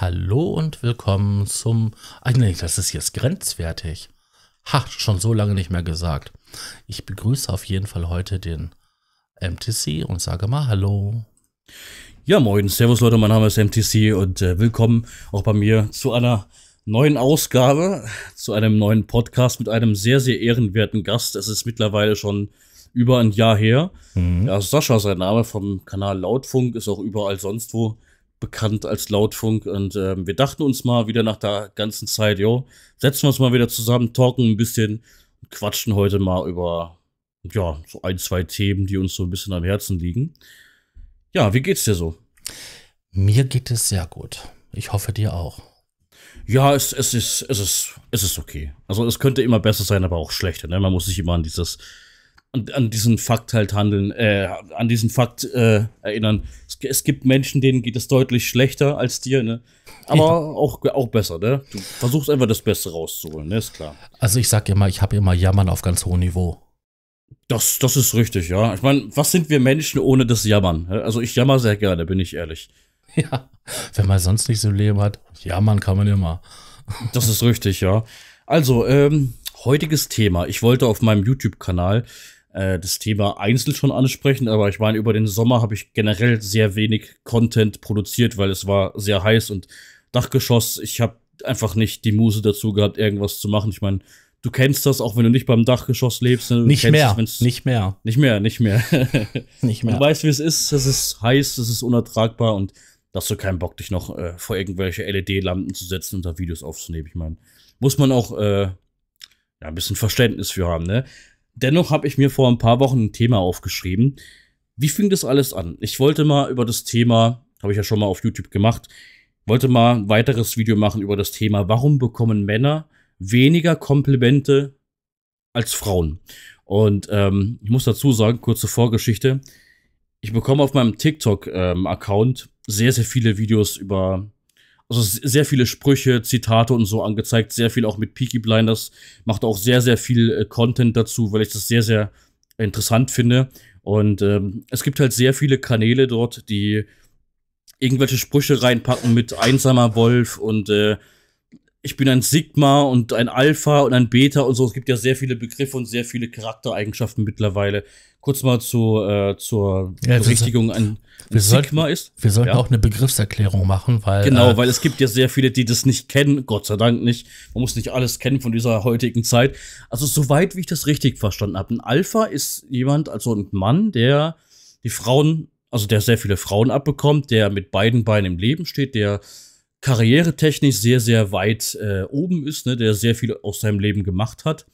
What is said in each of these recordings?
Hallo und willkommen zum... Ach nee, das ist jetzt grenzwertig. Ha, schon so lange nicht mehr gesagt. Ich begrüße auf jeden Fall heute den MTC und sage mal Hallo. Ja, moin, Servus Leute, mein Name ist MTC und äh, willkommen auch bei mir zu einer neuen Ausgabe, zu einem neuen Podcast mit einem sehr, sehr ehrenwerten Gast. Es ist mittlerweile schon über ein Jahr her. Mhm. Ja, Sascha, sein Name vom Kanal Lautfunk, ist auch überall sonst wo bekannt als Lautfunk. Und ähm, wir dachten uns mal wieder nach der ganzen Zeit, jo, setzen wir uns mal wieder zusammen, talken ein bisschen quatschen heute mal über, ja, so ein, zwei Themen, die uns so ein bisschen am Herzen liegen. Ja, wie geht's dir so? Mir geht es sehr gut. Ich hoffe dir auch. Ja, es, es, ist, es, ist, es ist okay. Also es könnte immer besser sein, aber auch schlechter. Ne? Man muss sich immer an dieses an, an diesen Fakt halt handeln, äh, an diesen Fakt äh, erinnern. Es, es, gibt Menschen, denen geht es deutlich schlechter als dir, ne? Aber ja. auch, auch besser, ne? Du versuchst einfach das Beste rauszuholen, ne? Ist klar. Also ich sag immer, ich habe immer Jammern auf ganz hohem Niveau. Das, das ist richtig, ja. Ich meine, was sind wir Menschen ohne das Jammern? Also ich jammer sehr gerne, bin ich ehrlich. Ja, wenn man sonst nichts im Leben hat, jammern kann man immer. Das ist richtig, ja. Also, ähm, heutiges Thema. Ich wollte auf meinem YouTube-Kanal äh, das Thema einzeln schon ansprechen, aber ich meine, über den Sommer habe ich generell sehr wenig Content produziert, weil es war sehr heiß und Dachgeschoss, ich habe einfach nicht die Muse dazu gehabt, irgendwas zu machen. Ich meine, du kennst das, auch wenn du nicht beim Dachgeschoss lebst. Ne? Nicht, mehr, das, nicht mehr. Nicht mehr, nicht mehr. nicht mehr. Du weißt, wie es ist. Es ist heiß, es ist unertragbar und da hast du keinen Bock, dich noch äh, vor irgendwelche LED-Lampen zu setzen und da Videos aufzunehmen. Ich meine, muss man auch äh, ja, ein bisschen Verständnis für haben, ne? Dennoch habe ich mir vor ein paar Wochen ein Thema aufgeschrieben. Wie fing das alles an? Ich wollte mal über das Thema, habe ich ja schon mal auf YouTube gemacht, wollte mal ein weiteres Video machen über das Thema, warum bekommen Männer weniger Komplimente als Frauen? Und ähm, ich muss dazu sagen, kurze Vorgeschichte, ich bekomme auf meinem TikTok-Account ähm, sehr, sehr viele Videos über also sehr viele Sprüche, Zitate und so angezeigt, sehr viel auch mit Peaky Blinders, macht auch sehr, sehr viel äh, Content dazu, weil ich das sehr, sehr interessant finde. Und ähm, es gibt halt sehr viele Kanäle dort, die irgendwelche Sprüche reinpacken mit einsamer Wolf und äh, ich bin ein Sigma und ein Alpha und ein Beta und so. Es gibt ja sehr viele Begriffe und sehr viele Charaktereigenschaften mittlerweile. Kurz mal zu, äh, zur ja, Berichtigung ein, wir Sigma ist. Wir sollten ja. auch eine Begriffserklärung machen, weil. Genau, äh, weil es gibt ja sehr viele, die das nicht kennen. Gott sei Dank nicht. Man muss nicht alles kennen von dieser heutigen Zeit. Also, soweit wie ich das richtig verstanden habe, ein Alpha ist jemand, also ein Mann, der die Frauen, also der sehr viele Frauen abbekommt, der mit beiden Beinen im Leben steht, der karrieretechnisch sehr, sehr weit äh, oben ist, ne, der sehr viel aus seinem Leben gemacht hat.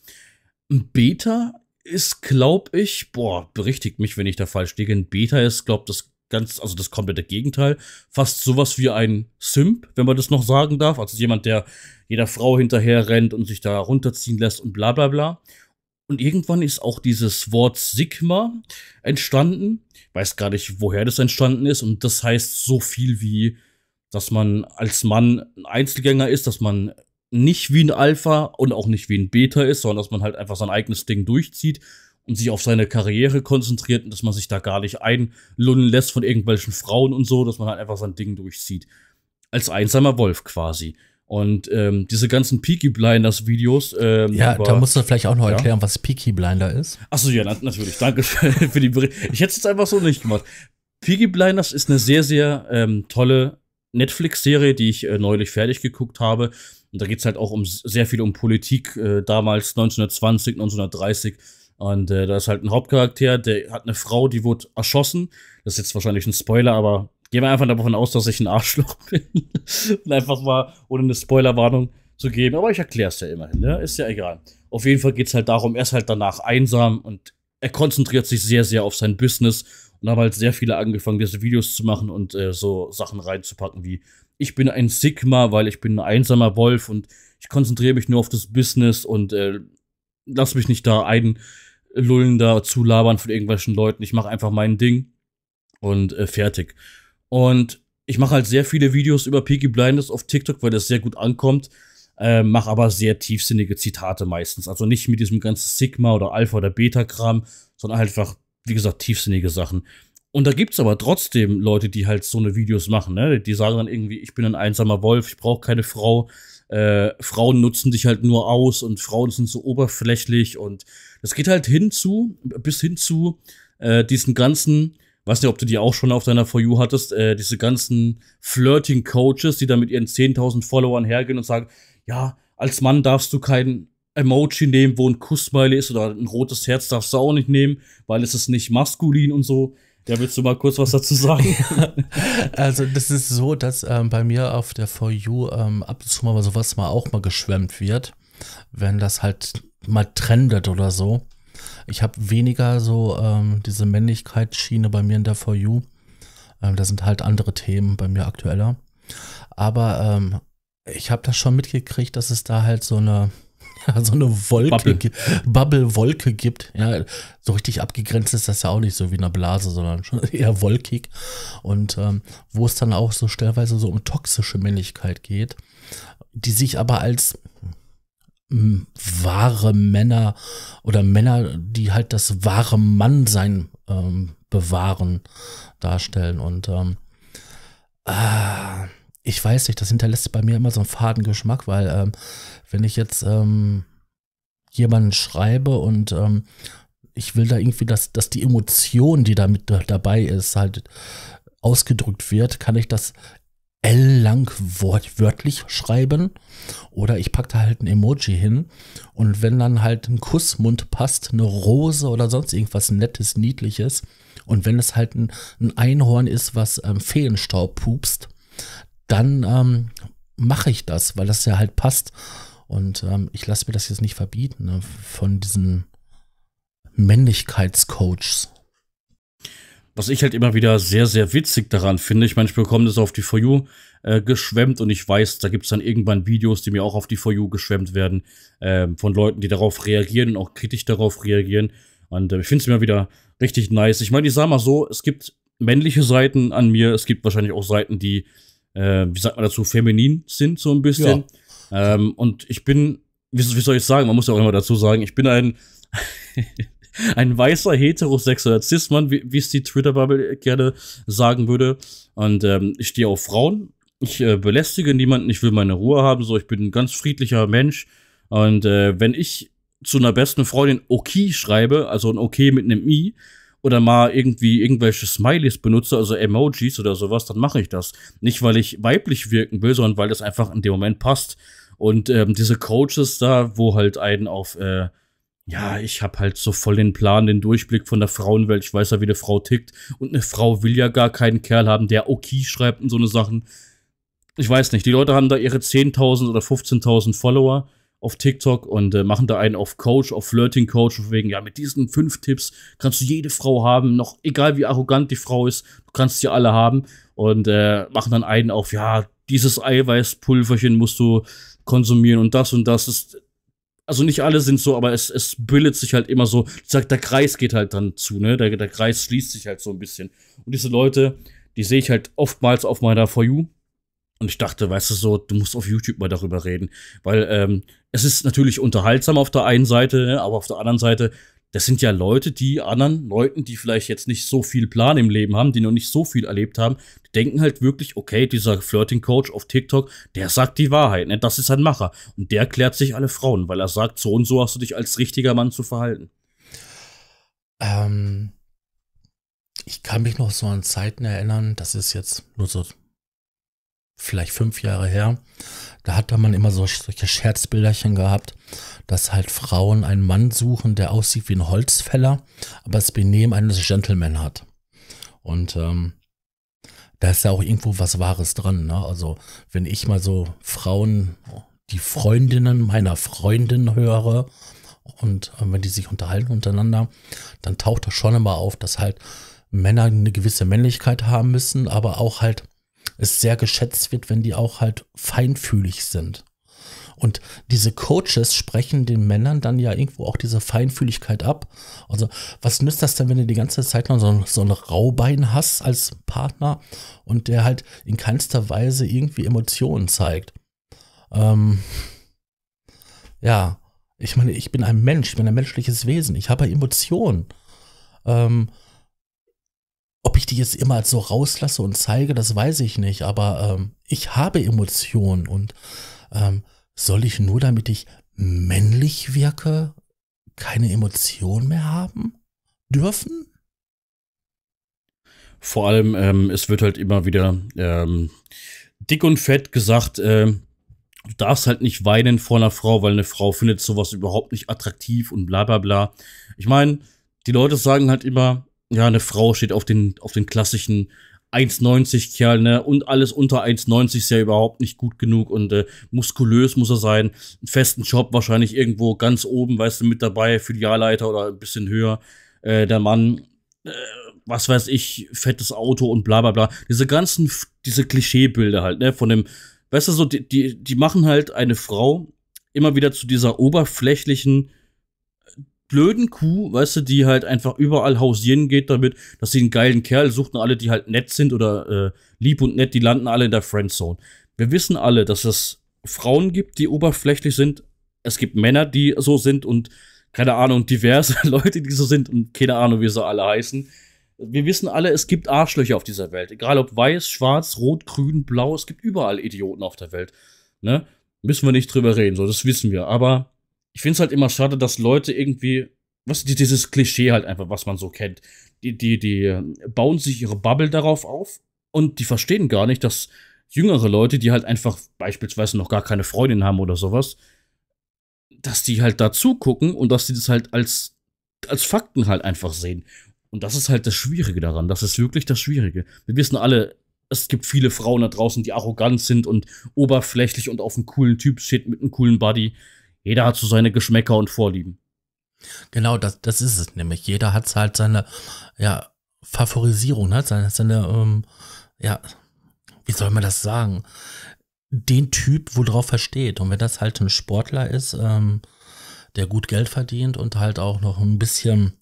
Ein Beta ist, glaube ich, boah, berichtigt mich, wenn ich da falsch liege. Ein Beta ist, glaube ich, das ganz, also das komplette Gegenteil. Fast sowas wie ein Simp, wenn man das noch sagen darf. Also jemand, der jeder Frau hinterher rennt und sich da runterziehen lässt und bla bla bla. Und irgendwann ist auch dieses Wort Sigma entstanden. weiß gar nicht, woher das entstanden ist. Und das heißt so viel wie dass man als Mann ein Einzelgänger ist, dass man nicht wie ein Alpha und auch nicht wie ein Beta ist, sondern dass man halt einfach sein eigenes Ding durchzieht und sich auf seine Karriere konzentriert und dass man sich da gar nicht einlunnen lässt von irgendwelchen Frauen und so, dass man halt einfach sein Ding durchzieht. Als einsamer Wolf quasi. Und ähm, diese ganzen Peaky Blinders Videos. Ähm, ja, über, da musst du vielleicht auch noch ja. erklären, was Peaky Blinder ist. Achso, ja, natürlich. Danke für die Berichte. Ich hätte es jetzt einfach so nicht gemacht. Peaky Blinders ist eine sehr, sehr ähm, tolle Netflix-Serie, die ich äh, neulich fertig geguckt habe. Und da geht es halt auch um sehr viel um Politik, äh, damals 1920, 1930. Und äh, da ist halt ein Hauptcharakter, der hat eine Frau, die wurde erschossen. Das ist jetzt wahrscheinlich ein Spoiler, aber gehen wir einfach davon aus, dass ich ein Arschloch bin. Und einfach mal ohne eine Spoilerwarnung zu geben. Aber ich erkläre es ja immerhin, ne? Ist ja egal. Auf jeden Fall geht es halt darum, er ist halt danach einsam und er konzentriert sich sehr, sehr auf sein Business und haben halt sehr viele angefangen, diese Videos zu machen und äh, so Sachen reinzupacken wie ich bin ein Sigma, weil ich bin ein einsamer Wolf und ich konzentriere mich nur auf das Business und äh, lass mich nicht da einlullen, da zulabern von irgendwelchen Leuten. Ich mache einfach mein Ding und äh, fertig. Und ich mache halt sehr viele Videos über Peaky Blinders auf TikTok, weil das sehr gut ankommt. Äh, mache aber sehr tiefsinnige Zitate meistens. Also nicht mit diesem ganzen Sigma oder Alpha oder Beta-Kram, sondern halt einfach wie gesagt, tiefsinnige Sachen. Und da gibt's aber trotzdem Leute, die halt so eine Videos machen, ne? Die sagen dann irgendwie, ich bin ein einsamer Wolf, ich brauche keine Frau. Äh, Frauen nutzen dich halt nur aus und Frauen sind so oberflächlich und das geht halt hinzu, bis hin zu äh, diesen ganzen, weiß nicht, ob du die auch schon auf deiner For You hattest, äh, diese ganzen Flirting-Coaches, die da mit ihren 10.000 Followern hergehen und sagen, ja, als Mann darfst du keinen Emoji nehmen, wo ein Kussmeile ist oder ein rotes Herz darfst du auch nicht nehmen, weil es ist nicht maskulin und so. Ja, willst du mal kurz was dazu sagen? ja. Also, das ist so, dass ähm, bei mir auf der For You ähm, ab und zu mal sowas mal auch mal geschwemmt wird, wenn das halt mal trendet oder so. Ich habe weniger so ähm, diese Männlichkeitsschiene bei mir in der For You. Ähm, da sind halt andere Themen bei mir aktueller. Aber ähm, ich habe das schon mitgekriegt, dass es da halt so eine ja, so eine Wolke, Bubble-Wolke gibt. Ja, so richtig abgegrenzt ist das ja auch nicht so wie eine Blase, sondern schon eher wolkig. Und ähm, wo es dann auch so stellweise so um toxische Männlichkeit geht, die sich aber als ähm, wahre Männer oder Männer, die halt das wahre Mannsein ähm, bewahren, darstellen. Und ähm, äh, ich weiß nicht, das hinterlässt bei mir immer so einen faden Geschmack, weil ähm, wenn ich jetzt ähm, jemanden schreibe und ähm, ich will da irgendwie, dass, dass die Emotion, die da mit dabei ist, halt ausgedrückt wird, kann ich das L-lang wortwörtlich schreiben oder ich packe da halt ein Emoji hin und wenn dann halt ein Kussmund passt, eine Rose oder sonst irgendwas Nettes, Niedliches und wenn es halt ein, Einhorn ist, was ähm, Feenstaub pupst, dann ähm, mache ich das, weil das ja halt passt. Und ähm, ich lasse mir das jetzt nicht verbieten ne, von diesen Männlichkeitscoaches. Was ich halt immer wieder sehr, sehr witzig daran finde, ich meine, ich bekomme das auf die For You äh, geschwemmt und ich weiß, da gibt es dann irgendwann Videos, die mir auch auf die For You geschwemmt werden, äh, von Leuten, die darauf reagieren und auch kritisch darauf reagieren. Und äh, ich finde es immer wieder richtig nice. Ich meine, ich sage mal so, es gibt männliche Seiten an mir, es gibt wahrscheinlich auch Seiten, die äh, wie sagt man dazu, feminin sind, so ein bisschen. Ja. Ähm, und ich bin, wie, wie soll ich sagen, man muss ja auch immer dazu sagen, ich bin ein, ein weißer heterosexueller Cis-Mann, wie, wie es die Twitter-Bubble gerne sagen würde. Und ähm, ich stehe auf Frauen. Ich äh, belästige niemanden, ich will meine Ruhe haben, so ich bin ein ganz friedlicher Mensch. Und äh, wenn ich zu einer besten Freundin okay schreibe, also ein okay mit einem I, oder mal irgendwie irgendwelche Smileys benutze, also Emojis oder sowas, dann mache ich das. Nicht, weil ich weiblich wirken will, sondern weil das einfach in dem Moment passt. Und ähm, diese Coaches da, wo halt einen auf, äh, ja, ich habe halt so voll den Plan, den Durchblick von der Frauenwelt, ich weiß ja, wie eine Frau tickt. Und eine Frau will ja gar keinen Kerl haben, der okay schreibt und so eine Sachen. Ich weiß nicht, die Leute haben da ihre 10.000 oder 15.000 Follower auf TikTok und äh, machen da einen auf Coach, auf Flirting Coach, wegen, ja, mit diesen fünf Tipps kannst du jede Frau haben, noch egal wie arrogant die Frau ist, du kannst sie alle haben und äh, machen dann einen auf, ja, dieses Eiweißpulverchen musst du konsumieren und das und das ist also nicht alle sind so, aber es, es bildet sich halt immer so, ich sag, der Kreis geht halt dann zu, ne? Der, der Kreis schließt sich halt so ein bisschen. Und diese Leute, die sehe ich halt oftmals auf meiner For You. Und ich dachte, weißt du so, du musst auf YouTube mal darüber reden. Weil ähm, es ist natürlich unterhaltsam auf der einen Seite, ne, aber auf der anderen Seite, das sind ja Leute, die anderen Leuten, die vielleicht jetzt nicht so viel Plan im Leben haben, die noch nicht so viel erlebt haben, die denken halt wirklich, okay, dieser Flirting-Coach auf TikTok, der sagt die Wahrheit, ne? das ist ein Macher. Und der klärt sich alle Frauen, weil er sagt, so und so hast du dich als richtiger Mann zu verhalten. Ähm, ich kann mich noch so an Zeiten erinnern, das ist jetzt nur so vielleicht fünf Jahre her, da hat da man immer so, solche Scherzbilderchen gehabt, dass halt Frauen einen Mann suchen, der aussieht wie ein Holzfäller, aber das Benehmen eines Gentleman hat. Und ähm, da ist ja auch irgendwo was Wahres dran. Ne? Also wenn ich mal so Frauen, die Freundinnen meiner Freundin höre und äh, wenn die sich unterhalten untereinander, dann taucht das schon immer auf, dass halt Männer eine gewisse Männlichkeit haben müssen, aber auch halt es sehr geschätzt wird, wenn die auch halt feinfühlig sind. Und diese Coaches sprechen den Männern dann ja irgendwo auch diese Feinfühligkeit ab. Also, was nützt das denn, wenn du die ganze Zeit noch so, so ein Raubein hast als Partner und der halt in keinster Weise irgendwie Emotionen zeigt? Ähm, ja, ich meine, ich bin ein Mensch, ich bin ein menschliches Wesen, ich habe Emotionen. Ähm, ob ich die jetzt immer so rauslasse und zeige, das weiß ich nicht, aber ähm, ich habe Emotionen und ähm, soll ich nur, damit ich männlich wirke, keine Emotionen mehr haben dürfen? Vor allem, ähm, es wird halt immer wieder ähm, dick und fett gesagt, äh, du darfst halt nicht weinen vor einer Frau, weil eine Frau findet sowas überhaupt nicht attraktiv und bla bla bla. Ich meine, die Leute sagen halt immer, ja, eine Frau steht auf den, auf den klassischen 1,90 Kerl, ne? Und alles unter 1,90 ist ja überhaupt nicht gut genug und äh, muskulös muss er sein. Einen festen Job wahrscheinlich irgendwo ganz oben, weißt du, mit dabei, Filialleiter oder ein bisschen höher. Äh, der Mann, äh, was weiß ich, fettes Auto und bla bla bla. Diese ganzen, diese Klischeebilder halt, ne? Von dem, weißt du so, die, die, die machen halt eine Frau immer wieder zu dieser oberflächlichen blöden Kuh, weißt du, die halt einfach überall hausieren geht damit, dass sie einen geilen Kerl sucht und alle, die halt nett sind oder äh, lieb und nett, die landen alle in der Friendzone. Wir wissen alle, dass es Frauen gibt, die oberflächlich sind. Es gibt Männer, die so sind und keine Ahnung, diverse Leute, die so sind und keine Ahnung, wie sie alle heißen. Wir wissen alle, es gibt Arschlöcher auf dieser Welt. Egal ob weiß, schwarz, rot, grün, blau, es gibt überall Idioten auf der Welt. Ne? Müssen wir nicht drüber reden, so, das wissen wir. Aber ich finde es halt immer schade, dass Leute irgendwie, was dieses Klischee halt einfach, was man so kennt, die, die, die bauen sich ihre Bubble darauf auf und die verstehen gar nicht, dass jüngere Leute, die halt einfach beispielsweise noch gar keine Freundin haben oder sowas, dass die halt da zugucken und dass sie das halt als, als Fakten halt einfach sehen. Und das ist halt das Schwierige daran. Das ist wirklich das Schwierige. Wir wissen alle, es gibt viele Frauen da draußen, die arrogant sind und oberflächlich und auf einen coolen Typ steht mit einem coolen Buddy. Jeder hat so seine Geschmäcker und Vorlieben. Genau, das, das ist es nämlich. Jeder hat halt seine ja, Favorisierung, hat ne? seine, seine ähm, ja, wie soll man das sagen? Den Typ, wo drauf versteht. Und wenn das halt ein Sportler ist, ähm, der gut Geld verdient und halt auch noch ein bisschen,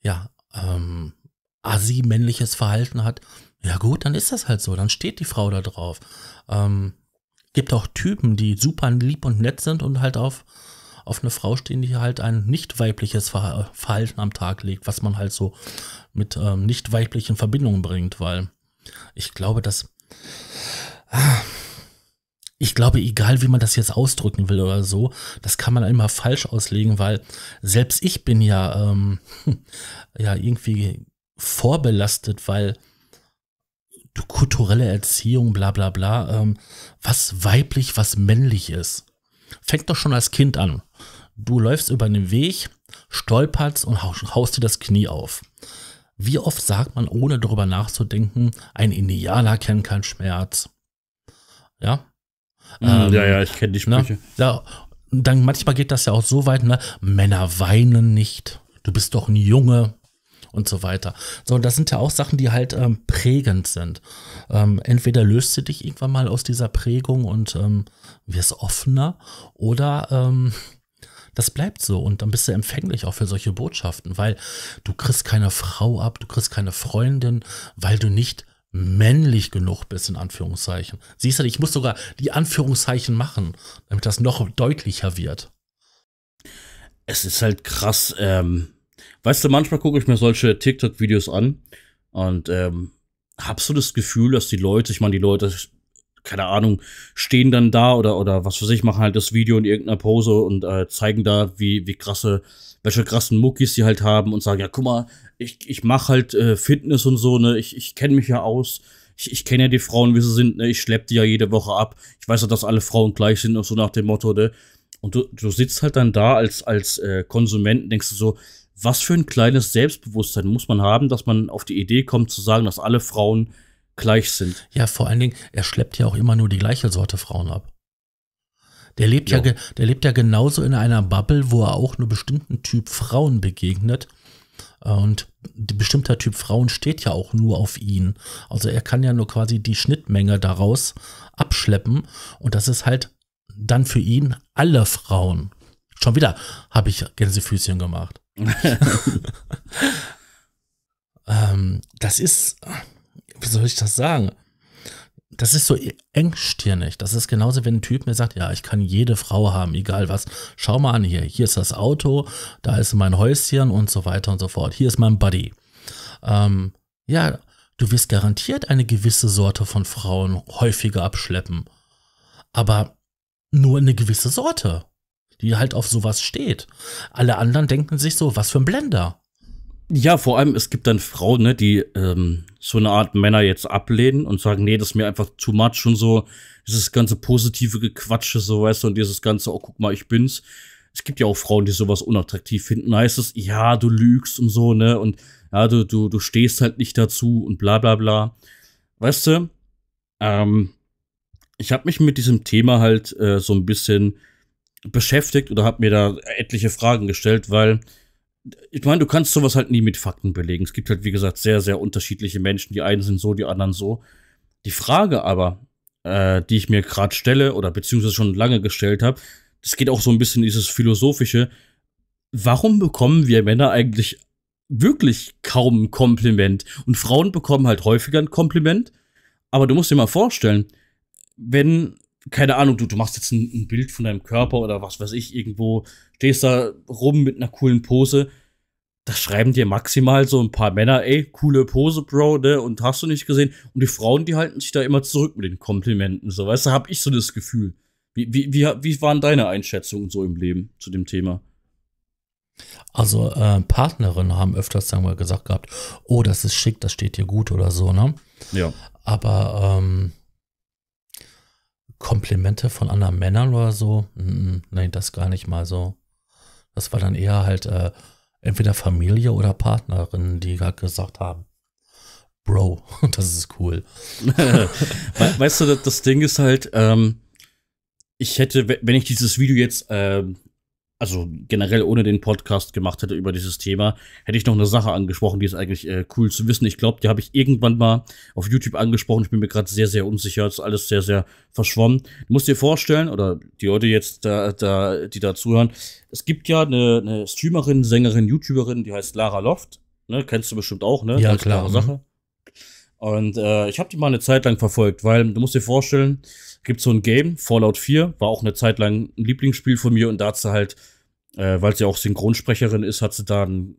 ja, ähm, asi-männliches Verhalten hat, ja gut, dann ist das halt so. Dann steht die Frau da drauf. Ähm, gibt auch Typen, die super lieb und nett sind und halt auf, auf eine Frau stehen, die halt ein nicht weibliches Verhalten am Tag legt, was man halt so mit ähm, nicht weiblichen Verbindungen bringt, weil ich glaube, dass. Ich glaube, egal wie man das jetzt ausdrücken will oder so, das kann man immer falsch auslegen, weil selbst ich bin ja, ähm, ja irgendwie vorbelastet, weil kulturelle Erziehung, bla bla bla, ähm, was weiblich, was männlich ist. Fängt doch schon als Kind an. Du läufst über den Weg, stolperst und haust dir das Knie auf. Wie oft sagt man, ohne darüber nachzudenken, ein Indianer kennt keinen Schmerz. Ja? Mhm, ähm, ja, ja, ich kenne die ne? Sprüche. Ne? Ja, dann manchmal geht das ja auch so weit, ne? Männer weinen nicht. Du bist doch ein Junge und so weiter. So, das sind ja auch Sachen, die halt ähm, prägend sind. Ähm, entweder löst du dich irgendwann mal aus dieser Prägung und ähm, wirst offener oder ähm, das bleibt so und dann bist du empfänglich auch für solche Botschaften, weil du kriegst keine Frau ab, du kriegst keine Freundin, weil du nicht männlich genug bist, in Anführungszeichen. Siehst du, ich muss sogar die Anführungszeichen machen, damit das noch deutlicher wird. Es ist halt krass, ähm, Weißt du, manchmal gucke ich mir solche TikTok-Videos an und ähm, hab so das Gefühl, dass die Leute, ich meine, die Leute, keine Ahnung, stehen dann da oder, oder was für sich, machen halt das Video in irgendeiner Pose und äh, zeigen da, wie, wie krasse, welche krassen Muckis sie halt haben und sagen, ja, guck mal, ich, ich mache halt äh, Fitness und so, ne, ich, ich kenne mich ja aus, ich, ich kenne ja die Frauen, wie sie sind, ne, ich schlepp die ja jede Woche ab, ich weiß ja, dass alle Frauen gleich sind und so nach dem Motto, ne, und du, du sitzt halt dann da als, als äh, Konsument, denkst du so, was für ein kleines Selbstbewusstsein muss man haben, dass man auf die Idee kommt zu sagen, dass alle Frauen gleich sind. Ja, vor allen Dingen, er schleppt ja auch immer nur die gleiche Sorte Frauen ab. Der lebt jo. ja, der lebt ja genauso in einer Bubble, wo er auch nur bestimmten Typ Frauen begegnet. Äh, und bestimmter Typ Frauen steht ja auch nur auf ihn. Also er kann ja nur quasi die Schnittmenge daraus abschleppen. Und das ist halt dann für ihn alle Frauen. Schon wieder habe ich Gänsefüßchen gemacht. ähm, das ist, wie soll ich das sagen? Das ist so e-, engstirnig. Das ist genauso, wenn ein Typ mir sagt, ja, ich kann jede Frau haben, egal was. Schau mal an hier. Hier ist das Auto, da ist mein Häuschen und so weiter und so fort. Hier ist mein Buddy. Ähm, ja, du wirst garantiert eine gewisse Sorte von Frauen häufiger abschleppen. Aber nur eine gewisse Sorte die halt auf sowas steht. Alle anderen denken sich so, was für ein Blender. Ja, vor allem, es gibt dann Frauen, ne, die ähm, so eine Art Männer jetzt ablehnen und sagen, nee, das ist mir einfach too much und so, dieses ganze positive Gequatsche, so weißt du, und dieses ganze, oh, guck mal, ich bin's. Es gibt ja auch Frauen, die sowas unattraktiv finden. Da heißt es, ja, du lügst und so, ne? Und ja, du, du, du stehst halt nicht dazu und bla bla bla. Weißt du? Ähm, ich habe mich mit diesem Thema halt äh, so ein bisschen beschäftigt oder habe mir da etliche Fragen gestellt, weil ich meine, du kannst sowas halt nie mit Fakten belegen. Es gibt halt, wie gesagt, sehr, sehr unterschiedliche Menschen. Die einen sind so, die anderen so. Die Frage aber, äh, die ich mir gerade stelle oder beziehungsweise schon lange gestellt habe, das geht auch so ein bisschen in dieses Philosophische. Warum bekommen wir Männer eigentlich wirklich kaum ein Kompliment? Und Frauen bekommen halt häufiger ein Kompliment. Aber du musst dir mal vorstellen, wenn keine Ahnung, du, du machst jetzt ein, ein, Bild von deinem Körper oder was weiß ich, irgendwo stehst da rum mit einer coolen Pose. Da schreiben dir maximal so ein paar Männer, ey, coole Pose, Bro, ne? Und hast du nicht gesehen? Und die Frauen, die halten sich da immer zurück mit den Komplimenten, so, weißt du, hab ich so das Gefühl. Wie, wie, wie, wie waren deine Einschätzungen so im Leben zu dem Thema? Also, äh, Partnerinnen haben öfters, sagen wir, gesagt gehabt, oh, das ist schick, das steht dir gut oder so, ne? Ja. Aber, ähm, Komplimente von anderen Männern oder so, nein, das gar nicht mal so. Das war dann eher halt äh, entweder Familie oder Partnerinnen, die gerade gesagt haben, Bro, das ist cool. weißt du, das Ding ist halt, ähm, ich hätte, wenn ich dieses Video jetzt ähm, also generell ohne den Podcast gemacht hätte über dieses Thema, hätte ich noch eine Sache angesprochen, die ist eigentlich äh, cool zu wissen. Ich glaube, die habe ich irgendwann mal auf YouTube angesprochen. Ich bin mir gerade sehr, sehr unsicher. Es ist alles sehr, sehr verschwommen. Du musst dir vorstellen, oder die Leute jetzt da, da, die da zuhören, es gibt ja eine, eine Streamerin, Sängerin, YouTuberin, die heißt Lara Loft. Ne, kennst du bestimmt auch, ne? Ja, Ganz klar. Sache. Mhm. Und äh, ich habe die mal eine Zeit lang verfolgt, weil du musst dir vorstellen, gibt so ein Game, Fallout 4, war auch eine Zeit lang ein Lieblingsspiel von mir und dazu halt äh, weil sie auch Synchronsprecherin ist, hat sie da eine,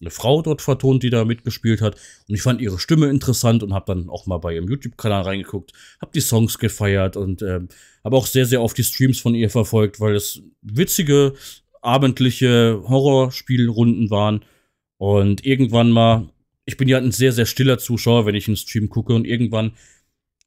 eine Frau dort vertont, die da mitgespielt hat. Und ich fand ihre Stimme interessant und habe dann auch mal bei ihrem YouTube-Kanal reingeguckt, habe die Songs gefeiert und äh, habe auch sehr, sehr oft die Streams von ihr verfolgt, weil es witzige abendliche Horrorspielrunden waren. Und irgendwann mal, ich bin ja ein sehr, sehr stiller Zuschauer, wenn ich einen Stream gucke und irgendwann,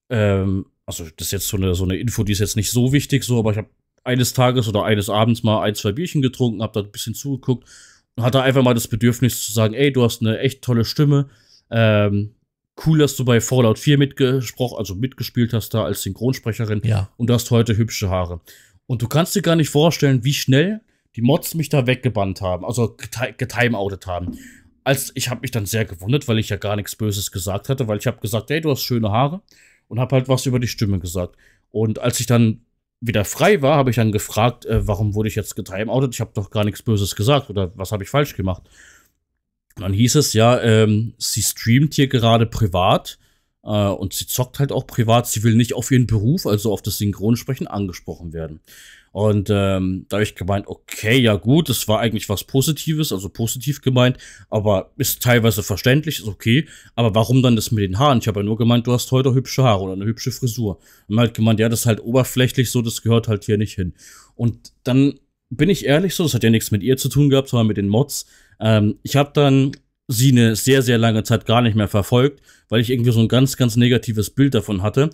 ähm, also das ist jetzt so eine, so eine Info, die ist jetzt nicht so wichtig, so, aber ich habe eines Tages oder eines Abends mal ein, zwei Bierchen getrunken, habe da ein bisschen zugeguckt und hatte einfach mal das Bedürfnis zu sagen, ey, du hast eine echt tolle Stimme. Ähm, cool, dass du bei Fallout 4 mitgesprochen, also mitgespielt hast da als Synchronsprecherin. Ja. Und du hast heute hübsche Haare. Und du kannst dir gar nicht vorstellen, wie schnell die Mods mich da weggebannt haben, also getimeoutet haben. Als ich habe mich dann sehr gewundert, weil ich ja gar nichts Böses gesagt hatte, weil ich habe gesagt, hey, du hast schöne Haare und habe halt was über die Stimme gesagt. Und als ich dann wieder frei war, habe ich dann gefragt, äh, warum wurde ich jetzt getimeoutet? Ich habe doch gar nichts Böses gesagt oder was habe ich falsch gemacht? Und dann hieß es ja, ähm, sie streamt hier gerade privat äh, und sie zockt halt auch privat. Sie will nicht auf ihren Beruf, also auf das Synchronsprechen, angesprochen werden. Und ähm, da habe ich gemeint, okay, ja gut, das war eigentlich was Positives, also positiv gemeint, aber ist teilweise verständlich, ist okay. Aber warum dann das mit den Haaren? Ich habe ja nur gemeint, du hast heute hübsche Haare oder eine hübsche Frisur. Und halt gemeint, ja, das ist halt oberflächlich so, das gehört halt hier nicht hin. Und dann bin ich ehrlich so, das hat ja nichts mit ihr zu tun gehabt, sondern mit den Mods. Ähm, ich habe dann sie eine sehr, sehr lange Zeit gar nicht mehr verfolgt, weil ich irgendwie so ein ganz, ganz negatives Bild davon hatte.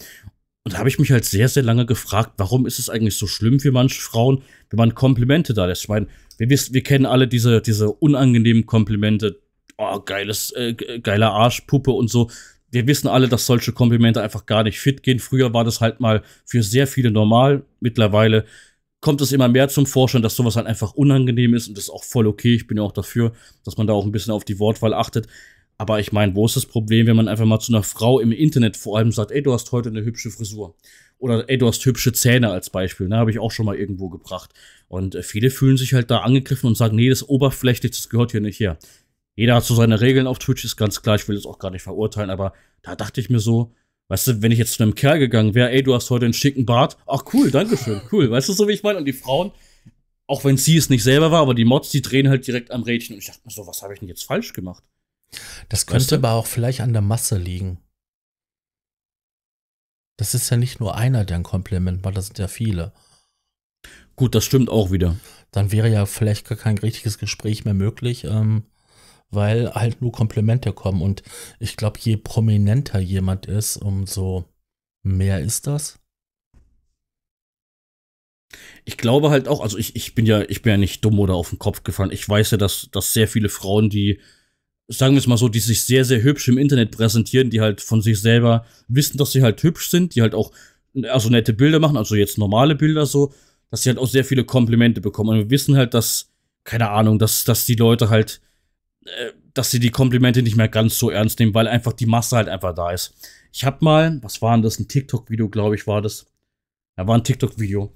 Und da habe ich mich halt sehr, sehr lange gefragt, warum ist es eigentlich so schlimm für manche Frauen, wenn man Komplimente da lässt. Ich meine, wir, wissen, wir kennen alle diese, diese unangenehmen Komplimente. Oh, geiles, äh, geiler Arsch, Puppe und so. Wir wissen alle, dass solche Komplimente einfach gar nicht fit gehen. Früher war das halt mal für sehr viele normal. Mittlerweile kommt es immer mehr zum Vorschein, dass sowas halt einfach unangenehm ist und das ist auch voll okay. Ich bin ja auch dafür, dass man da auch ein bisschen auf die Wortwahl achtet. Aber ich meine, wo ist das Problem, wenn man einfach mal zu einer Frau im Internet vor allem sagt, ey, du hast heute eine hübsche Frisur. Oder ey, du hast hübsche Zähne als Beispiel. Ne, habe ich auch schon mal irgendwo gebracht. Und äh, viele fühlen sich halt da angegriffen und sagen, nee, das ist oberflächlich, das gehört hier nicht her. Jeder hat so seine Regeln auf Twitch, ist ganz klar, ich will das auch gar nicht verurteilen, aber da dachte ich mir so, weißt du, wenn ich jetzt zu einem Kerl gegangen wäre, ey, du hast heute einen schicken Bart, ach cool, danke schön, cool, weißt du, so wie ich meine? Und die Frauen, auch wenn sie es nicht selber war, aber die Mods, die drehen halt direkt am Rädchen. Und ich dachte mir so, was habe ich denn jetzt falsch gemacht? Das könnte weißt du? aber auch vielleicht an der Masse liegen. Das ist ja nicht nur einer, der ein Kompliment macht, das sind ja viele. Gut, das stimmt auch wieder. Dann wäre ja vielleicht gar kein richtiges Gespräch mehr möglich, ähm, weil halt nur Komplimente kommen. Und ich glaube, je prominenter jemand ist, umso mehr ist das. Ich glaube halt auch, also ich, ich bin ja, ich bin ja nicht dumm oder auf den Kopf gefallen. Ich weiß ja, dass, dass sehr viele Frauen, die sagen wir es mal so, die sich sehr, sehr hübsch im Internet präsentieren, die halt von sich selber wissen, dass sie halt hübsch sind, die halt auch also nette Bilder machen, also jetzt normale Bilder so, dass sie halt auch sehr viele Komplimente bekommen. Und wir wissen halt, dass, keine Ahnung, dass, dass die Leute halt, äh, dass sie die Komplimente nicht mehr ganz so ernst nehmen, weil einfach die Masse halt einfach da ist. Ich hab mal, was war denn das? Ein TikTok-Video, glaube ich, war das. Ja, war ein TikTok-Video.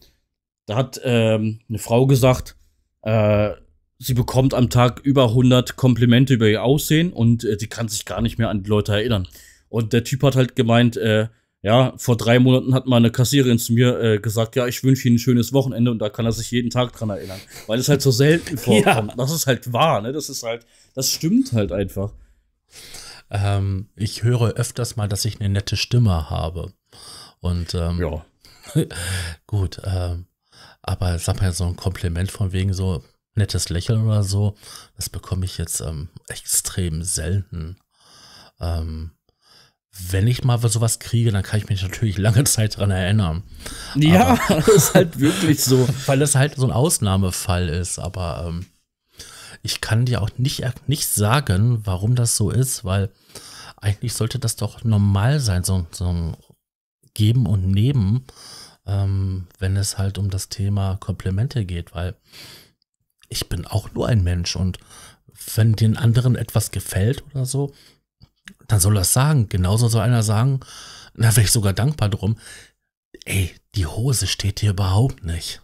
Da hat ähm, eine Frau gesagt, äh, sie bekommt am Tag über 100 Komplimente über ihr Aussehen und äh, sie kann sich gar nicht mehr an die Leute erinnern. Und der Typ hat halt gemeint, äh, ja, vor drei Monaten hat mal eine Kassiererin zu mir äh, gesagt, ja, ich wünsche Ihnen ein schönes Wochenende und da kann er sich jeden Tag dran erinnern, weil es halt so selten vorkommt. Ja. Das ist halt wahr, ne? Das ist halt, das stimmt halt einfach. Ähm, ich höre öfters mal, dass ich eine nette Stimme habe. Und ähm, ja. gut, ähm, aber sag mal so ein Kompliment von wegen so, nettes Lächeln oder so. Das bekomme ich jetzt ähm, extrem selten. Ähm, wenn ich mal sowas kriege, dann kann ich mich natürlich lange Zeit daran erinnern. Ja, aber, das ist halt wirklich so. Weil das halt so ein Ausnahmefall ist, aber ähm, ich kann dir auch nicht, äh, nicht sagen, warum das so ist, weil eigentlich sollte das doch normal sein, so, so ein Geben und Nehmen, ähm, wenn es halt um das Thema Komplimente geht, weil ich bin auch nur ein Mensch und wenn den anderen etwas gefällt oder so, dann soll das sagen. Genauso soll einer sagen, da wäre ich sogar dankbar drum. Ey, die Hose steht hier überhaupt nicht.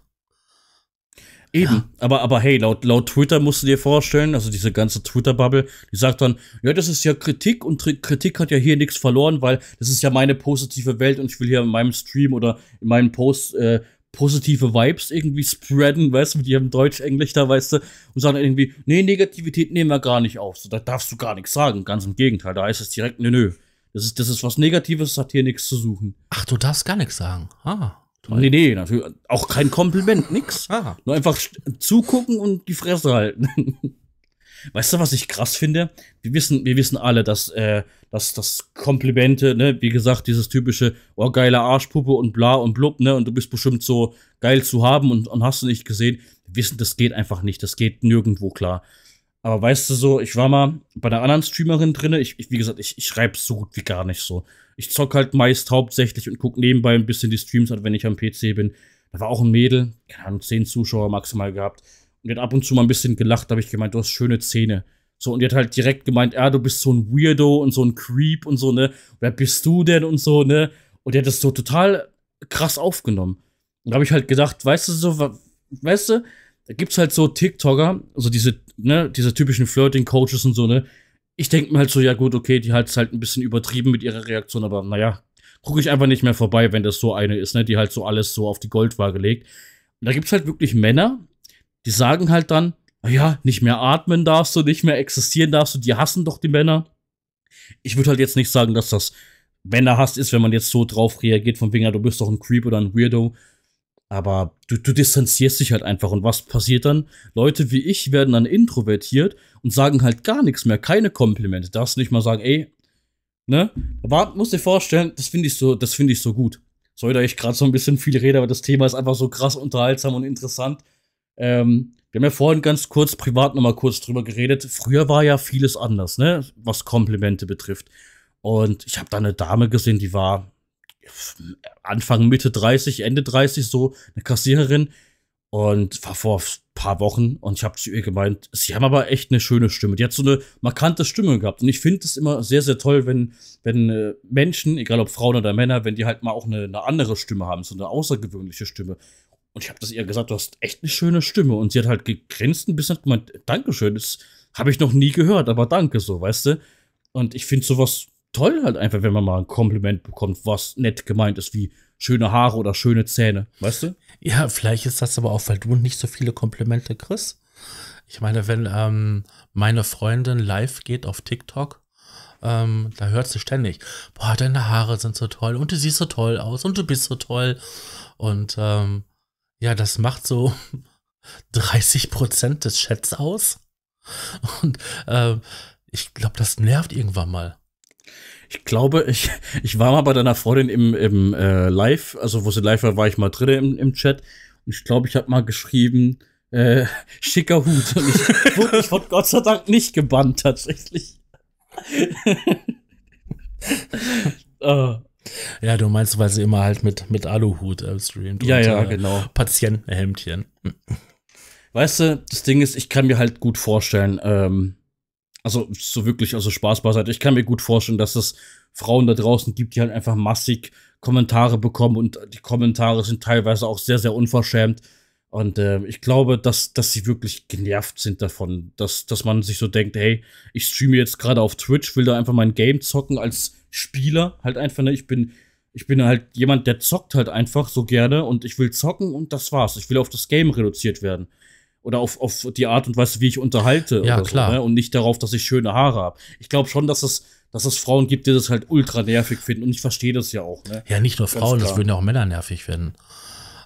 Eben, ja. aber, aber hey, laut, laut Twitter musst du dir vorstellen, also diese ganze Twitter-Bubble, die sagt dann, ja, das ist ja Kritik und Kritik hat ja hier nichts verloren, weil das ist ja meine positive Welt und ich will hier in meinem Stream oder in meinem Post äh, positive Vibes irgendwie spreaden, weißt du, mit ihrem Deutsch, Englisch da, weißt du, und sagen irgendwie, nee, Negativität nehmen wir gar nicht auf. So, da darfst du gar nichts sagen. Ganz im Gegenteil, da heißt es direkt, nee, nö. Das ist, das ist was Negatives, das hat hier nichts zu suchen. Ach, du darfst gar nichts sagen. Ah. Toll. Nee, nee, natürlich. Auch kein Kompliment, nix. Ah. Nur einfach zugucken und die Fresse halten. Weißt du, was ich krass finde? Wir wissen, wir wissen alle, dass, äh, dass, dass Komplimente, ne, wie gesagt, dieses typische, oh, geile Arschpuppe und bla und blub, ne, und du bist bestimmt so geil zu haben und, und hast du nicht gesehen. Wir wissen, das geht einfach nicht, das geht nirgendwo klar. Aber weißt du so, ich war mal bei einer anderen Streamerin drinne. Ich, ich wie gesagt, ich, ich schreibe so gut wie gar nicht so. Ich zock halt meist hauptsächlich und guck nebenbei ein bisschen die Streams an, also wenn ich am PC bin. Da war auch ein Mädel, keine Ahnung, 10 Zuschauer maximal gehabt. Und er hat ab und zu mal ein bisschen gelacht, da habe ich gemeint, du hast schöne Zähne. So, und er hat halt direkt gemeint, ja, du bist so ein Weirdo und so ein Creep und so, ne? Wer bist du denn und so, ne? Und er hat das so total krass aufgenommen. Und da habe ich halt gedacht, weißt du, so, weißt du, da gibt's halt so TikToker, so also diese, ne, diese typischen Flirting-Coaches und so, ne? Ich denke mir halt so, ja gut, okay, die hat es halt ein bisschen übertrieben mit ihrer Reaktion, aber naja, gucke ich einfach nicht mehr vorbei, wenn das so eine ist, ne, die halt so alles so auf die Goldwaage legt. Und da gibt es halt wirklich Männer, die sagen halt dann, ah ja, nicht mehr atmen darfst du, nicht mehr existieren darfst du, die hassen doch die Männer. Ich würde halt jetzt nicht sagen, dass das Männerhass ist, wenn man jetzt so drauf reagiert, von wegen, ja, du bist doch ein Creep oder ein Weirdo. Aber du, du distanzierst dich halt einfach. Und was passiert dann? Leute wie ich werden dann introvertiert und sagen halt gar nichts mehr, keine Komplimente. Darfst nicht mal sagen, ey, ne? Aber musst dir vorstellen, das finde ich so, das finde ich so gut. Sorry, da ich gerade so ein bisschen viel rede, aber das Thema ist einfach so krass unterhaltsam und interessant. Ähm, wir haben ja vorhin ganz kurz privat nochmal kurz drüber geredet. Früher war ja vieles anders, ne? Was Komplimente betrifft. Und ich habe da eine Dame gesehen, die war Anfang, Mitte 30, Ende 30 so, eine Kassiererin. Und war vor ein paar Wochen und ich habe zu ihr gemeint, sie haben aber echt eine schöne Stimme. Die hat so eine markante Stimme gehabt. Und ich finde es immer sehr, sehr toll, wenn, wenn äh, Menschen, egal ob Frauen oder Männer, wenn die halt mal auch eine, eine andere Stimme haben, so eine außergewöhnliche Stimme. Und ich habe das ihr gesagt, du hast echt eine schöne Stimme. Und sie hat halt gegrinst ein bisschen und gemeint, Dankeschön, das habe ich noch nie gehört, aber danke so, weißt du? Und ich finde sowas toll halt einfach, wenn man mal ein Kompliment bekommt, was nett gemeint ist, wie schöne Haare oder schöne Zähne, weißt du? Ja, vielleicht ist das aber auch, weil du nicht so viele Komplimente kriegst. Ich meine, wenn ähm, meine Freundin live geht auf TikTok, ähm, da hört sie ständig, boah, deine Haare sind so toll und du siehst so toll aus und du bist so toll. Und ähm, ja, das macht so 30 Prozent des Chats aus. Und äh, ich glaube, das nervt irgendwann mal. Ich glaube, ich, ich war mal bei deiner Freundin im, im äh, Live, also wo sie live war, war ich mal drin im, im Chat. Und ich glaube, ich habe mal geschrieben, äh, schicker Hut. Und ich wurde ich wurde Gott sei Dank nicht gebannt, tatsächlich. oh, Ja, du meinst, weil sie immer halt mit, mit Aluhut äh, streamt. Ja, und, ja, äh, genau. Patientenhemdchen. Weißt du, das Ding ist, ich kann mir halt gut vorstellen, ähm, also so wirklich, also Spaß beiseite, ich kann mir gut vorstellen, dass es Frauen da draußen gibt, die halt einfach massig Kommentare bekommen und die Kommentare sind teilweise auch sehr, sehr unverschämt. Und äh, ich glaube, dass, dass sie wirklich genervt sind davon, dass, dass man sich so denkt, hey, ich streame jetzt gerade auf Twitch, will da einfach mein Game zocken als Spieler, halt einfach, ne, ich bin, ich bin halt jemand, der zockt halt einfach so gerne und ich will zocken und das war's. Ich will auf das Game reduziert werden. Oder auf, auf die Art und Weise, wie ich unterhalte. Ja, klar. So, ne? Und nicht darauf, dass ich schöne Haare habe. Ich glaube schon, dass es, dass es Frauen gibt, die das halt ultra nervig finden. Und ich verstehe das ja auch. Ne? Ja, nicht nur Frauen, das würden ja auch Männer nervig finden.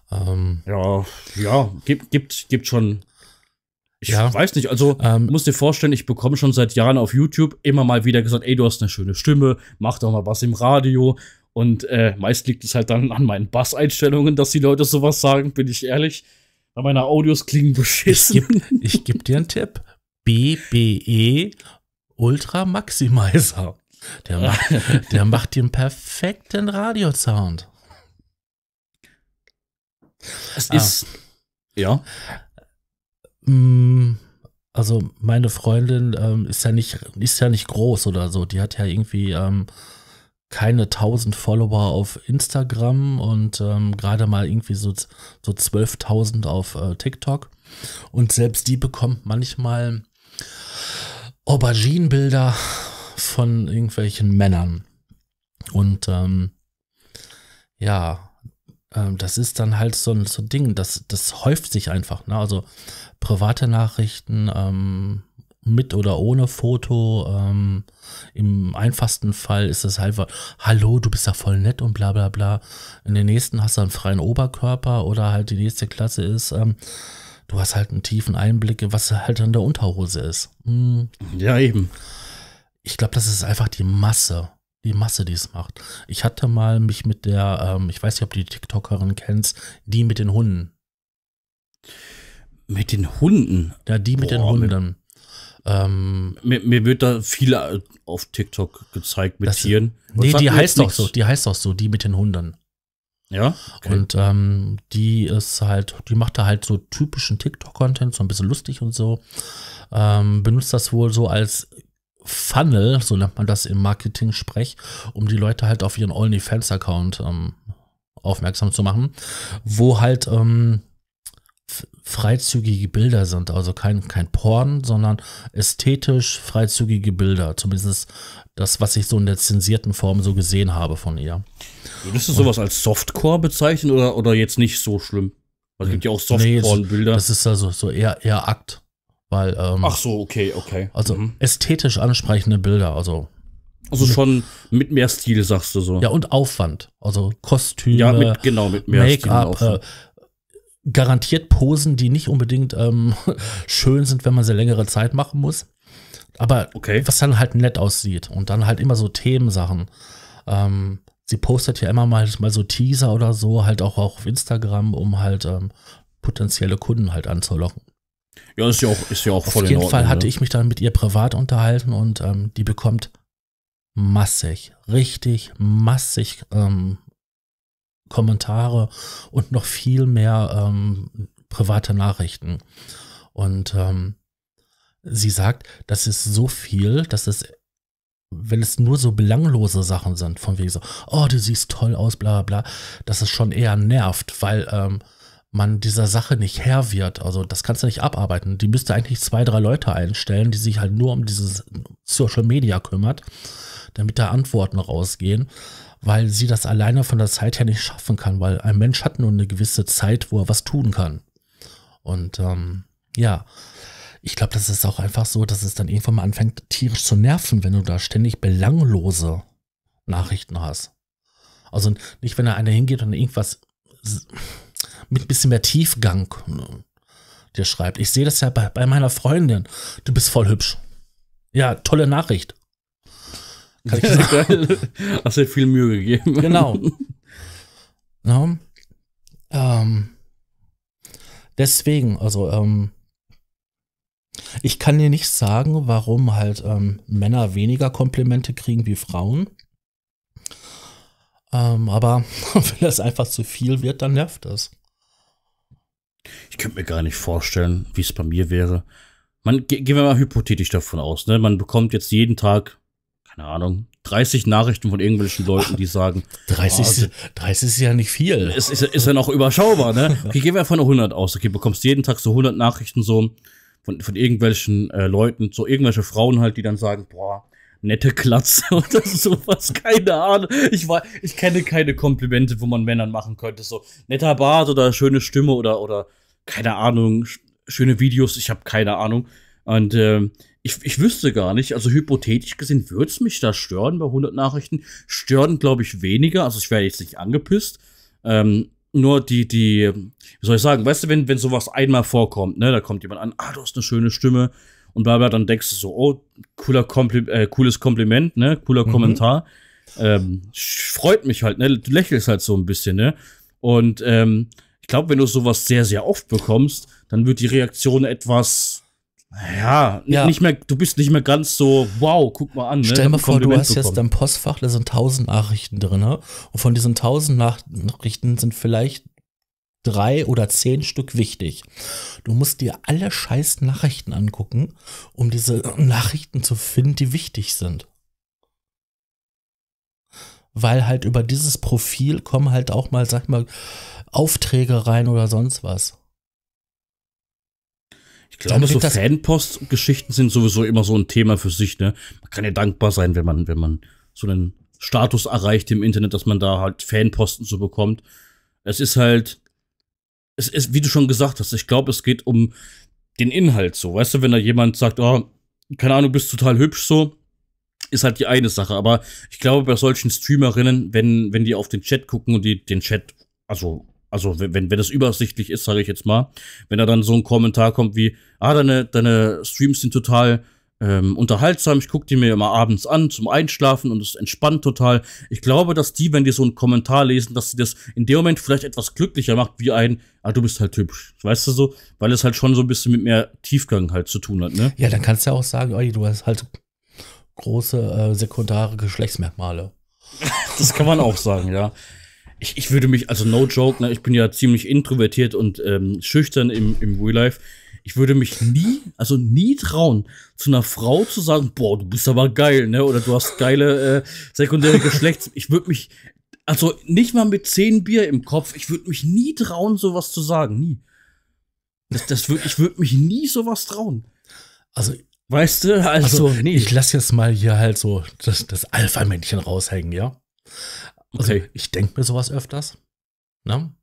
Ähm. Ja, ja, gibt, gibt, gibt schon ich ja. weiß nicht, also ähm, muss dir vorstellen, ich bekomme schon seit Jahren auf YouTube immer mal wieder gesagt, ey, du hast eine schöne Stimme, mach doch mal was im Radio. Und äh, meist liegt es halt dann an meinen Bass-Einstellungen, dass die Leute sowas sagen, bin ich ehrlich. Weil meine Audios klingen beschissen. Ich gebe geb dir einen Tipp. BBE Ultra Maximizer. Der macht, der macht den perfekten Radiosound. Es ah. ist. Ja. Mm, also meine Freundin ähm, ist ja nicht, ist ja nicht groß oder so. Die hat ja irgendwie ähm, keine 1000 Follower auf Instagram und ähm, gerade mal irgendwie so, so 12.000 auf äh, TikTok. Und selbst die bekommt manchmal Auberginenbilder von irgendwelchen Männern. Und ähm, ja, ähm, das ist dann halt so ein, so ein Ding, das, das häuft sich einfach. Ne? Also private Nachrichten ähm, mit oder ohne Foto. Ähm, Im einfachsten Fall ist es einfach, halt hallo, du bist ja voll nett und bla bla bla. In den nächsten hast du einen freien Oberkörper oder halt die nächste Klasse ist, ähm, du hast halt einen tiefen Einblick, was halt an der Unterhose ist. Hm. Ja, eben. Ich glaube, das ist einfach die Masse. Die Masse, die es macht. Ich hatte mal mich mit der, ähm, ich weiß nicht, ob du die TikTokerin kennst, die mit den Hunden. Mit den Hunden? Ja, die mit Boah, den Hunden. Ähm, mir, mir, wird da viel äh, auf TikTok gezeigt mit das, Tieren. Und nee, die heißt doch so, die heißt doch so, die mit den Hunden. Ja. Okay. Und ähm, die ist halt, die macht da halt so typischen TikTok-Content, so ein bisschen lustig und so. Ähm, benutzt das wohl so als Funnel, so nennt man das im Marketing-Sprech, um die Leute halt auf ihren OnlyFans-Account ähm, aufmerksam zu machen, wo halt ähm, freizügige Bilder sind. Also kein, kein Porn, sondern ästhetisch freizügige Bilder. Zumindest das, was ich so in der zensierten Form so gesehen habe von ihr. Würdest du sowas als Softcore bezeichnen oder, oder jetzt nicht so schlimm? Weil es gibt ja auch Softporn-Bilder. Nee, das ist also so eher, eher Akt. Weil, ähm, Ach so, okay, okay. Also mhm. ästhetisch ansprechende Bilder, also also schon mit mehr Stil, sagst du so. Ja, und Aufwand. Also Kostüme, ja, mit, genau, mit mehr Make-up, äh, garantiert Posen, die nicht unbedingt ähm, schön sind, wenn man sie längere Zeit machen muss. Aber okay. was dann halt nett aussieht. Und dann halt immer so Themensachen. Ähm, sie postet ja immer mal, mal so Teaser oder so, halt auch, auf Instagram, um halt ähm, potenzielle Kunden halt anzulocken. Ja, ist ja auch, ist ja auch voll Auf jeden Ordnung, Fall hatte oder? Ne? ich mich dann mit ihr privat unterhalten und ähm, die bekommt massig, richtig massig ähm, Kommentare und noch viel mehr ähm, private Nachrichten. Und ähm, sie sagt, das ist so viel, dass es, wenn es nur so belanglose Sachen sind, von wegen so, oh, du siehst toll aus, bla bla, dass es schon eher nervt, weil ähm, man dieser Sache nicht Herr wird. Also das kannst du nicht abarbeiten. Die müsste eigentlich zwei, drei Leute einstellen, die sich halt nur um dieses Social Media kümmert, damit da Antworten rausgehen weil sie das alleine von der Zeit her nicht schaffen kann, weil ein Mensch hat nur eine gewisse Zeit, wo er was tun kann. Und ähm, ja, ich glaube, das ist auch einfach so, dass es dann irgendwann mal anfängt, tierisch zu nerven, wenn du da ständig belanglose Nachrichten hast. Also nicht, wenn da einer hingeht und irgendwas mit ein bisschen mehr Tiefgang ne, dir schreibt. Ich sehe das ja bei, bei meiner Freundin. Du bist voll hübsch. Ja, tolle Nachricht. Kann ich Hast dir viel Mühe gegeben. Genau. no? ähm, deswegen, also, ähm, ich kann dir nicht sagen, warum halt ähm, Männer weniger Komplimente kriegen wie Frauen. Ähm, aber wenn das einfach zu viel wird, dann nervt das. Ich könnte mir gar nicht vorstellen, wie es bei mir wäre. Man, gehen wir mal hypothetisch davon aus, ne? Man bekommt jetzt jeden Tag keine Ahnung, 30 Nachrichten von irgendwelchen Leuten, die sagen, 30, oh, 30 ist ja nicht viel. Es ist, ist ja noch überschaubar, ne? Okay, gehen wir von 100 aus. Okay, bekommst jeden Tag so 100 Nachrichten so von, von irgendwelchen äh, Leuten, so irgendwelche Frauen halt, die dann sagen, boah, nette Klatze oder sowas, keine Ahnung. Ich war, ich kenne keine Komplimente, wo man Männern machen könnte, so netter Bart oder schöne Stimme oder oder keine Ahnung, schöne Videos, ich habe keine Ahnung. Und ähm, ich, ich wüsste gar nicht, also hypothetisch gesehen würde es mich da stören bei 100 Nachrichten. Stören, glaube ich, weniger. Also ich wäre jetzt nicht angepisst. Ähm, nur die, die, wie soll ich sagen, weißt du, wenn, wenn sowas einmal vorkommt, ne, da kommt jemand an, ah, du hast eine schöne Stimme und bla bla, dann denkst du so, oh, cooler Kompli äh, cooles Kompliment, ne, cooler mhm. Kommentar. Ähm, freut mich halt, ne? Du lächelst halt so ein bisschen, ne? Und ähm, ich glaube, wenn du sowas sehr, sehr oft bekommst, dann wird die Reaktion etwas ja, ja, Nicht mehr, du bist nicht mehr ganz so, wow, guck mal an. Ne, Stell dir mal vor, du hast bekommen. jetzt dein Postfach, da sind tausend Nachrichten drin. Ne? Und von diesen tausend Nachrichten sind vielleicht drei oder zehn Stück wichtig. Du musst dir alle scheiß Nachrichten angucken, um diese Nachrichten zu finden, die wichtig sind. Weil halt über dieses Profil kommen halt auch mal, sag mal, Aufträge rein oder sonst was. Ich glaube, so Fanpost-Geschichten sind sowieso immer so ein Thema für sich. Ne? Man kann ja dankbar sein, wenn man, wenn man so einen Status erreicht im Internet, dass man da halt Fanposten so bekommt. Es ist halt, es ist, wie du schon gesagt hast, ich glaube, es geht um den Inhalt so. Weißt du, wenn da jemand sagt, oh, keine Ahnung, bist total hübsch so, ist halt die eine Sache. Aber ich glaube, bei solchen Streamerinnen, wenn, wenn die auf den Chat gucken und die den Chat, also also wenn, wenn, wenn das übersichtlich ist, sage ich jetzt mal, wenn da dann so ein Kommentar kommt wie, ah, deine, deine Streams sind total ähm, unterhaltsam, ich gucke die mir immer abends an zum Einschlafen und es entspannt total. Ich glaube, dass die, wenn die so einen Kommentar lesen, dass sie das in dem Moment vielleicht etwas glücklicher macht, wie ein, ah, du bist halt hübsch, weißt du so, weil es halt schon so ein bisschen mit mehr Tiefgang halt zu tun hat, ne? Ja, dann kannst du ja auch sagen, Olli, du hast halt große äh, sekundäre Geschlechtsmerkmale. das kann man auch sagen, ja ich, ich würde mich, also no joke, ne, ich bin ja ziemlich introvertiert und ähm, schüchtern im, im Real Life. Ich würde mich nie, also nie trauen, zu einer Frau zu sagen, boah, du bist aber geil, ne? Oder du hast geile äh, sekundäre Geschlechts. Ich würde mich, also nicht mal mit zehn Bier im Kopf, ich würde mich nie trauen, sowas zu sagen. Nie. Das, das würd, ich würde mich nie sowas trauen. Also, weißt du, also, also nee. ich lasse jetzt mal hier halt so das, das Alpha-Männchen raushängen, ja? Also okay. ich denke mir sowas öfters. Ne?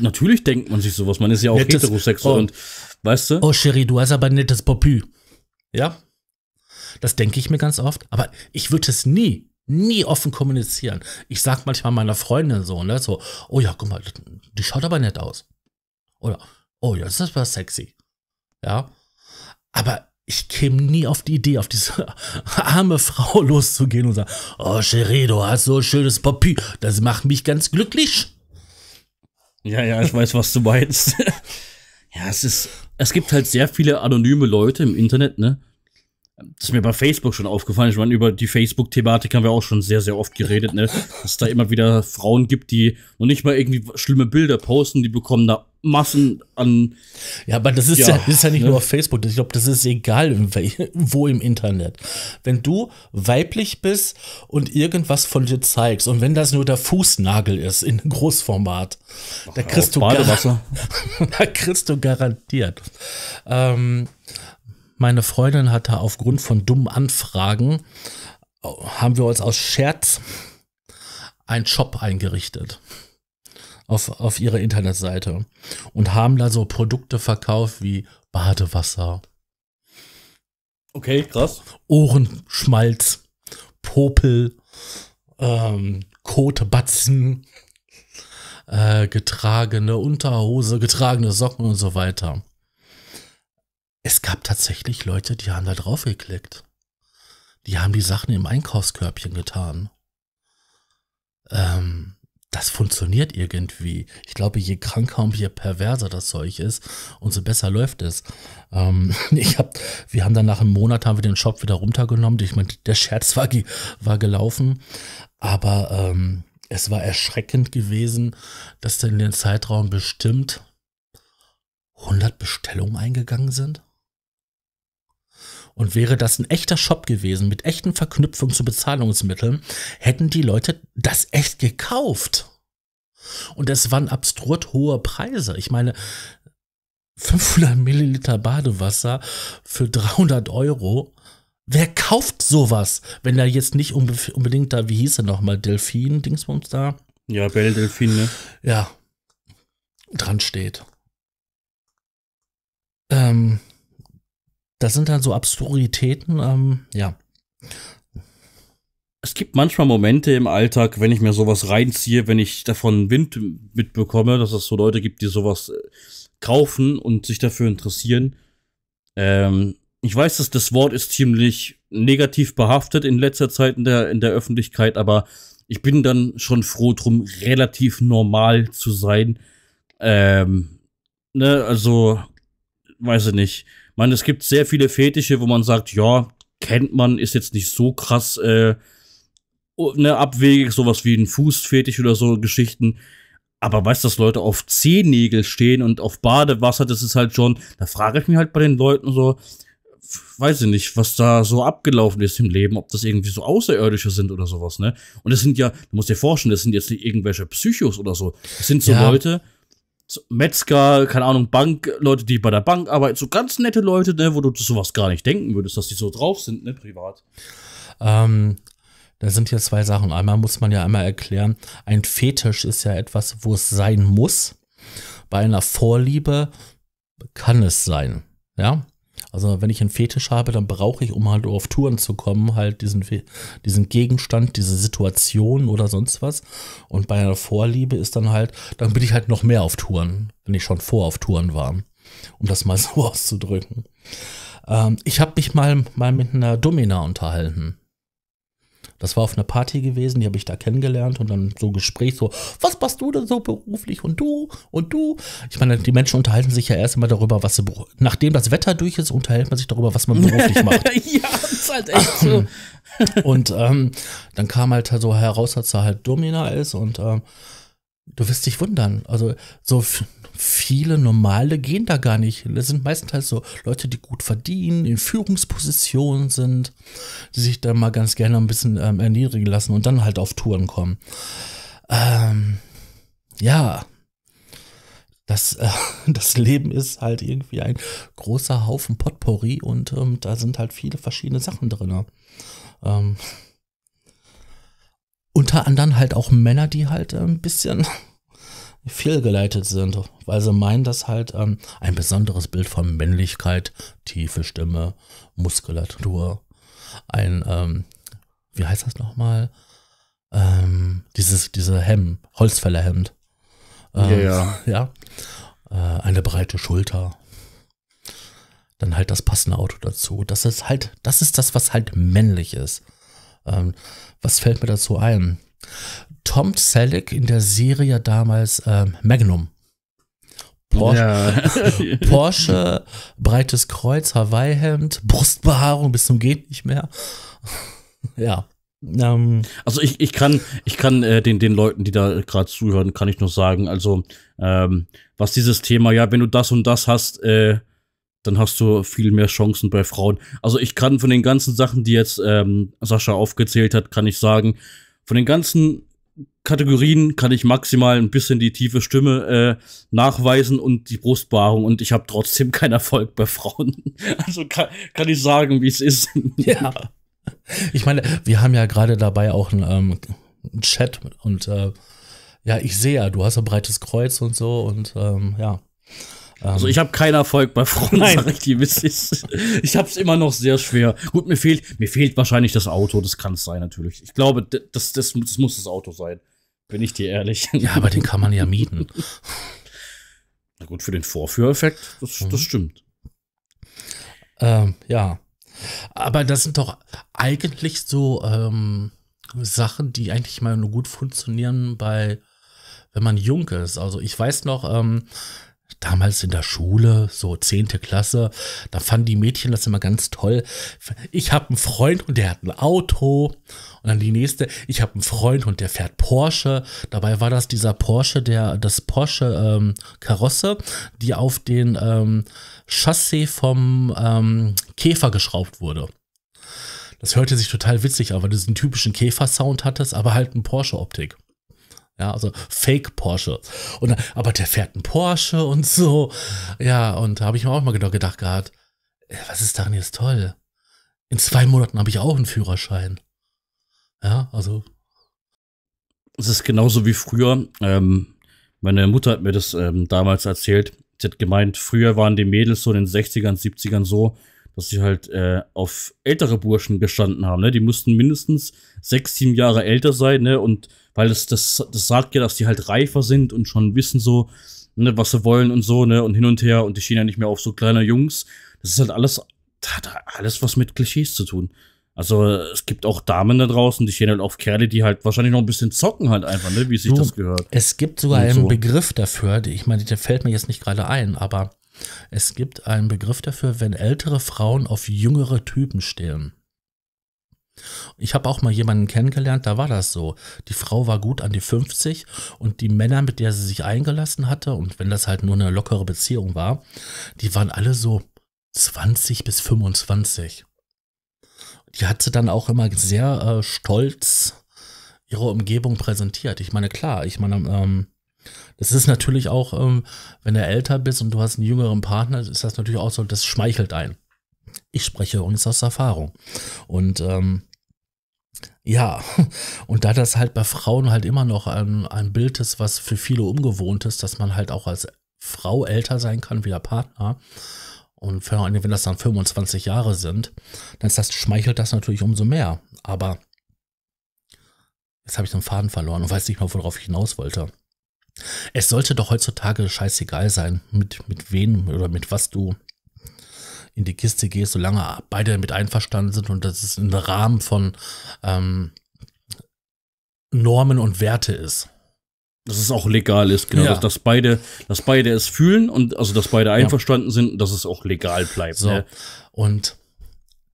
Natürlich denkt man sich sowas. Man ist ja auch nettes, heterosexuell oh, und weißt du? Oh, Sherry, du hast aber ein nettes Popü. Ja. Das denke ich mir ganz oft. Aber ich würde es nie, nie offen kommunizieren. Ich sag manchmal meiner Freundin so, ne? So, oh ja, guck mal, die schaut aber nett aus. Oder, oh ja, das ist aber sexy. Ja. Aber ich käme nie auf die Idee, auf diese arme Frau loszugehen und sagen, oh Cherie, du hast so ein schönes Papier, das macht mich ganz glücklich. Ja, ja, ich weiß, was du meinst. ja, es ist, es gibt halt sehr viele anonyme Leute im Internet, ne? Das ist mir bei Facebook schon aufgefallen. Ich meine, über die Facebook-Thematik haben wir auch schon sehr, sehr oft geredet, ne? Dass es da immer wieder Frauen gibt, die noch nicht mal irgendwie schlimme Bilder posten, die bekommen da Massen an. Ja, aber das ist ja, ja das ist ja nicht ne? nur auf Facebook. Ich glaube, das ist egal, wo im Internet. Wenn du weiblich bist und irgendwas von dir zeigst und wenn das nur der Fußnagel ist in Großformat, da kriegst, du gar da kriegst du garantiert. Ähm, meine Freundin hatte aufgrund von dummen Anfragen, äh, haben wir uns aus Scherz einen Shop eingerichtet auf, auf ihrer Internetseite und haben da so Produkte verkauft wie Badewasser. Okay, krass. Ohrenschmalz, Popel, ähm, Kotbatzen, äh, getragene Unterhose, getragene Socken und so weiter. Es gab tatsächlich Leute, die haben da drauf geklickt. Die haben die Sachen im Einkaufskörbchen getan. Ähm, das funktioniert irgendwie. Ich glaube, je kranker und je perverser das Zeug ist, umso besser läuft es. Ähm, ich hab, wir haben dann nach einem Monat haben wir den Shop wieder runtergenommen. Ich meine, der Scherz war, war gelaufen, aber ähm, es war erschreckend gewesen, dass dann in den Zeitraum bestimmt 100 Bestellungen eingegangen sind. Und wäre das ein echter Shop gewesen mit echten Verknüpfungen zu Bezahlungsmitteln, hätten die Leute das echt gekauft. Und es waren abstrut hohe Preise. Ich meine, 500 Milliliter Badewasser für 300 Euro. Wer kauft sowas, wenn da jetzt nicht unbedingt da, wie hieß er nochmal, Delfin, Dingsbums da? Ja, Belle Delfin, ne? Ja. Dran steht. Ähm, das sind dann halt so Absurditäten, ähm, ja. Es gibt manchmal Momente im Alltag, wenn ich mir sowas reinziehe, wenn ich davon Wind mitbekomme, dass es so Leute gibt, die sowas äh, kaufen und sich dafür interessieren. Ähm, ich weiß, dass das Wort ist ziemlich negativ behaftet in letzter Zeit in der, in der Öffentlichkeit, aber ich bin dann schon froh drum, relativ normal zu sein. Ähm, ne, also, weiß ich nicht meine, es gibt sehr viele Fetische, wo man sagt, ja, kennt man, ist jetzt nicht so krass, äh, ne, abwegig, sowas wie ein Fußfetisch oder so Geschichten. Aber weißt du, dass Leute auf Zehennägel stehen und auf Badewasser, das ist halt schon, da frage ich mich halt bei den Leuten so, weiß ich nicht, was da so abgelaufen ist im Leben, ob das irgendwie so Außerirdische sind oder sowas, ne? Und das sind ja, du musst dir vorstellen, das sind jetzt nicht irgendwelche Psychos oder so. Das sind so ja. Leute, Metzger, keine Ahnung, Bank, Leute, die bei der Bank arbeiten, so ganz nette Leute, ne, wo du sowas gar nicht denken würdest, dass die so drauf sind, ne, privat. Ähm, da sind hier zwei Sachen. Einmal muss man ja einmal erklären, ein Fetisch ist ja etwas, wo es sein muss. Bei einer Vorliebe kann es sein. Ja, also wenn ich einen Fetisch habe, dann brauche ich, um halt auf Touren zu kommen, halt diesen, diesen Gegenstand, diese Situation oder sonst was. Und bei einer Vorliebe ist dann halt, dann bin ich halt noch mehr auf Touren, wenn ich schon vor auf Touren war, um das mal so auszudrücken. Ähm, ich habe mich mal, mal mit einer Domina unterhalten. Das war auf einer Party gewesen, die habe ich da kennengelernt und dann so Gespräch, so, was machst du denn so beruflich und du und du? Ich meine, die Menschen unterhalten sich ja erst immer darüber, was sie, nachdem das Wetter durch ist, unterhält man sich darüber, was man beruflich macht. ja, das ist halt echt so. und ähm, dann kam halt so heraus, dass er halt Domina ist und ähm, du wirst dich wundern. Also so viele normale gehen da gar nicht. Das sind meistenteils so Leute, die gut verdienen, in Führungspositionen sind, die sich da mal ganz gerne ein bisschen ähm, erniedrigen lassen und dann halt auf Touren kommen. Ähm, ja, das, äh, das Leben ist halt irgendwie ein großer Haufen Potpourri und ähm, da sind halt viele verschiedene Sachen drin. Ähm, unter anderem halt auch Männer, die halt ein bisschen fehlgeleitet sind, weil sie meinen, dass halt ähm, ein besonderes Bild von Männlichkeit, tiefe Stimme, Muskulatur, ein, ähm, wie heißt das nochmal? Ähm, dieses, diese Hemd, Holzfällerhemd. Ähm, ja, ja. ja? Äh, eine breite Schulter. Dann halt das passende Auto dazu. Das ist halt, das ist das, was halt männlich ist. Ähm, was fällt mir dazu ein? Tom Selleck in der Serie damals ähm, Magnum. Porsche, ja. Porsche, breites Kreuz, Hawaii-Hemd, Brustbehaarung bis zum geht nicht mehr. ja. Ähm. Also ich, ich kann, ich kann äh, den, den Leuten, die da gerade zuhören, kann ich nur sagen, also ähm, was dieses Thema, ja, wenn du das und das hast, äh, dann hast du viel mehr Chancen bei Frauen. Also ich kann von den ganzen Sachen, die jetzt ähm, Sascha aufgezählt hat, kann ich sagen, von den ganzen Kategorien kann ich maximal ein bisschen die tiefe Stimme äh, nachweisen und die Brustbehaarung und ich habe trotzdem keinen Erfolg bei Frauen. Also kann, kann ich sagen, wie es ist. Ja. Ich meine, wir haben ja gerade dabei auch einen ähm, Chat und äh, ja, ich sehe ja, du hast ein breites Kreuz und so und ähm, ja. Ähm, also ich habe keinen Erfolg bei Frauen, Nein. sag ich dir, Ich habe es immer noch sehr schwer. Gut, mir fehlt, mir fehlt wahrscheinlich das Auto, das kann es sein natürlich. Ich glaube, das, das, das muss das Auto sein. Bin ich dir ehrlich. Ja, aber den kann man ja mieten. Na gut, für den Vorführeffekt, das, mhm. das stimmt. Ähm, ja. Aber das sind doch eigentlich so ähm, Sachen, die eigentlich mal nur gut funktionieren bei, wenn man jung ist. Also ich weiß noch, ähm, damals in der Schule, so zehnte Klasse, da fanden die Mädchen das immer ganz toll. Ich habe einen Freund und der hat ein Auto. Und dann die nächste, ich habe einen Freund und der fährt Porsche. Dabei war das dieser Porsche, der das Porsche ähm, Karosse, die auf den ähm, Chassis vom ähm, Käfer geschraubt wurde. Das hörte sich total witzig an, weil du diesen typischen Käfer-Sound hattest, aber halt eine Porsche-Optik. Ja, also Fake Porsche. Und, aber der fährt einen Porsche und so. Ja, und da habe ich mir auch mal genau gedacht gehabt, äh, was ist daran jetzt toll? In zwei Monaten habe ich auch einen Führerschein. Ja, also. Es ist genauso wie früher. Ähm, meine Mutter hat mir das ähm, damals erzählt. Sie hat gemeint, früher waren die Mädels so in den 60ern, 70ern so, dass sie halt äh, auf ältere Burschen gestanden haben. Ne? Die mussten mindestens sechs, sieben Jahre älter sein ne? und weil das, das, das sagt ja, dass die halt reifer sind und schon wissen so, ne, was sie wollen und so, ne, und hin und her und die stehen ja nicht mehr auf so kleine Jungs. Das ist halt alles, hat alles was mit Klischees zu tun. Also es gibt auch Damen da draußen, die stehen halt auf Kerle, die halt wahrscheinlich noch ein bisschen zocken halt einfach, ne, wie sich so, das gehört. Es gibt sogar so. einen Begriff dafür, ich meine, der fällt mir jetzt nicht gerade ein, aber es gibt einen Begriff dafür, wenn ältere Frauen auf jüngere Typen stehen. Ich habe auch mal jemanden kennengelernt, da war das so. Die Frau war gut an die 50 und die Männer, mit der sie sich eingelassen hatte, und wenn das halt nur eine lockere Beziehung war, die waren alle so 20 bis 25. Die hat sie dann auch immer sehr äh, stolz ihre Umgebung präsentiert. Ich meine, klar, ich meine, ähm, das ist natürlich auch, ähm, wenn du älter bist und du hast einen jüngeren Partner, ist das natürlich auch so, das schmeichelt ein. Ich spreche uns aus Erfahrung. Und ähm, ja, und da das halt bei Frauen halt immer noch ein, ein Bild ist, was für viele ungewohnt ist, dass man halt auch als Frau älter sein kann wie der Partner, und vor allem, wenn das dann 25 Jahre sind, dann ist das, schmeichelt das natürlich umso mehr. Aber jetzt habe ich den Faden verloren und weiß nicht mehr, worauf ich hinaus wollte. Es sollte doch heutzutage scheißegal sein, mit, mit wem oder mit was du in die Kiste gehst, solange beide mit einverstanden sind und das ist im Rahmen von ähm, Normen und Werte ist. Dass es auch legal ist, genau. Ja. Dass, dass, beide, dass beide es fühlen und also dass beide einverstanden ja. sind, dass es auch legal bleibt. So. Ne? Und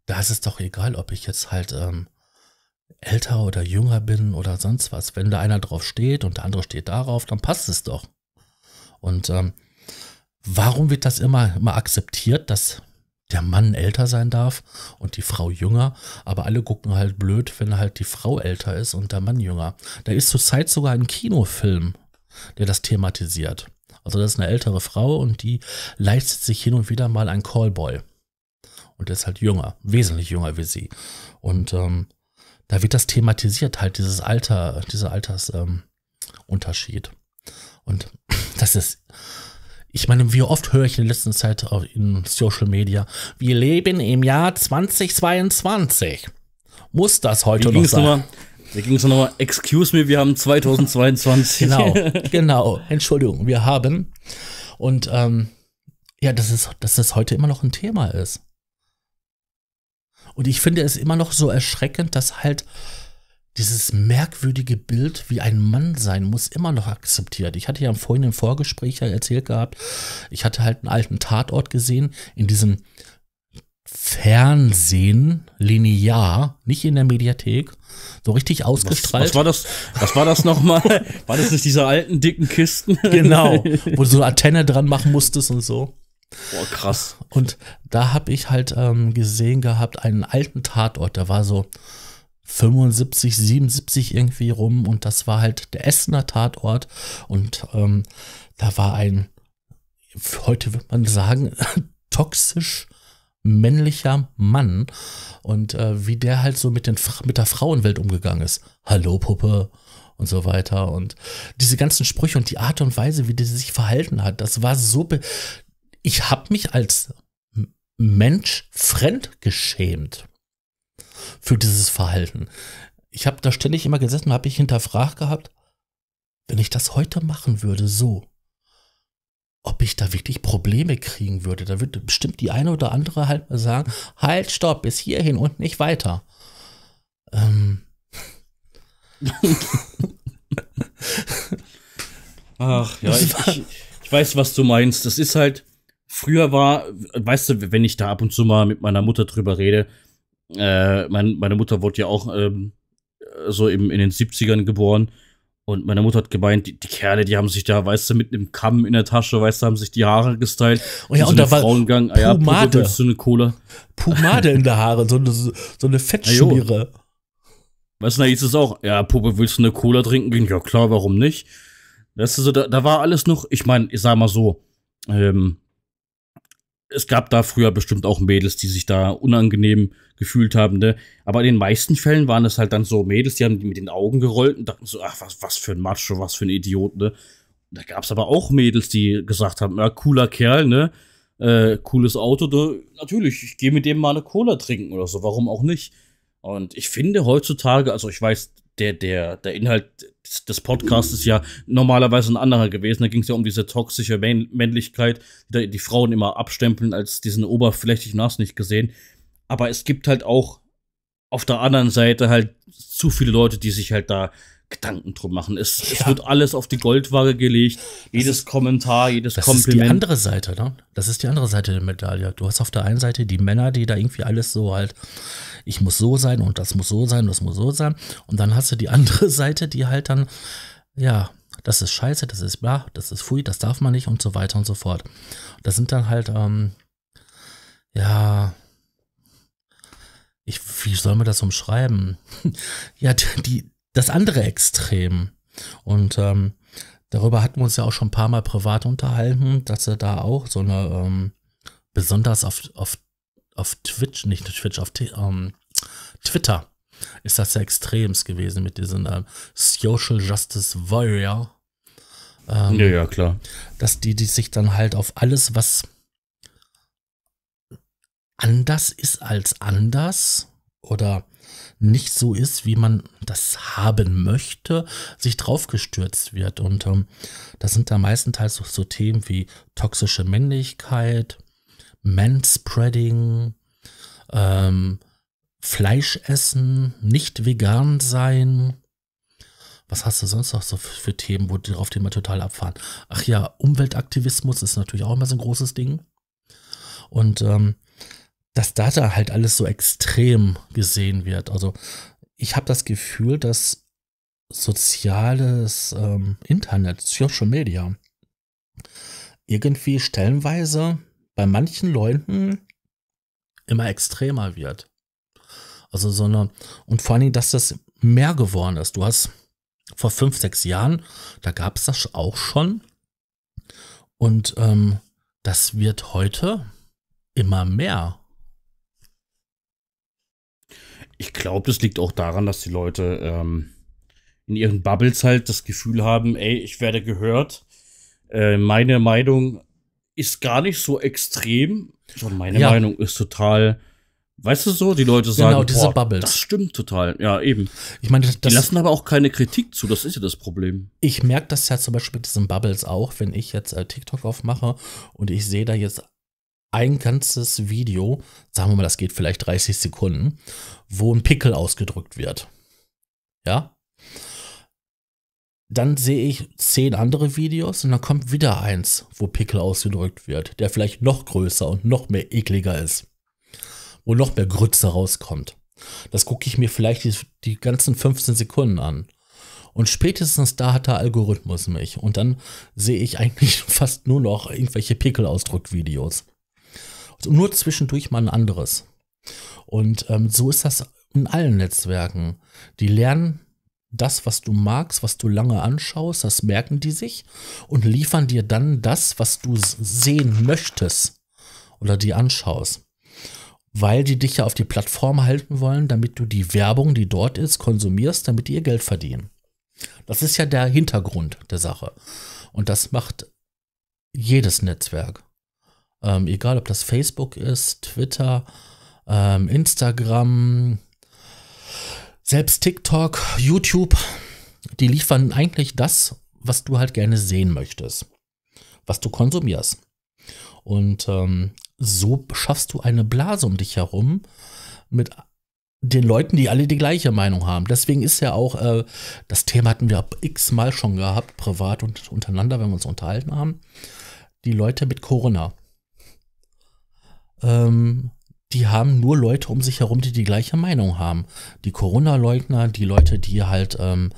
da ist es doch egal, ob ich jetzt halt ähm, älter oder jünger bin oder sonst was. Wenn da einer drauf steht und der andere steht darauf, dann passt es doch. Und ähm, warum wird das immer, immer akzeptiert, dass der Mann älter sein darf und die Frau jünger, aber alle gucken halt blöd, wenn halt die Frau älter ist und der Mann jünger. Da ist zurzeit sogar ein Kinofilm, der das thematisiert. Also das ist eine ältere Frau und die leistet sich hin und wieder mal ein Callboy. Und der ist halt jünger, wesentlich jünger wie sie. Und ähm, da wird das thematisiert, halt dieses Alter, dieser Altersunterschied. Ähm, und das ist ich meine, wie oft höre ich in der letzten Zeit auf, in Social Media, wir leben im Jahr 2022. Muss das heute noch sein? Nochmal, da ging es nochmal, excuse me, wir haben 2022. genau, genau. Entschuldigung, wir haben. Und ähm, ja, das ist, dass das heute immer noch ein Thema ist. Und ich finde es immer noch so erschreckend, dass halt dieses merkwürdige Bild, wie ein Mann sein muss, immer noch akzeptiert. Ich hatte ja vorhin im Vorgespräch ja erzählt gehabt, ich hatte halt einen alten Tatort gesehen, in diesem Fernsehen, linear, nicht in der Mediathek, so richtig ausgestrahlt. Was, was war das? Was war das nochmal? war das nicht diese alten dicken Kisten? genau, wo du so eine Antenne dran machen musstest und so. Boah, krass. Und da habe ich halt ähm, gesehen gehabt, einen alten Tatort, da war so 75, 77 irgendwie rum und das war halt der Essener Tatort und ähm, da war ein, heute würde man sagen, toxisch männlicher Mann und äh, wie der halt so mit, den, mit der Frauenwelt umgegangen ist. Hallo Puppe und so weiter und diese ganzen Sprüche und die Art und Weise, wie der sich verhalten hat, das war so... ich habe mich als Mensch fremd geschämt für dieses Verhalten. Ich habe da ständig immer gesessen, habe ich hinterfragt gehabt, wenn ich das heute machen würde, so, ob ich da wirklich Probleme kriegen würde. Da würde bestimmt die eine oder andere halt mal sagen, halt, stopp, bis hierhin und nicht weiter. Ähm. Ach ja, ich, ich, ich weiß, was du meinst. Das ist halt, früher war, weißt du, wenn ich da ab und zu mal mit meiner Mutter drüber rede, äh, mein, meine Mutter wurde ja auch ähm, so im, in den 70ern geboren. Und meine Mutter hat gemeint, die, die, Kerle, die haben sich da, weißt du, mit einem Kamm in der Tasche, weißt du, haben sich die Haare gestylt. Oh ja, und, und da war Frauengang, Pumade. Ah, ja, Pumade. so eine Cola. Pumade in der Haare, so eine, so eine Fettschmiere. weißt du, da hieß es auch, ja, Puppe, willst du eine Cola trinken? Ja, klar, warum nicht? Weißt du, so, da, da war alles noch, ich meine, ich sag mal so, ähm, es gab da früher bestimmt auch Mädels, die sich da unangenehm gefühlt haben, ne? Aber in den meisten Fällen waren es halt dann so Mädels, die haben die mit den Augen gerollt und dachten so, ach, was, was für ein Macho, was für ein Idiot, ne? Da gab es aber auch Mädels, die gesagt haben, ja, cooler Kerl, ne? Äh, cooles Auto, ne? natürlich, ich gehe mit dem mal eine Cola trinken oder so, warum auch nicht? Und ich finde heutzutage, also ich weiß, der, der, der Inhalt des Podcasts ist ja normalerweise ein anderer gewesen. Da ging es ja um diese toxische Männlichkeit, die, die Frauen immer abstempeln als diesen oberflächlichen Nass nicht gesehen. Aber es gibt halt auch auf der anderen Seite halt zu viele Leute, die sich halt da Gedanken drum machen. Es, ja. es wird alles auf die Goldwaage gelegt, jedes ist, Kommentar, jedes das Kompliment. Das ist die andere Seite, ne? Das ist die andere Seite der Medaille. Du hast auf der einen Seite die Männer, die da irgendwie alles so halt ich muss so sein und das muss so sein, das muss so sein. Und dann hast du die andere Seite, die halt dann, ja, das ist scheiße, das ist bla, das ist fui, das darf man nicht und so weiter und so fort. Das sind dann halt, ähm, ja, ich, wie soll man das umschreiben? ja, die, das andere Extrem. Und ähm, darüber hatten wir uns ja auch schon ein paar Mal privat unterhalten, dass er da auch so eine, ähm, besonders auf, auf auf Twitch, nicht Twitch, auf ähm, Twitter ist das ja extremst gewesen mit diesen ähm, Social Justice Warrior. Ähm, ja, ja, klar. Dass die, die sich dann halt auf alles, was anders ist als anders oder nicht so ist, wie man das haben möchte, sich draufgestürzt wird. Und ähm, das sind da meistenteils halt so, so Themen wie toxische Männlichkeit, Manspreading, ähm, Fleisch essen, nicht vegan sein. Was hast du sonst noch so für Themen, wo, die auf dem wir total abfahren? Ach ja, Umweltaktivismus ist natürlich auch immer so ein großes Ding. Und ähm, dass da da halt alles so extrem gesehen wird. Also ich habe das Gefühl, dass soziales ähm, Internet, Social Media, irgendwie stellenweise bei manchen Leuten immer extremer wird. Also so eine, und vor allen Dingen, dass das mehr geworden ist. Du hast vor fünf, sechs Jahren, da gab es das auch schon. Und ähm, das wird heute immer mehr. Ich glaube, das liegt auch daran, dass die Leute ähm, in ihren Bubbles halt das Gefühl haben, ey, ich werde gehört, äh, meine Meinung ist gar nicht so extrem, sondern meine ja. Meinung ist total. Weißt du so, die Leute genau, sagen, genau, diese boah, das stimmt total. Ja, eben. Ich meine, das, die lassen aber auch keine Kritik zu, das ist ja das Problem. Ich merke das ja zum Beispiel mit diesen Bubbles auch, wenn ich jetzt äh, TikTok aufmache und ich sehe da jetzt ein ganzes Video, sagen wir mal, das geht vielleicht 30 Sekunden, wo ein Pickel ausgedrückt wird. Ja? Dann sehe ich zehn andere Videos und dann kommt wieder eins, wo Pickel ausgedrückt wird, der vielleicht noch größer und noch mehr ekliger ist. Wo noch mehr Grütze rauskommt. Das gucke ich mir vielleicht die, die, ganzen 15 Sekunden an. Und spätestens da hat der Algorithmus mich. Und dann sehe ich eigentlich fast nur noch irgendwelche Pickelausdruck-Videos. Also nur zwischendurch mal ein anderes. Und ähm, so ist das in allen Netzwerken. Die lernen das, was du magst, was du lange anschaust, das merken die sich und liefern dir dann das, was du sehen möchtest oder die anschaust. Weil die dich ja auf die Plattform halten wollen, damit du die Werbung, die dort ist, konsumierst, damit die ihr Geld verdienen. Das ist ja der Hintergrund der Sache. Und das macht jedes Netzwerk. Ähm, egal, ob das Facebook ist, Twitter, ähm, Instagram, selbst TikTok, YouTube, die liefern eigentlich das, was du halt gerne sehen möchtest, was du konsumierst. Und ähm, so schaffst du eine Blase um dich herum mit den Leuten, die alle die gleiche Meinung haben. Deswegen ist ja auch, äh, das Thema hatten wir x-mal schon gehabt, privat und untereinander, wenn wir uns unterhalten haben, die Leute mit Corona. Ähm, die haben nur Leute um sich herum, die die gleiche Meinung haben. Die Corona-Leugner, die Leute, die halt ähm,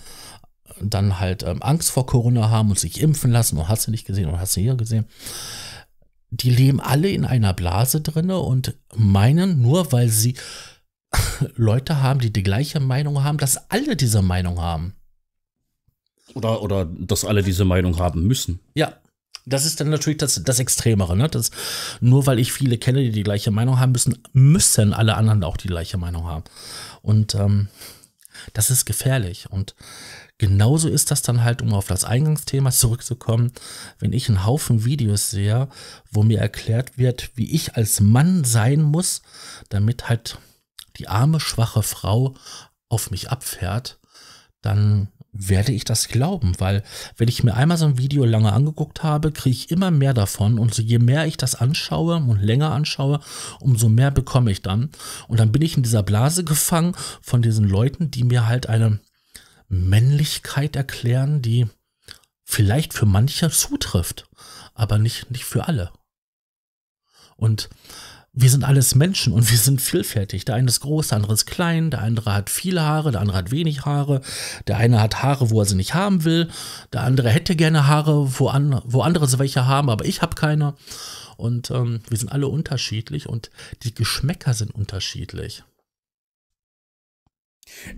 dann halt ähm, Angst vor Corona haben und sich impfen lassen und hast du nicht gesehen und hast du hier gesehen. Die leben alle in einer Blase drinne und meinen, nur weil sie Leute haben, die die gleiche Meinung haben, dass alle diese Meinung haben. Oder, oder dass alle diese Meinung haben müssen. Ja, das ist dann natürlich das, das Extremere. Ne? Das, nur weil ich viele kenne, die die gleiche Meinung haben müssen, müssen alle anderen auch die gleiche Meinung haben. Und ähm, das ist gefährlich. Und genauso ist das dann halt, um auf das Eingangsthema zurückzukommen, wenn ich einen Haufen Videos sehe, wo mir erklärt wird, wie ich als Mann sein muss, damit halt die arme, schwache Frau auf mich abfährt, dann werde ich das glauben, weil wenn ich mir einmal so ein Video lange angeguckt habe, kriege ich immer mehr davon und so je mehr ich das anschaue und länger anschaue, umso mehr bekomme ich dann. Und dann bin ich in dieser Blase gefangen von diesen Leuten, die mir halt eine Männlichkeit erklären, die vielleicht für manche zutrifft, aber nicht, nicht für alle. Und wir sind alles Menschen und wir sind vielfältig. Der eine ist groß, der andere ist klein, der andere hat viele Haare, der andere hat wenig Haare, der eine hat Haare, wo er sie nicht haben will, der andere hätte gerne Haare, wo, an, wo andere sie welche haben, aber ich habe keine. Und ähm, wir sind alle unterschiedlich und die Geschmäcker sind unterschiedlich.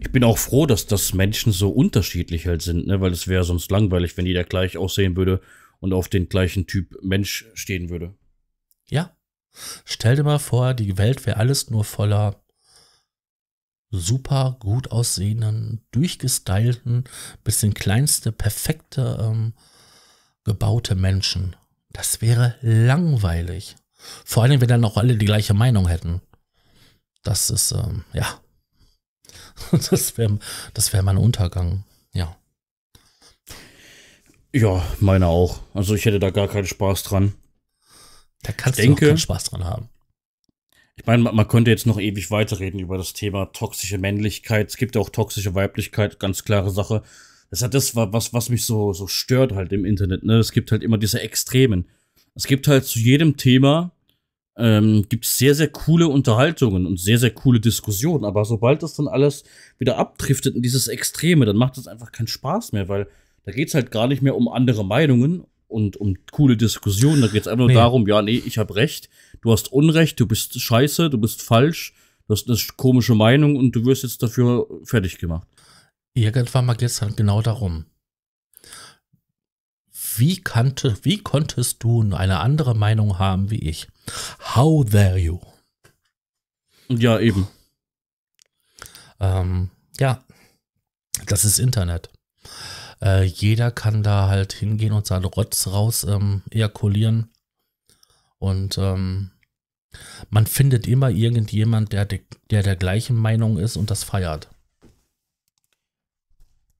Ich bin auch froh, dass das Menschen so unterschiedlich halt sind, ne? weil es wäre sonst langweilig, wenn jeder gleich aussehen würde und auf den gleichen Typ Mensch stehen würde. Ja, Stell dir mal vor, die Welt wäre alles nur voller super gut aussehenden, durchgestylten, bis in kleinste, perfekte, ähm, gebaute Menschen. Das wäre langweilig. Vor allem, wenn dann auch alle die gleiche Meinung hätten. Das ist, ähm, ja. Das wäre das wär mein Untergang, ja. Ja, meine auch. Also ich hätte da gar keinen Spaß dran. Da kannst denke, du auch keinen Spaß dran haben. Ich meine, man, man könnte jetzt noch ewig weiterreden über das Thema toxische Männlichkeit. Es gibt ja auch toxische Weiblichkeit, ganz klare Sache. Das ist halt das, was, was mich so, so stört halt im Internet. Ne? Es gibt halt immer diese Extremen. Es gibt halt zu jedem Thema ähm, gibt sehr, sehr coole Unterhaltungen und sehr, sehr coole Diskussionen. Aber sobald das dann alles wieder abdriftet in dieses Extreme, dann macht das einfach keinen Spaß mehr, weil da geht es halt gar nicht mehr um andere Meinungen, und um coole Diskussionen. Da geht es einfach nur nee. darum, ja, nee, ich habe recht, du hast Unrecht, du bist scheiße, du bist falsch, du hast eine komische Meinung und du wirst jetzt dafür fertig gemacht. Irgendwann mal geht es halt genau darum. Wie, kannte, wie konntest du eine andere Meinung haben wie ich? How dare you? Ja, eben. Ähm, ja, das ist Internet. Äh, jeder kann da halt hingehen und seinen Rotz raus ähm, ejakulieren. Und ähm, man findet immer irgendjemand, der, der der gleichen Meinung ist und das feiert.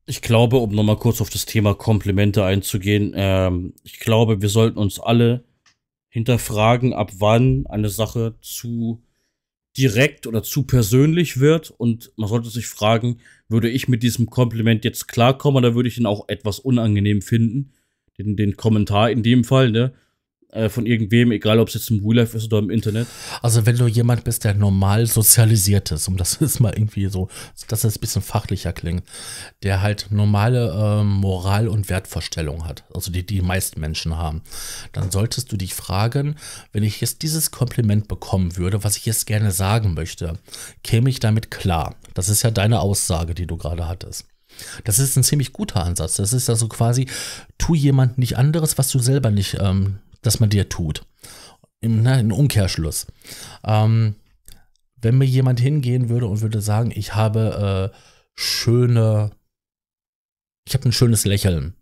Ich glaube, um nochmal kurz auf das Thema Komplimente einzugehen, ähm, ich glaube, wir sollten uns alle hinterfragen, ab wann eine Sache zu direkt oder zu persönlich wird. Und man sollte sich fragen, würde ich mit diesem Kompliment jetzt klarkommen oder würde ich ihn auch etwas unangenehm finden? Den, den Kommentar in dem Fall, ne? Äh, von irgendwem, egal ob es jetzt im Real Life ist oder im Internet. Also wenn du jemand bist, der normal sozialisiert ist, um das jetzt mal irgendwie so, dass das ein bisschen fachlicher klingt, der halt normale äh, Moral- und Wertvorstellungen hat, also die die meisten Menschen haben, dann solltest du dich fragen, wenn ich jetzt dieses Kompliment bekommen würde, was ich jetzt gerne sagen möchte, käme ich damit klar? Das ist ja deine Aussage, die du gerade hattest. Das ist ein ziemlich guter Ansatz. Das ist also quasi, tu jemand nicht anderes, was du selber nicht ähm, dass man dir tut. Im, ne, im Umkehrschluss. Ähm, wenn mir jemand hingehen würde und würde sagen, ich habe äh, schöne, ich habe ein schönes Lächeln.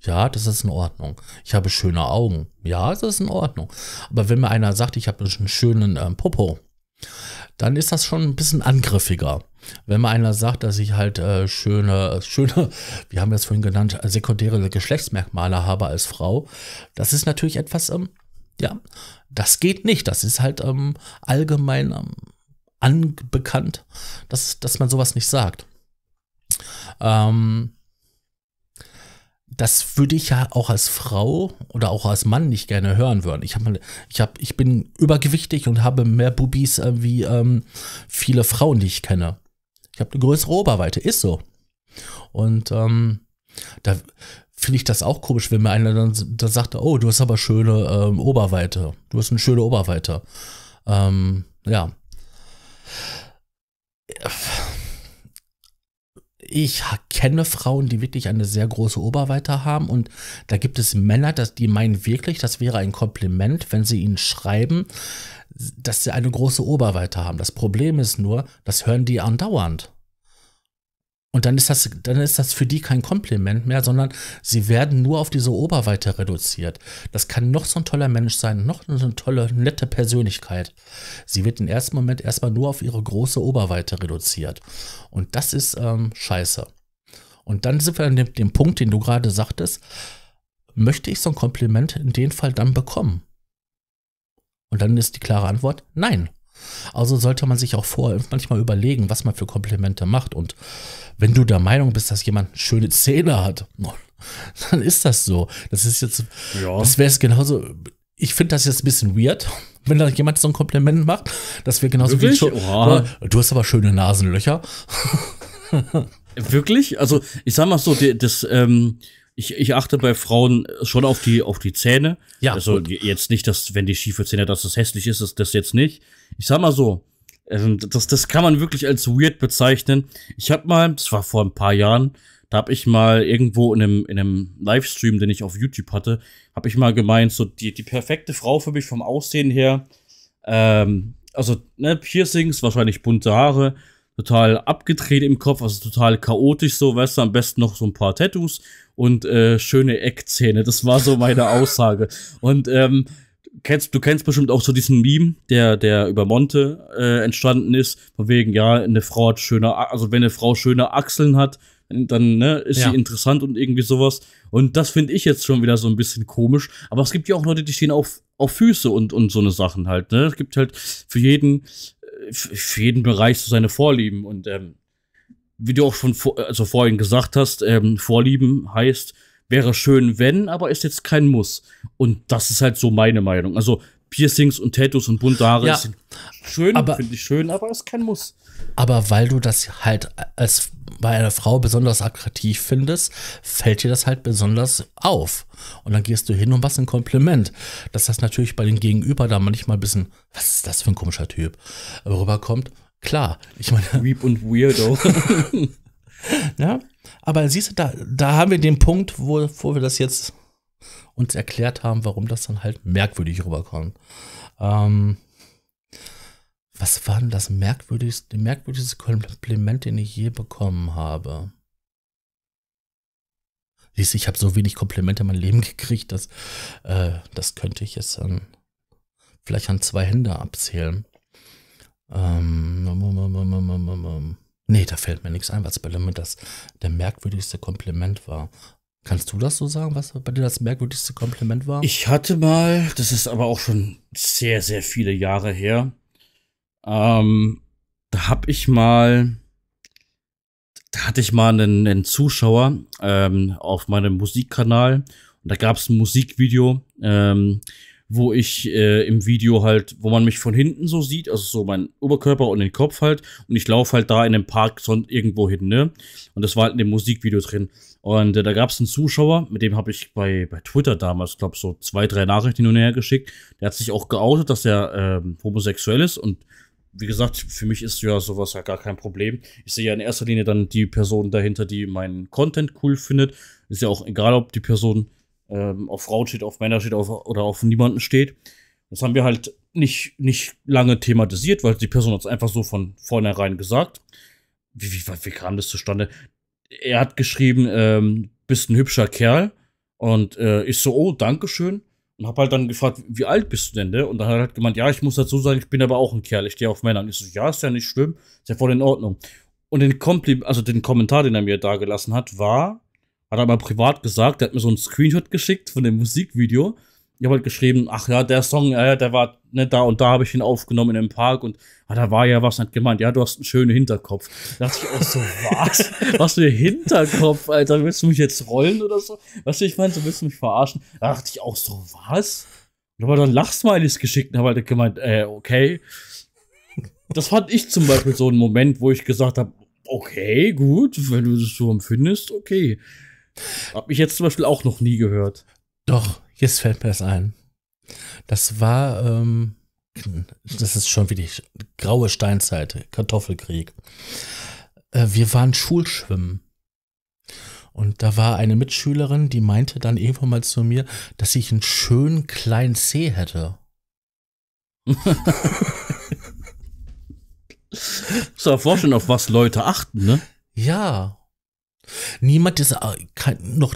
Ja, das ist in Ordnung. Ich habe schöne Augen. Ja, das ist in Ordnung. Aber wenn mir einer sagt, ich habe einen schönen ähm, Popo, dann ist das schon ein bisschen angriffiger. Wenn mir einer sagt, dass ich halt äh, schöne, äh, schöne, wir haben das vorhin genannt, äh, sekundäre Geschlechtsmerkmale habe als Frau, das ist natürlich etwas, ähm, ja, das geht nicht. Das ist halt ähm, allgemein ähm, anbekannt, dass, dass man sowas nicht sagt. Ähm, das würde ich ja auch als Frau oder auch als Mann nicht gerne hören würden. Ich, hab, ich, hab, ich bin übergewichtig und habe mehr Bubis äh, wie ähm, viele Frauen, die ich kenne. Ich habe eine größere Oberweite, ist so. Und ähm, da finde ich das auch komisch, wenn mir einer dann, dann sagt, oh, du hast aber schöne ähm, Oberweite. Du hast eine schöne Oberweite. Ähm, ja. Ich kenne Frauen, die wirklich eine sehr große Oberweite haben und da gibt es Männer, dass die meinen wirklich, das wäre ein Kompliment, wenn sie ihnen schreiben, dass sie eine große Oberweite haben. Das Problem ist nur, das hören die andauernd. Und dann ist das, dann ist das für die kein Kompliment mehr, sondern sie werden nur auf diese Oberweite reduziert. Das kann noch so ein toller Mensch sein, noch so eine tolle, nette Persönlichkeit. Sie wird im ersten Moment erstmal nur auf ihre große Oberweite reduziert. Und das ist ähm, scheiße. Und dann sind wir an dem, dem Punkt, den du gerade sagtest, möchte ich so ein Kompliment in dem Fall dann bekommen? Und dann ist die klare Antwort, nein. Also sollte man sich auch vorher manchmal überlegen, was man für Komplimente macht und wenn du der Meinung bist, dass jemand schöne Zähne hat, dann ist das so. Das ist jetzt, ja. das wäre es genauso. Ich finde das jetzt ein bisschen weird, wenn da jemand so ein Kompliment macht, dass wir genauso Wirklich? wie schon, Du hast aber schöne Nasenlöcher. Wirklich? Also ich sag mal so, das, ähm, ich, ich achte bei Frauen schon auf die, auf die Zähne. Ja. Also gut. jetzt nicht, dass, wenn die schiefe Zähne, dass das hässlich ist, ist das jetzt nicht. Ich sag mal so, also, das, das kann man wirklich als weird bezeichnen. Ich habe mal, das war vor ein paar Jahren, da habe ich mal irgendwo in einem, in einem Livestream, den ich auf YouTube hatte, habe ich mal gemeint, so die, die perfekte Frau für mich vom Aussehen her. Ähm, also, ne, Piercings, wahrscheinlich bunte Haare, total abgedreht im Kopf, also total chaotisch so, weißt du, am besten noch so ein paar Tattoos und äh, schöne Eckzähne. Das war so meine Aussage. Und ähm, kennst, du kennst bestimmt auch so diesen Meme, der, der über Monte äh, entstanden ist, von wegen, ja, eine Frau hat schöne, also wenn eine Frau schöne Achseln hat, dann ne, ist ja. sie interessant und irgendwie sowas. Und das finde ich jetzt schon wieder so ein bisschen komisch. Aber es gibt ja auch Leute, die stehen auf, auf Füße und, und so eine Sachen halt. Ne? Es gibt halt für jeden, äh, für jeden Bereich so seine Vorlieben. Und ähm, wie du auch schon vor, also vorhin gesagt hast, ähm, Vorlieben heißt, Wäre schön, wenn, aber ist jetzt kein Muss. Und das ist halt so meine Meinung. Also Piercings und Tattoos und bunte Haare ja, sind schön, finde ich schön, aber ist kein Muss. Aber weil du das halt als bei einer Frau besonders attraktiv findest, fällt dir das halt besonders auf. Und dann gehst du hin und machst ein Kompliment. Dass das natürlich bei den Gegenüber da manchmal ein bisschen, was ist das für ein komischer Typ, rüberkommt. Klar, ich meine. Weep und Weirdo. ja, aber siehst du, da, da haben wir den Punkt, wo, wo wir das jetzt uns erklärt haben, warum das dann halt merkwürdig rüberkommt. Ähm, was war denn das merkwürdigste, merkwürdigste Kompliment, den ich je bekommen habe? Siehst du, ich habe so wenig Komplimente in meinem Leben gekriegt, dass äh, das könnte ich jetzt dann vielleicht an zwei Hände abzählen. Ähm, Nee, da fällt mir nichts ein, was bei mir das der merkwürdigste Kompliment war. Kannst du das so sagen, was bei dir das merkwürdigste Kompliment war? Ich hatte mal, das ist aber auch schon sehr, sehr viele Jahre her, ähm, da habe ich mal, da hatte ich mal einen, einen Zuschauer ähm, auf meinem Musikkanal und da gab es ein Musikvideo, ähm, wo ich äh, im Video halt, wo man mich von hinten so sieht, also so meinen Oberkörper und den Kopf halt. Und ich laufe halt da in dem Park sonst irgendwo hin, ne? Und das war halt in dem Musikvideo drin. Und äh, da gab es einen Zuschauer, mit dem habe ich bei, bei Twitter damals, glaube so zwei, drei Nachrichten hin und her geschickt. Der hat sich auch geoutet, dass er äh, homosexuell ist und wie gesagt, für mich ist ja sowas ja gar kein Problem. Ich sehe ja in erster Linie dann die Person dahinter, die meinen Content cool findet. Ist ja auch egal, ob die Person ähm, auf Frau steht, auf Männer steht auf, oder auf niemanden steht. Das haben wir halt nicht, nicht lange thematisiert, weil die Person hat es einfach so von vornherein gesagt. Wie, wie, wie kam das zustande? Er hat geschrieben, ähm, bist ein hübscher Kerl. Und äh, ich so, oh, Dankeschön. Und hab halt dann gefragt, wie alt bist du denn, ne? Und dann hat er halt gemeint, ja, ich muss dazu sagen, ich bin aber auch ein Kerl, ich stehe auf Männern. ich so, ja, ist ja nicht schlimm, ist ja voll in Ordnung. Und den Kompli also den Kommentar, den er mir da gelassen hat, war, hat er aber privat gesagt, der hat mir so einen Screenshot geschickt von dem Musikvideo. Ich habe halt geschrieben, ach ja, der Song, ja, der war ne, da und da habe ich ihn aufgenommen in einem Park und ah, da war ja was, hat gemeint, ja, du hast einen schönen Hinterkopf. Da dachte ich auch so, was? was für ein Hinterkopf, Alter, willst du mich jetzt rollen oder so? Weißt du, ich meine, so willst du mich verarschen? Da dachte ich auch so, was? Und habe dann lachst mal Lachsmileys geschickt und habe halt gemeint, äh, okay. Das fand ich zum Beispiel so einen Moment, wo ich gesagt habe, okay, gut, wenn du das so empfindest, okay. Hab ich jetzt zum Beispiel auch noch nie gehört. Doch, jetzt fällt mir das ein. Das war, ähm, das ist schon wie die graue Steinzeit, Kartoffelkrieg. Äh, wir waren Schulschwimmen. Und da war eine Mitschülerin, die meinte dann irgendwann mal zu mir, dass ich einen schönen kleinen C hätte. Muss ja vorstellen, auf was Leute achten, ne? Ja. Niemand ist äh, kann, noch,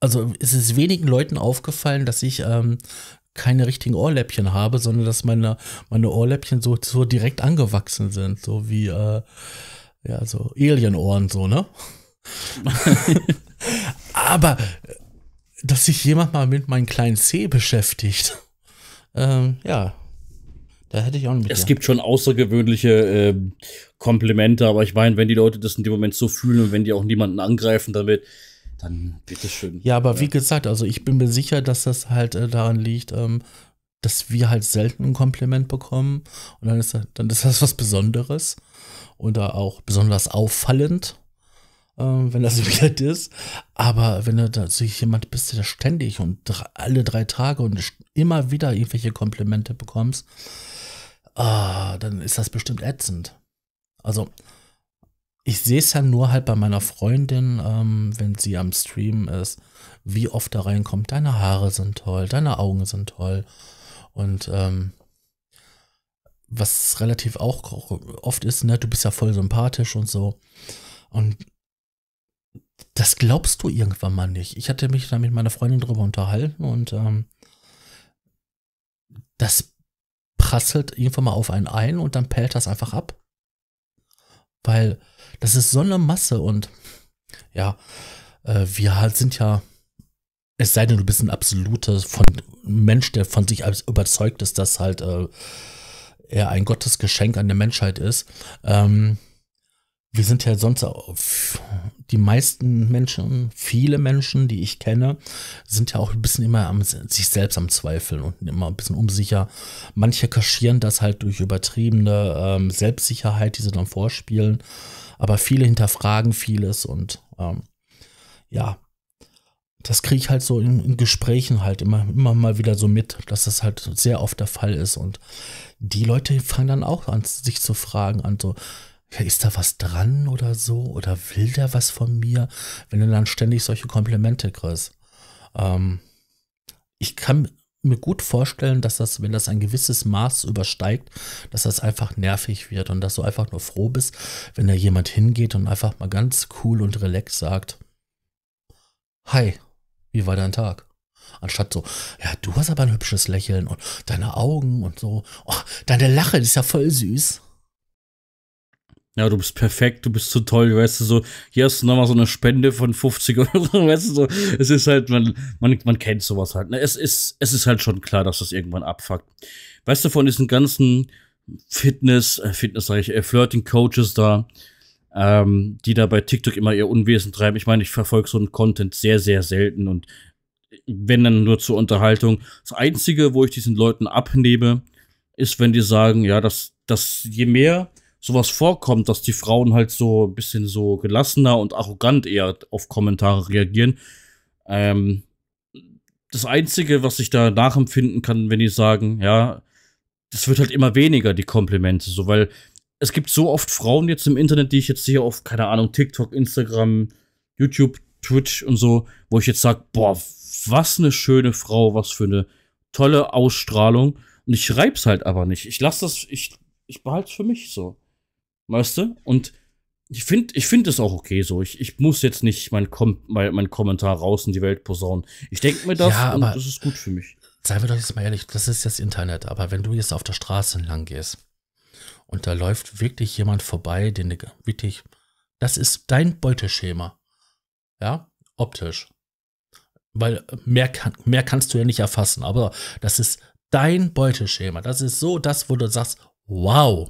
also ist es wenigen Leuten aufgefallen, dass ich ähm, keine richtigen Ohrläppchen habe, sondern dass meine, meine Ohrläppchen so, so direkt angewachsen sind, so wie äh, ja, so Alienohren, so, ne? Aber äh, dass sich jemand mal mit meinem kleinen C beschäftigt, ähm, ja, da hätte ich auch nicht. Es gibt schon außergewöhnliche äh, Komplimente, aber ich meine, wenn die Leute das in dem Moment so fühlen und wenn die auch niemanden angreifen damit, dann bitteschön. Ja, aber ja. wie gesagt, also ich bin mir sicher, dass das halt äh, daran liegt, ähm, dass wir halt selten ein Kompliment bekommen und dann ist das, dann ist das was Besonderes oder auch besonders auffallend, äh, wenn das weird halt ist. Aber wenn du da so jemand bist, der ständig und alle drei Tage und immer wieder irgendwelche Komplimente bekommst, ah, dann ist das bestimmt ätzend. Also ich sehe es ja nur halt bei meiner Freundin, ähm, wenn sie am Stream ist, wie oft da reinkommt, deine Haare sind toll, deine Augen sind toll. Und ähm, was relativ auch oft ist, ne, du bist ja voll sympathisch und so. Und das glaubst du irgendwann mal nicht. Ich hatte mich da mit meiner Freundin drüber unterhalten und ähm, das prasselt irgendwann mal auf einen ein und dann pellt das einfach ab. Weil das ist so eine Masse und ja, äh, wir halt sind ja, es sei denn, du bist ein absoluter von, Mensch, der von sich als überzeugt ist, dass halt äh, er ein Gottesgeschenk an der Menschheit ist. Ähm, wir sind ja sonst auf die meisten Menschen, viele Menschen, die ich kenne, sind ja auch ein bisschen immer am, sich selbst am Zweifeln und immer ein bisschen unsicher. Manche kaschieren das halt durch übertriebene ähm, Selbstsicherheit, die sie dann vorspielen. Aber viele hinterfragen vieles und ähm, ja, das kriege ich halt so in, in, Gesprächen halt immer, immer mal wieder so mit, dass das halt sehr oft der Fall ist. Und die Leute fangen dann auch an, sich zu fragen, an so, ist da was dran oder so? Oder will der was von mir? Wenn du dann ständig solche Komplimente kriegst. Ähm, ich kann mir gut vorstellen, dass das, wenn das ein gewisses Maß übersteigt, dass das einfach nervig wird und dass du einfach nur froh bist, wenn da jemand hingeht und einfach mal ganz cool und relaxed sagt, Hi, wie war dein Tag? Anstatt so, ja, du hast aber ein hübsches Lächeln und deine Augen und so. Oh, deine Lache ist ja voll süß ja, du bist perfekt, du bist so toll, weißt du, so, hier hast du nochmal so eine Spende von 50 Euro, weißt du, so, es ist halt, man, man, man kennt sowas halt, ne? es ist, es ist halt schon klar, dass das irgendwann abfuckt. Weißt du, von diesen ganzen Fitness, äh, Fitness sag ich, äh, Flirting-Coaches da, ähm, die da bei TikTok immer ihr Unwesen treiben, ich meine, ich verfolge so einen Content sehr, sehr selten und wenn dann nur zur Unterhaltung. Das Einzige, wo ich diesen Leuten abnehme, ist, wenn die sagen, ja, dass, dass je mehr sowas vorkommt, dass die Frauen halt so ein bisschen so gelassener und arrogant eher auf Kommentare reagieren. Ähm, das Einzige, was ich da nachempfinden kann, wenn die sagen, ja, das wird halt immer weniger, die Komplimente, so, weil es gibt so oft Frauen jetzt im Internet, die ich jetzt sehe auf, keine Ahnung, TikTok, Instagram, YouTube, Twitch und so, wo ich jetzt sage, boah, was eine schöne Frau, was für eine tolle Ausstrahlung. Und ich schreib's halt aber nicht. Ich lasse das, ich, ich behalte es für mich so. Weißt du? Und ich finde ich finde es auch okay so. Ich, ich muss jetzt nicht meinen Kom mein, mein Kommentar raus in die Welt posaunen. Ich denke mir das ja, und das ist gut für mich. Seien wir doch jetzt mal ehrlich, das ist jetzt Internet. Aber wenn du jetzt auf der Straße entlang gehst und da läuft wirklich jemand vorbei, den du wirklich, das ist dein Beuteschema. Ja, optisch. Weil mehr, kann, mehr kannst du ja nicht erfassen, aber das ist dein Beuteschema. Das ist so das, wo du sagst, wow,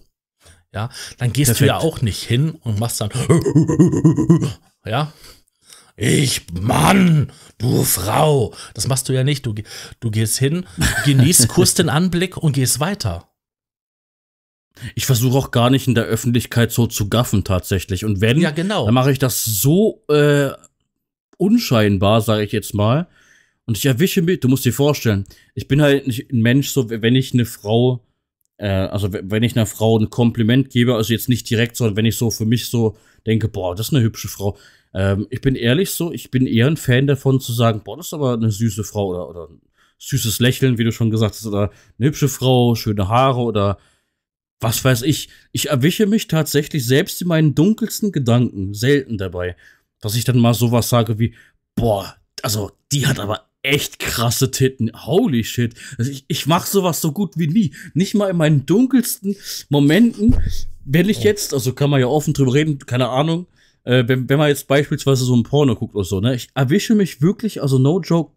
ja, dann gehst Perfekt. du ja auch nicht hin und machst dann, ja, ich Mann, du Frau. Das machst du ja nicht. Du, du gehst hin, genießt kurz den Anblick und gehst weiter. Ich versuche auch gar nicht in der Öffentlichkeit so zu gaffen tatsächlich. Und wenn, ja, genau. dann mache ich das so äh, unscheinbar, sage ich jetzt mal. Und ich erwische mich, du musst dir vorstellen, ich bin halt nicht ein Mensch, so wenn ich eine Frau äh, also wenn ich einer Frau ein Kompliment gebe, also jetzt nicht direkt, sondern wenn ich so für mich so denke, boah, das ist eine hübsche Frau. Ähm, ich bin ehrlich so, ich bin eher ein Fan davon zu sagen, boah, das ist aber eine süße Frau oder, oder ein süßes Lächeln, wie du schon gesagt hast, oder eine hübsche Frau, schöne Haare oder was weiß ich. Ich erwische mich tatsächlich selbst in meinen dunkelsten Gedanken selten dabei, dass ich dann mal sowas sage wie, boah, also die hat aber echt krasse Titten. Holy shit. Also ich, ich mache sowas so gut wie nie. Nicht mal in meinen dunkelsten Momenten, wenn ich jetzt, also kann man ja offen drüber reden, keine Ahnung, äh, wenn, wenn man jetzt beispielsweise so ein Porno guckt oder so, ne? Ich erwische mich wirklich, also no joke,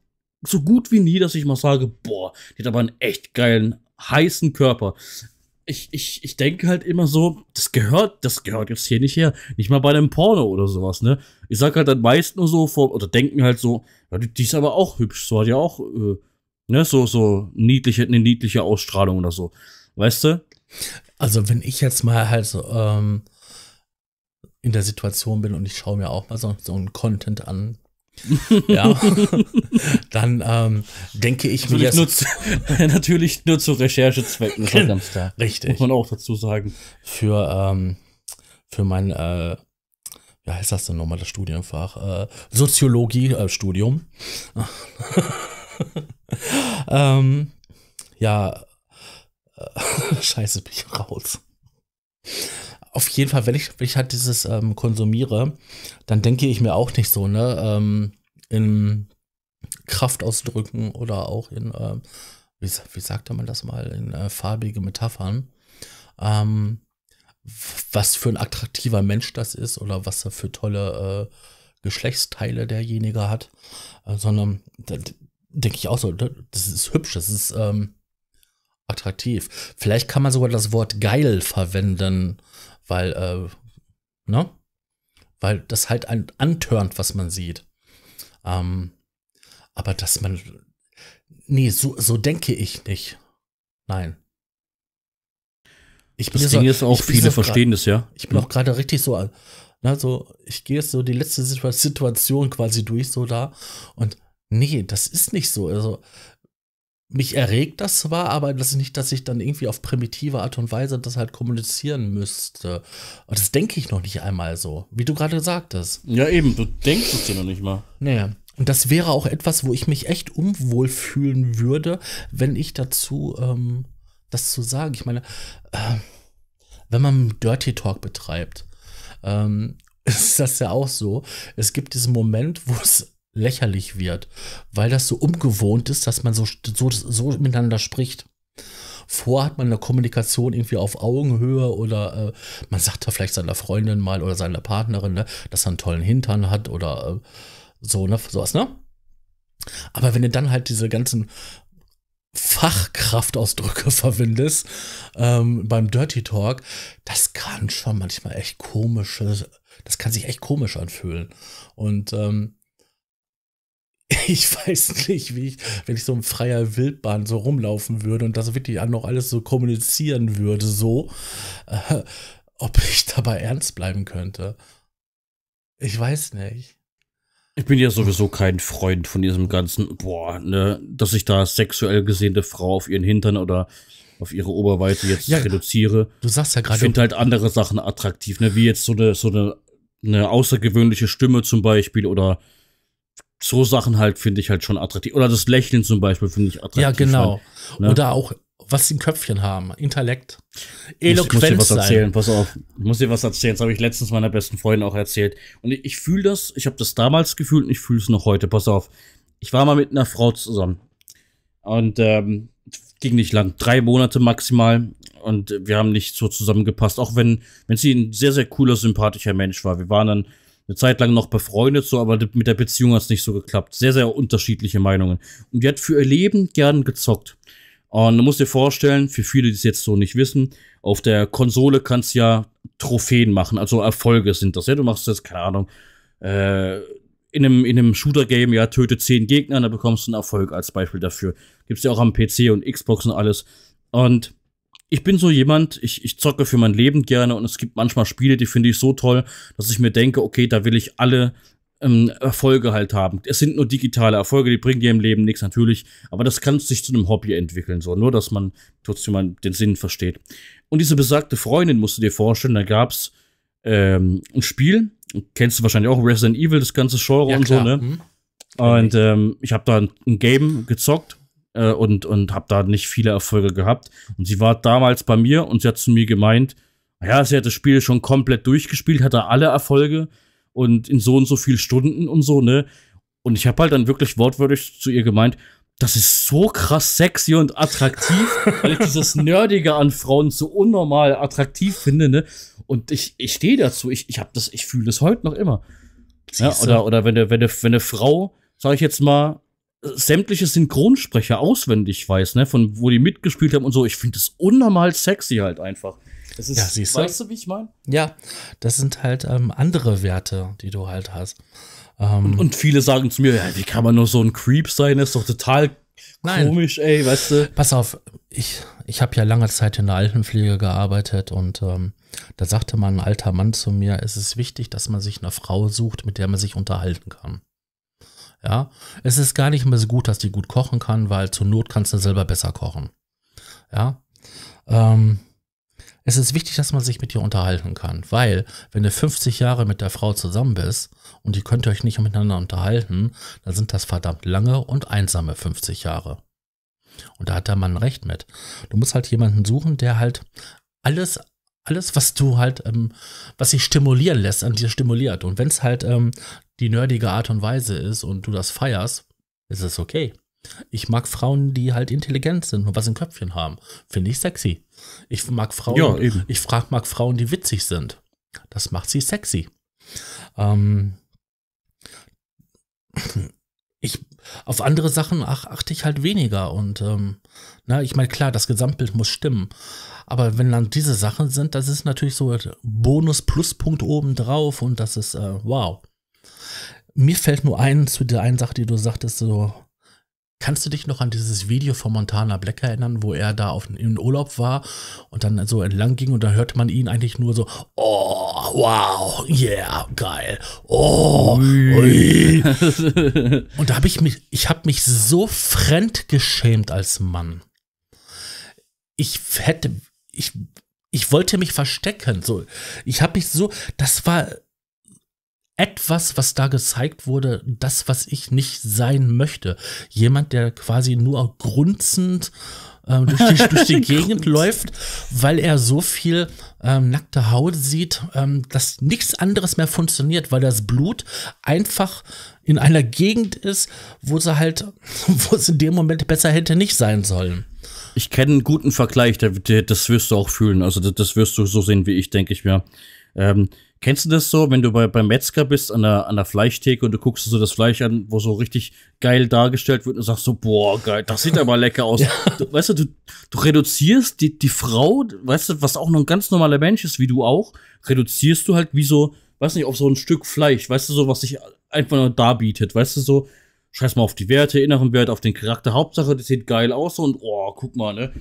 so gut wie nie, dass ich mal sage, boah, die hat aber einen echt geilen, heißen Körper ich, ich, ich denke halt immer so, das gehört, das gehört jetzt hier nicht her. Nicht mal bei einem Porno oder sowas, ne? Ich sag halt dann meist nur so, vor, oder denken halt so, ja, die, die ist aber auch hübsch, so hat ja auch, äh, ne, so, so niedliche, eine niedliche Ausstrahlung oder so. Weißt du? Also, wenn ich jetzt mal halt so, ähm, in der Situation bin und ich schaue mir auch mal so, so einen Content an, ja, dann ähm, denke ich natürlich mir jetzt. Nur natürlich nur zu Recherchezwecken, Samstag. Genau. Richtig. Muss man auch dazu sagen. Für, ähm, für mein, äh, wie heißt das denn nochmal, das Studienfach? Äh, Soziologie-Studium. Äh, ähm, ja, scheiße, bin ich raus auf jeden Fall, wenn ich, wenn ich halt dieses ähm, konsumiere, dann denke ich mir auch nicht so, ne, ähm, in Kraft ausdrücken oder auch in, ähm, wie, wie sagte man das mal, in äh, farbige Metaphern. Ähm, was für ein attraktiver Mensch das ist oder was er für tolle äh, Geschlechtsteile derjenige hat, äh, sondern denke ich auch so, das ist hübsch, das ist ähm, attraktiv. Vielleicht kann man sogar das Wort geil verwenden, weil, äh, ne? Weil das halt ein antörnt, was man sieht. Ähm, aber dass man. Nee, so, so denke ich nicht. Nein. Ich bin das Ding so, ist auch, viele verstehen grad, das, ja. Ich bin hm. auch gerade richtig so, na, ne, so, ich gehe jetzt so die letzte Situation quasi durch, so da. Und nee, das ist nicht so. Also, mich erregt das zwar, aber das ist nicht, dass ich dann irgendwie auf primitive Art und Weise das halt kommunizieren müsste. Und das denke ich noch nicht einmal so, wie du gerade sagtest. Ja, eben, du denkst es dir noch nicht mal. Naja. Und das wäre auch etwas, wo ich mich echt unwohl fühlen würde, wenn ich dazu ähm, das zu sagen. Ich meine, äh, wenn man Dirty Talk betreibt, ähm, ist das ja auch so. Es gibt diesen Moment, wo es lächerlich wird, weil das so ungewohnt ist, dass man so, so, so miteinander spricht. Vorher hat man eine Kommunikation irgendwie auf Augenhöhe oder äh, man sagt da vielleicht seiner Freundin mal oder seiner Partnerin, ne, dass er einen tollen Hintern hat oder äh, so, ne, sowas, ne? Aber wenn du dann halt diese ganzen Fachkraftausdrücke verwendest ähm, beim Dirty Talk, das kann schon manchmal echt komische, das kann sich echt komisch anfühlen. Und ähm, ich weiß nicht, wie ich, wenn ich so in freier Wildbahn so rumlaufen würde und das wirklich noch alles so kommunizieren würde, so, äh, ob ich dabei ernst bleiben könnte. Ich weiß nicht. Ich bin ja sowieso kein Freund von diesem ganzen, boah, ne, dass ich da sexuell gesehene Frau auf ihren Hintern oder auf ihre Oberweite jetzt ja, reduziere. Du sagst ja gerade. Ich finde halt andere Sachen attraktiv, ne, wie jetzt so eine, so eine, eine außergewöhnliche Stimme zum Beispiel oder so Sachen halt finde ich halt schon attraktiv. Oder das Lächeln zum Beispiel finde ich attraktiv. Ja, halt, genau. Halt, ne? Oder auch, was sie im Köpfchen haben. Intellekt. Eloquenz. Ich muss dir was erzählen, sein. pass auf. Ich muss dir was erzählen. Das habe ich letztens meiner besten Freundin auch erzählt. Und ich, ich fühle das, ich habe das damals gefühlt und ich fühle es noch heute. Pass auf. Ich war mal mit einer Frau zusammen. Und ähm, ging nicht lang. Drei Monate maximal. Und wir haben nicht so zusammengepasst. Auch wenn, wenn sie ein sehr, sehr cooler, sympathischer Mensch war. Wir waren dann eine Zeit lang noch befreundet, so, aber mit der Beziehung hat es nicht so geklappt. Sehr, sehr unterschiedliche Meinungen. Und die hat für ihr Leben gern gezockt. Und du musst dir vorstellen, für viele, die es jetzt so nicht wissen, auf der Konsole kannst du ja Trophäen machen, also Erfolge sind das. Ja, du machst das, keine Ahnung, äh, in einem, in einem Shooter-Game, ja, töte zehn Gegner, dann bekommst du einen Erfolg als Beispiel dafür. Gibt's ja auch am PC und Xbox und alles. Und ich bin so jemand, ich, ich zocke für mein Leben gerne und es gibt manchmal Spiele, die finde ich so toll, dass ich mir denke, okay, da will ich alle ähm, Erfolge halt haben. Es sind nur digitale Erfolge, die bringen dir im Leben nichts natürlich, aber das kann sich zu einem Hobby entwickeln, so nur, dass man trotzdem mal den Sinn versteht. Und diese besagte Freundin musst du dir vorstellen, da gab es ähm, ein Spiel, kennst du wahrscheinlich auch Resident Evil, das ganze Genre ja, und so, ne? Mhm. Und ähm, ich habe da ein Game gezockt äh, und, und habe da nicht viele Erfolge gehabt. Und sie war damals bei mir und sie hat zu mir gemeint, ja, sie hat das Spiel schon komplett durchgespielt, hatte alle Erfolge und in so und so viel Stunden und so, ne? Und ich habe halt dann wirklich wortwörtlich zu ihr gemeint, das ist so krass sexy und attraktiv, weil ich dieses Nerdige an Frauen so unnormal attraktiv finde, ne? Und ich, ich stehe dazu, ich, ich hab das, ich fühle das heute noch immer. Ja, oder, oder wenn eine, wenn wenn eine Frau, sag ich jetzt mal, sämtliche Synchronsprecher auswendig weiß, ne, von wo die mitgespielt haben und so. Ich finde das unnormal sexy halt einfach. Das ist, ja, siehst du? Weißt du, wie ich meine? Ja, das sind halt ähm, andere Werte, die du halt hast. Ähm und, und, viele sagen zu mir, ja, wie kann man nur so ein Creep sein? Das ist doch total Nein. komisch, ey, weißt du? Pass auf, ich, ich habe ja lange Zeit in der Altenpflege gearbeitet und ähm, da sagte mal ein alter Mann zu mir, es ist wichtig, dass man sich eine Frau sucht, mit der man sich unterhalten kann. Ja, es ist gar nicht mehr so gut, dass die gut kochen kann, weil zur Not kannst du selber besser kochen. Ja, ähm, es ist wichtig, dass man sich mit ihr unterhalten kann, weil wenn du 50 Jahre mit der Frau zusammen bist und die könnt ihr euch nicht miteinander unterhalten, dann sind das verdammt lange und einsame 50 Jahre. Und da hat der Mann recht mit. Du musst halt jemanden suchen, der halt alles alles, was du halt, ähm, was sich stimulieren lässt, an dir stimuliert. Und wenn es halt ähm, die nerdige Art und Weise ist und du das feierst, ist es okay. Ich mag Frauen, die halt intelligent sind und was im Köpfchen haben. Finde ich sexy. Ich mag Frauen, ja, eben. ich frag, mag Frauen, die witzig sind. Das macht sie sexy. Ähm, ich, auf andere Sachen ach, achte ich halt weniger und ähm, na, ne? ich meine, klar, das Gesamtbild muss stimmen. Aber wenn dann diese Sachen sind, das ist natürlich so Bonus-Pluspunkt obendrauf und das ist äh, wow. Mir fällt nur ein zu der einen Sache, die du sagtest, so. Kannst du dich noch an dieses Video von Montana Black erinnern, wo er da auf, in Urlaub war und dann so entlang ging und dann hörte man ihn eigentlich nur so, oh, wow, yeah, geil, oh, ui. und da habe ich mich, ich habe mich so fremd geschämt als Mann ich hätte, ich, ich wollte mich verstecken. So, ich habe mich so, das war etwas, was da gezeigt wurde, das, was ich nicht sein möchte. Jemand, der quasi nur grunzend ähm, durch die, durch die Gegend läuft, weil er so viel ähm, nackte Haut sieht, ähm, dass nichts anderes mehr funktioniert, weil das Blut einfach in einer Gegend ist, wo sie halt, wo es in dem Moment besser hätte nicht sein sollen. Ich kenne einen guten Vergleich, das wirst du auch fühlen. Also das, wirst du so sehen wie ich, denke ich mir. Ähm, kennst du das so, wenn du bei, beim Metzger bist an der, an der Fleischtheke und du guckst so das Fleisch an, wo so richtig geil dargestellt wird und sagst so, boah, geil, das sieht aber lecker aus. Ja. Du, weißt du, du, du reduzierst die, die Frau, weißt du, was auch noch ein ganz normaler Mensch ist, wie du auch, reduzierst du halt wie so, weiß nicht, auf so ein Stück Fleisch, weißt du, so, was sich einfach nur darbietet, weißt du, so, scheiß mal auf die Werte, inneren Wert, auf den Charakter. Hauptsache, das sieht geil aus und oh, guck mal, ne?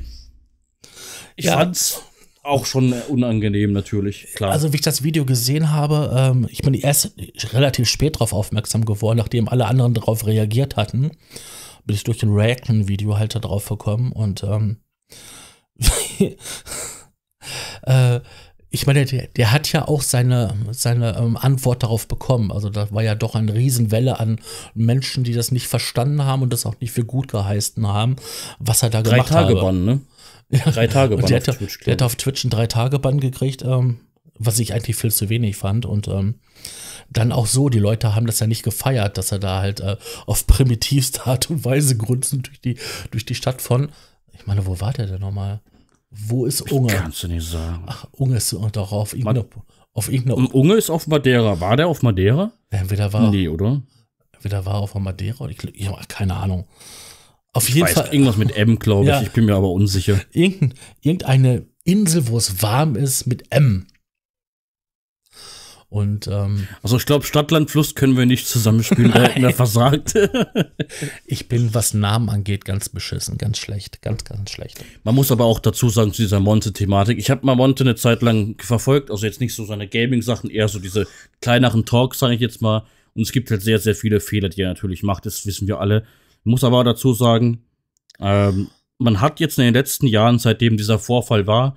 Ich ja. fand's auch schon äh, unangenehm, natürlich, klar. Also, wie ich das Video gesehen habe, ähm, ich bin erst relativ spät darauf aufmerksam geworden, nachdem alle anderen darauf reagiert hatten. Bin ich durch den Reaction-Video halt da drauf gekommen und ähm, äh, ich meine, der, der, hat ja auch seine, seine ähm, Antwort darauf bekommen. Also da war ja doch eine Riesenwelle an Menschen, die das nicht verstanden haben und das auch nicht für gut geheißen haben, was er da drei gemacht Tage habe. Bann, ne? Ja. Drei Tage Bann, ne? Drei Tage Bann auf hätte, Twitch. Der hat auf Twitch einen drei Tage Bann gekriegt, ähm, was ich eigentlich viel zu wenig fand. Und ähm, dann auch so, die Leute haben das ja nicht gefeiert, dass er da halt äh, auf primitivste Art und Weise grunzend durch die, durch die Stadt von, ich meine, wo war der denn nochmal? Wo ist Unge? Ich kannst du nicht sagen. Ach, Unge ist doch auf irgendeiner. Auf irgendeiner Unge ist auf Madeira. War der auf Madeira? Entweder war. Nee, oder? Entweder war er auf Madeira. Ich, ich habe keine Ahnung. Auf jeden Fall. Irgendwas mit M, glaube ich. Ja, ich bin mir aber unsicher. Irgendeine Insel, wo es warm ist, mit M. Und, ähm, also ich glaube, Stadtland Fluss können wir nicht zusammenspielen, da hätten wir versagt. ich bin, was Namen angeht, ganz beschissen, ganz schlecht, ganz, ganz schlecht. Man muss aber auch dazu sagen, zu dieser Monte-Thematik, ich habe mal Monte eine Zeit lang verfolgt, also jetzt nicht so seine Gaming-Sachen, eher so diese kleineren Talks, sage ich jetzt mal. Und es gibt halt sehr, sehr viele Fehler, die er natürlich macht, das wissen wir alle. muss aber dazu sagen, ähm, man hat jetzt in den letzten Jahren, seitdem dieser Vorfall war,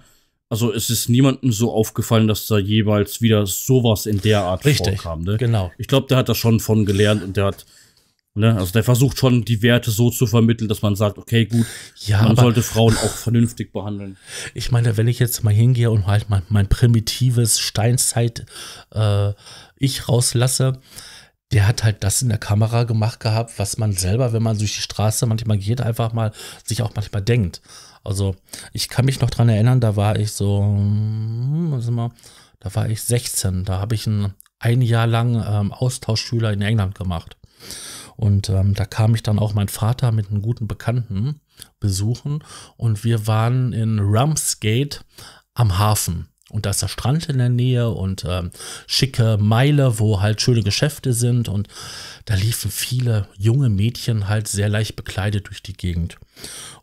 also es ist niemandem so aufgefallen, dass da jeweils wieder sowas in der Art Richtig, vorkam. Ne? Genau. Ich glaube, der hat das schon von gelernt und der hat, ne, also der versucht schon die Werte so zu vermitteln, dass man sagt, okay, gut, ja, man sollte Frauen auch vernünftig behandeln. Ich meine, wenn ich jetzt mal hingehe und halt mein, mein primitives Steinzeit äh, ich rauslasse, der hat halt das in der Kamera gemacht gehabt, was man selber, wenn man durch die Straße manchmal geht, einfach mal sich auch manchmal denkt. Also ich kann mich noch dran erinnern, da war ich so, hm, was immer, da war ich 16. Da habe ich ein, ein Jahr lang ähm, Austauschschüler in England gemacht. Und ähm, da kam ich dann auch mein Vater mit einem guten Bekannten besuchen und wir waren in Ramsgate am Hafen. Und da ist der Strand in der Nähe und ähm, schicke Meile, wo halt schöne Geschäfte sind. Und da liefen viele junge Mädchen halt sehr leicht bekleidet durch die Gegend.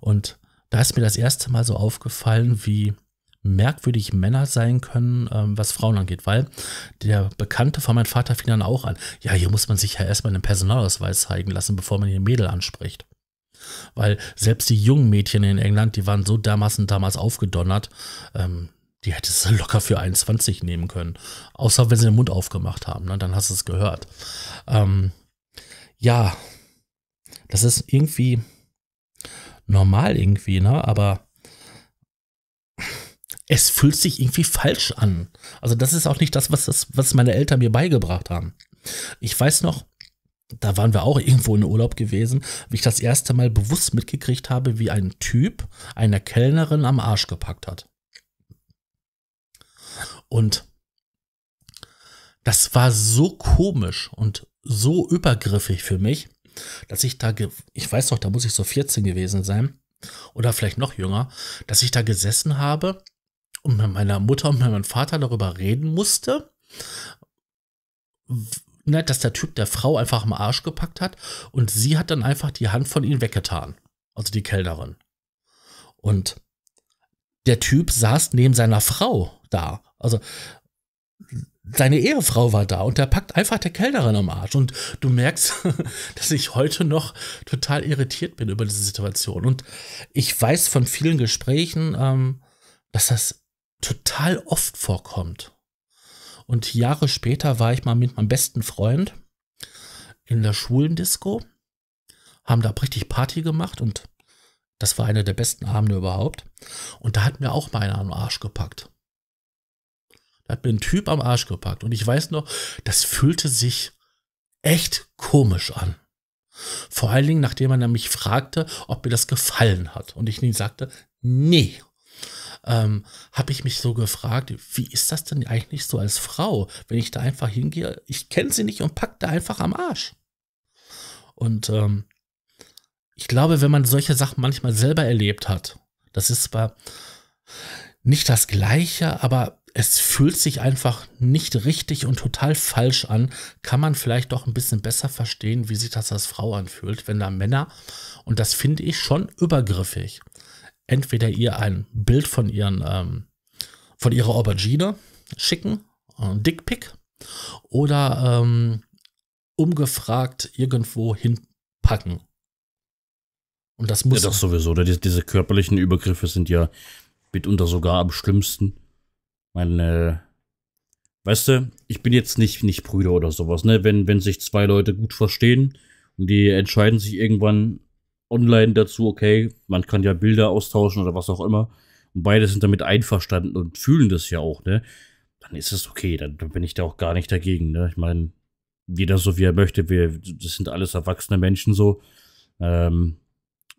Und da ist mir das erste Mal so aufgefallen, wie merkwürdig Männer sein können, ähm, was Frauen angeht, weil der Bekannte von meinem Vater fing dann auch an, ja, hier muss man sich ja erstmal einen Personalausweis zeigen lassen, bevor man hier Mädel anspricht. Weil selbst die jungen Mädchen in England, die waren so damals und damals aufgedonnert, ähm, die hättest du locker für 21 nehmen können. Außer wenn sie den Mund aufgemacht haben, ne? dann hast du es gehört. Ähm, ja, das ist irgendwie normal irgendwie, ne? Aber es fühlt sich irgendwie falsch an. Also das ist auch nicht das, was, das, was meine Eltern mir beigebracht haben. Ich weiß noch, da waren wir auch irgendwo in Urlaub gewesen, wie ich das erste Mal bewusst mitgekriegt habe, wie ein Typ einer Kellnerin am Arsch gepackt hat. Und das war so komisch und so übergriffig für mich, dass ich da, ich weiß doch, da muss ich so 14 gewesen sein oder vielleicht noch jünger, dass ich da gesessen habe und mit meiner Mutter und meinem Vater darüber reden musste, ne, dass der Typ der Frau einfach am Arsch gepackt hat und sie hat dann einfach die Hand von ihm weggetan, also die Kellnerin. Und der Typ saß neben seiner Frau da. Also seine Ehefrau war da und der packt einfach der Kellnerin am Arsch. Und du merkst, dass ich heute noch total irritiert bin über diese Situation. Und ich weiß von vielen Gesprächen, ähm, dass das total oft vorkommt. Und Jahre später war ich mal mit meinem besten Freund in der Schulendisco, haben da richtig Party gemacht und das war einer der besten Abende überhaupt. Und da hat mir auch mal einer am Arsch gepackt. Da hat mir ein Typ am Arsch gepackt. Und ich weiß noch, das fühlte sich echt komisch an. Vor allen Dingen, nachdem er mich fragte, ob mir das gefallen hat. Und ich ihm sagte, nee. Ähm, habe ich mich so gefragt, wie ist das denn eigentlich so als Frau, wenn ich da einfach hingehe, ich kenne sie nicht und pack da einfach am Arsch. Und ähm, ich glaube, wenn man solche Sachen manchmal selber erlebt hat, das ist zwar nicht das Gleiche, aber es fühlt sich einfach nicht richtig und total falsch an, kann man vielleicht doch ein bisschen besser verstehen, wie sich das als Frau anfühlt, wenn da Männer, und das finde ich schon übergriffig, entweder ihr ein Bild von ihren, ähm, von ihrer Aubergine schicken, äh, Dickpick, oder ähm, umgefragt irgendwo hinpacken. Und das muss. Ja, das sowieso, oder? diese körperlichen Übergriffe sind ja mitunter sogar am schlimmsten. Meine, äh, weißt du, ich bin jetzt nicht, nicht Brüder oder sowas, ne? Wenn, wenn sich zwei Leute gut verstehen und die entscheiden sich irgendwann online dazu, okay, man kann ja Bilder austauschen oder was auch immer, und beide sind damit einverstanden und fühlen das ja auch, ne? Dann ist es okay, dann, dann bin ich da auch gar nicht dagegen, ne? Ich meine, jeder so wie er möchte, wir, das sind alles erwachsene Menschen so. Ähm,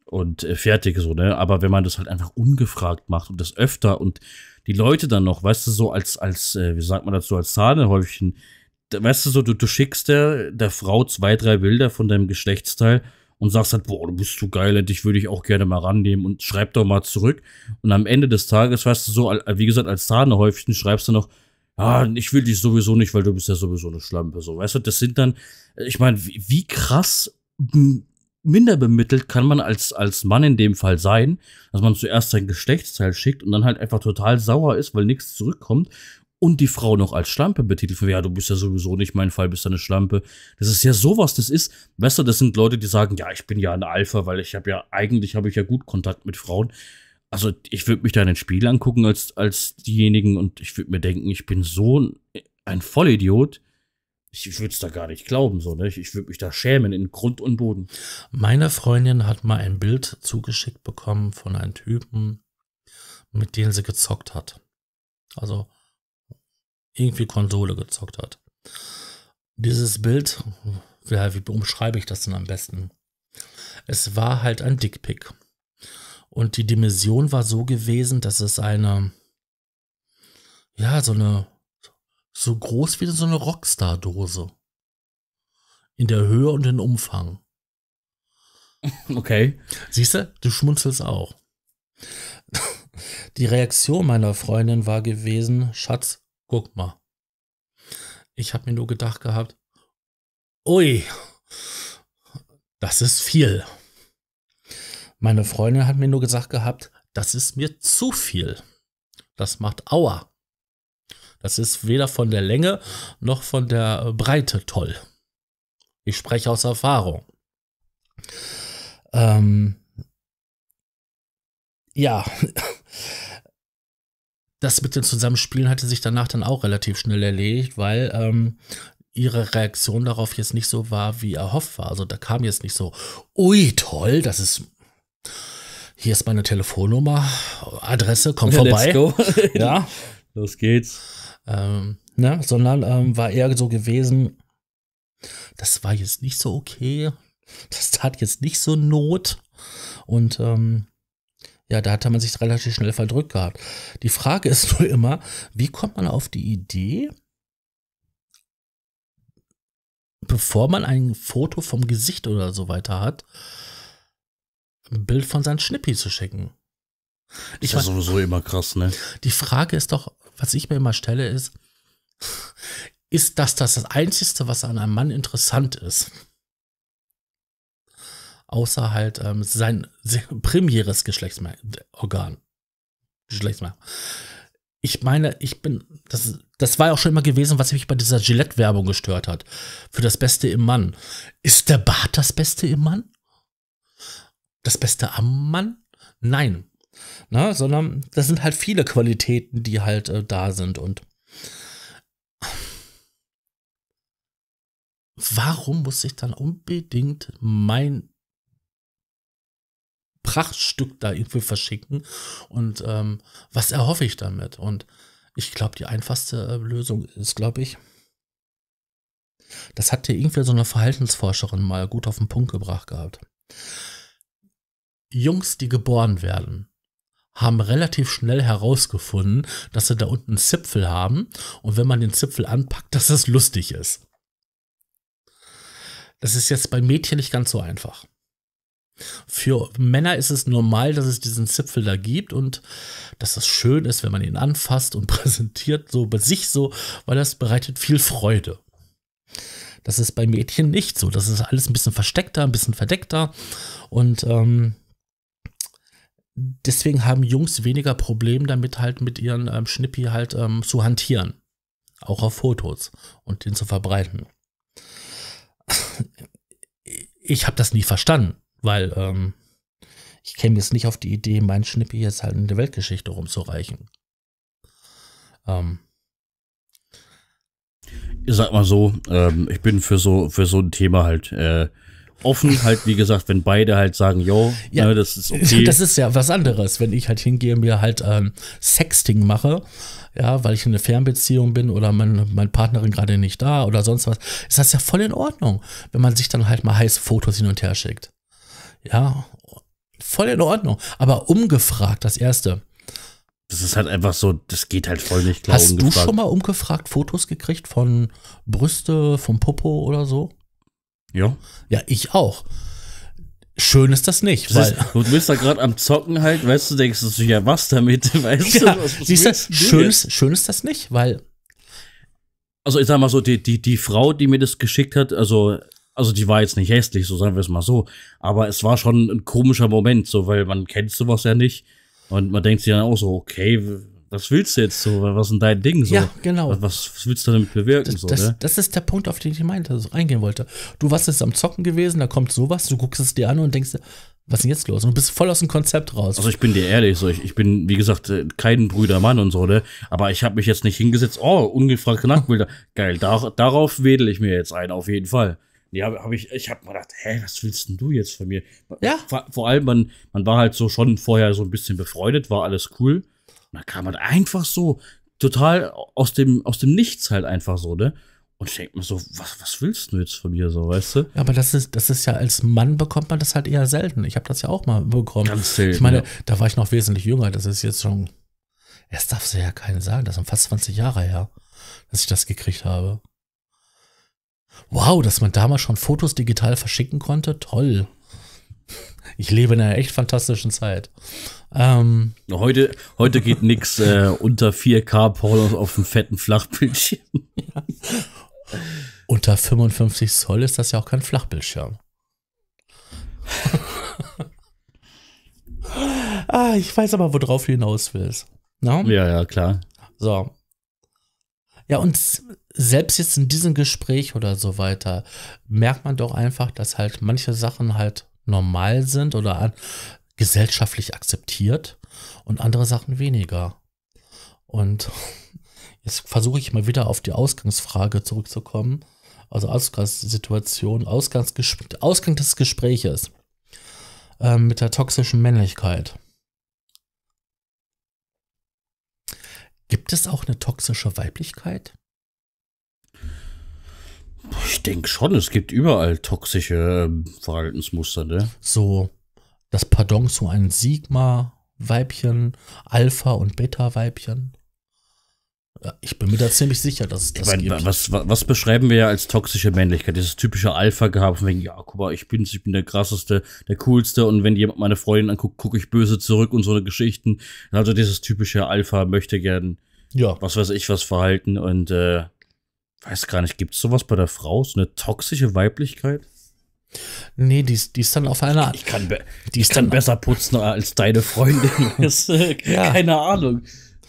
und äh, fertig so, ne? Aber wenn man das halt einfach ungefragt macht und das öfter und die Leute dann noch, weißt du, so als, als, äh, wie sagt man dazu, als Sahnehäufchen, weißt du so, du, du schickst der, der Frau zwei, drei Bilder von deinem Geschlechtsteil und sagst halt, boah, du bist so geil, dich würde ich auch gerne mal rannehmen und schreib doch mal zurück. Und am Ende des Tages, weißt du so, äh, wie gesagt, als Sahnehäufchen schreibst du noch, ah, ich will dich sowieso nicht, weil du bist ja sowieso eine Schlampe. So, weißt du, das sind dann, ich meine, wie, wie krass minder bemittelt kann man als, als Mann in dem Fall sein, dass man zuerst sein Geschlechtsteil schickt und dann halt einfach total sauer ist, weil nichts zurückkommt und die Frau noch als Schlampe betitelt, wird. ja, du bist ja sowieso nicht mein Fall, bist ja eine Schlampe. Das ist ja sowas, das ist, weißt du, das sind Leute, die sagen, ja, ich bin ja ein Alpha, weil ich habe ja, eigentlich habe ich ja gut Kontakt mit Frauen. Also ich würde mich da in den Spiegel angucken als, als diejenigen und ich würde mir denken, ich bin so ein Vollidiot, ich, ich würde es da gar nicht glauben, so, ne? Ich, ich würde mich da schämen in Grund und Boden. Meine Freundin hat mal ein Bild zugeschickt bekommen von einem Typen, mit dem sie gezockt hat. Also irgendwie Konsole gezockt hat. Dieses Bild, ja, wie umschreibe ich das denn am besten? Es war halt ein Dickpick. Und die Dimension war so gewesen, dass es eine, ja, so eine so groß wie so eine Rockstar-Dose. In der Höhe und im Umfang. Okay. Siehst du, du schmunzelst auch. Die Reaktion meiner Freundin war gewesen, Schatz, guck mal. Ich habe mir nur gedacht gehabt, ui, das ist viel. Meine Freundin hat mir nur gesagt gehabt, das ist mir zu viel. Das macht Aua. Das ist weder von der Länge noch von der Breite toll. Ich spreche aus Erfahrung. Ähm, ja, das mit dem Zusammenspielen hatte sich danach dann auch relativ schnell erledigt, weil ähm, ihre Reaktion darauf jetzt nicht so war, wie erhofft war. Also da kam jetzt nicht so, ui, toll, das ist. Hier ist meine Telefonnummer, Adresse, komm ja, vorbei. ja, Los geht's. Ähm, ne? Sondern ähm, war eher so gewesen, das war jetzt nicht so okay, das tat jetzt nicht so Not. Und ähm, ja, da hat man sich relativ schnell verdrückt gehabt. Die Frage ist nur immer, wie kommt man auf die Idee, bevor man ein Foto vom Gesicht oder so weiter hat, ein Bild von seinem Schnippi zu schicken? Ich ist mein, sowieso immer krass, ne? Die Frage ist doch, was ich mir immer stelle, ist, ist das das, das Einzige, was an einem Mann interessant ist? Außer halt ähm, sein primäres Geschlechtsorgan. Geschlechtsmerkmal. Ich meine, ich bin, das, das war auch schon immer gewesen, was mich bei dieser Gillette-Werbung gestört hat. Für das Beste im Mann. Ist der Bart das Beste im Mann? Das Beste am Mann? Nein, Ne? Sondern das sind halt viele Qualitäten, die halt äh, da sind. Und warum muss ich dann unbedingt mein Prachtstück da irgendwie verschicken? Und ähm, was erhoffe ich damit? Und ich glaube, die einfachste äh, Lösung ist, glaube ich, das hat dir irgendwie so eine Verhaltensforscherin mal gut auf den Punkt gebracht gehabt. Jungs, die geboren werden, haben relativ schnell herausgefunden, dass sie da unten einen Zipfel haben und wenn man den Zipfel anpackt, dass das lustig ist. Das ist jetzt bei Mädchen nicht ganz so einfach. Für Männer ist es normal, dass es diesen Zipfel da gibt und dass es schön ist, wenn man ihn anfasst und präsentiert, so bei sich so, weil das bereitet viel Freude. Das ist bei Mädchen nicht so. Das ist alles ein bisschen versteckter, ein bisschen verdeckter und ähm, deswegen haben Jungs weniger Probleme damit, halt mit ihren ähm, Schnippi halt ähm, zu hantieren. Auch auf Fotos und den zu verbreiten. Ich habe das nie verstanden, weil ähm, ich käme jetzt nicht auf die Idee, meinen Schnippi jetzt halt in der Weltgeschichte rumzureichen. Ähm, ich sag mal so, ähm, ich bin für so für so ein Thema halt äh, offen, halt, wie gesagt, wenn beide halt sagen, yo, ja, ne, das ist okay. Das ist ja was anderes, wenn ich halt hingehe, und mir halt ähm, Sexting mache, ja, weil ich in einer Fernbeziehung bin oder mein, meine Partnerin gerade nicht da oder sonst was, ist das ja voll in Ordnung, wenn man sich dann halt mal heiße Fotos hin und her schickt. Ja, voll in Ordnung. Aber umgefragt, das Erste. Das ist halt einfach so, das geht halt voll nicht klar. Hast umgefragt. du schon mal umgefragt Fotos gekriegt von Brüste, vom Popo oder so? Ja. Ja, ich auch. Schön ist das nicht. Weil du bist da gerade am Zocken halt, weißt du, denkst du, ja, was damit, weißt ja, du? was siehst du, schön ist, schön ist das nicht, weil. Also ich sag mal so, die, die, die Frau, die mir das geschickt hat, also, also die war jetzt nicht hässlich, so sagen wir es mal so, aber es war schon ein komischer Moment, so, weil man kennt sowas ja nicht und man denkt sich dann auch so, okay, was willst du jetzt so? Was ist denn dein Ding so? Ja, genau. Was, was willst du damit bewirken? Das, so, das, ne? das ist der Punkt, auf den ich meinte, dass ich reingehen wollte. Du warst jetzt am Zocken gewesen, da kommt sowas, du guckst es dir an und denkst, dir, was ist denn jetzt los? Und du bist voll aus dem Konzept raus. Also ich bin dir ehrlich, so ich, ich bin, wie gesagt, äh, kein Brüdermann und so, ne? Aber ich habe mich jetzt nicht hingesetzt, oh, ungefragte Nachbilder. Geil, dar, darauf wedel ich mir jetzt ein, auf jeden Fall. Ja, habe ich, ich habe mir gedacht, hä, was willst denn du jetzt von mir? Ja. Vor, vor, allem, man, man war halt so schon vorher so ein bisschen befreundet, war alles cool. Und da kam halt einfach so, total aus dem, aus dem Nichts halt einfach so, ne? Und ich denke mir so, was, was willst du jetzt von mir so, weißt du? Aber das ist, das ist ja, als Mann bekommt man das halt eher selten. Ich habe das ja auch mal bekommen. Ganz selten. Ich meine, ja. da war ich noch wesentlich jünger. Das ist jetzt schon, es darf ja keinen sagen, das sind fast 20 Jahre her, dass ich das gekriegt habe. Wow, dass man damals schon Fotos digital verschicken konnte, toll ich lebe in einer echt fantastischen Zeit. Ähm, heute, heute geht nichts äh, unter 4K Pornos auf dem fetten Flachbildschirm. Unter 55 Zoll ist das ja auch kein Flachbildschirm. ah, ich weiß aber, worauf du hinaus willst. No? Ne? Ja, ja, klar. So. Ja, und selbst jetzt in diesem Gespräch oder so weiter merkt man doch einfach, dass halt manche Sachen halt normal sind oder gesellschaftlich akzeptiert und andere Sachen weniger. Und jetzt versuche ich mal wieder auf die Ausgangsfrage zurückzukommen. Also Ausgangssituation, Ausgangsgespr Ausgang des Gespräches äh, mit der toxischen Männlichkeit. Gibt es auch eine toxische Weiblichkeit? Ich denke schon, es gibt überall toxische ähm, Verhaltensmuster, ne? So, das Pardon so ein Sigma-Weibchen, Alpha- und Beta-Weibchen. Ich bin mir da ziemlich sicher, dass es das ich mein, gibt. Was, was, beschreiben wir ja als toxische Männlichkeit? Dieses typische Alpha-Gehabe von wegen, ja, guck mal, ich bin's, ich bin der krasseste, der coolste und wenn jemand meine Freundin anguckt, gucke ich böse zurück und so eine Geschichten. Also dieses typische Alpha möchte gern, ja. was weiß ich, was verhalten und äh, weiß gar nicht, gibt es sowas bei der Frau, so eine toxische Weiblichkeit? Nee, die ist, die ist dann auf einer Art. Ich kann, be die ist dann besser putzen als deine Freundin. Äh, ja. Keine Ahnung.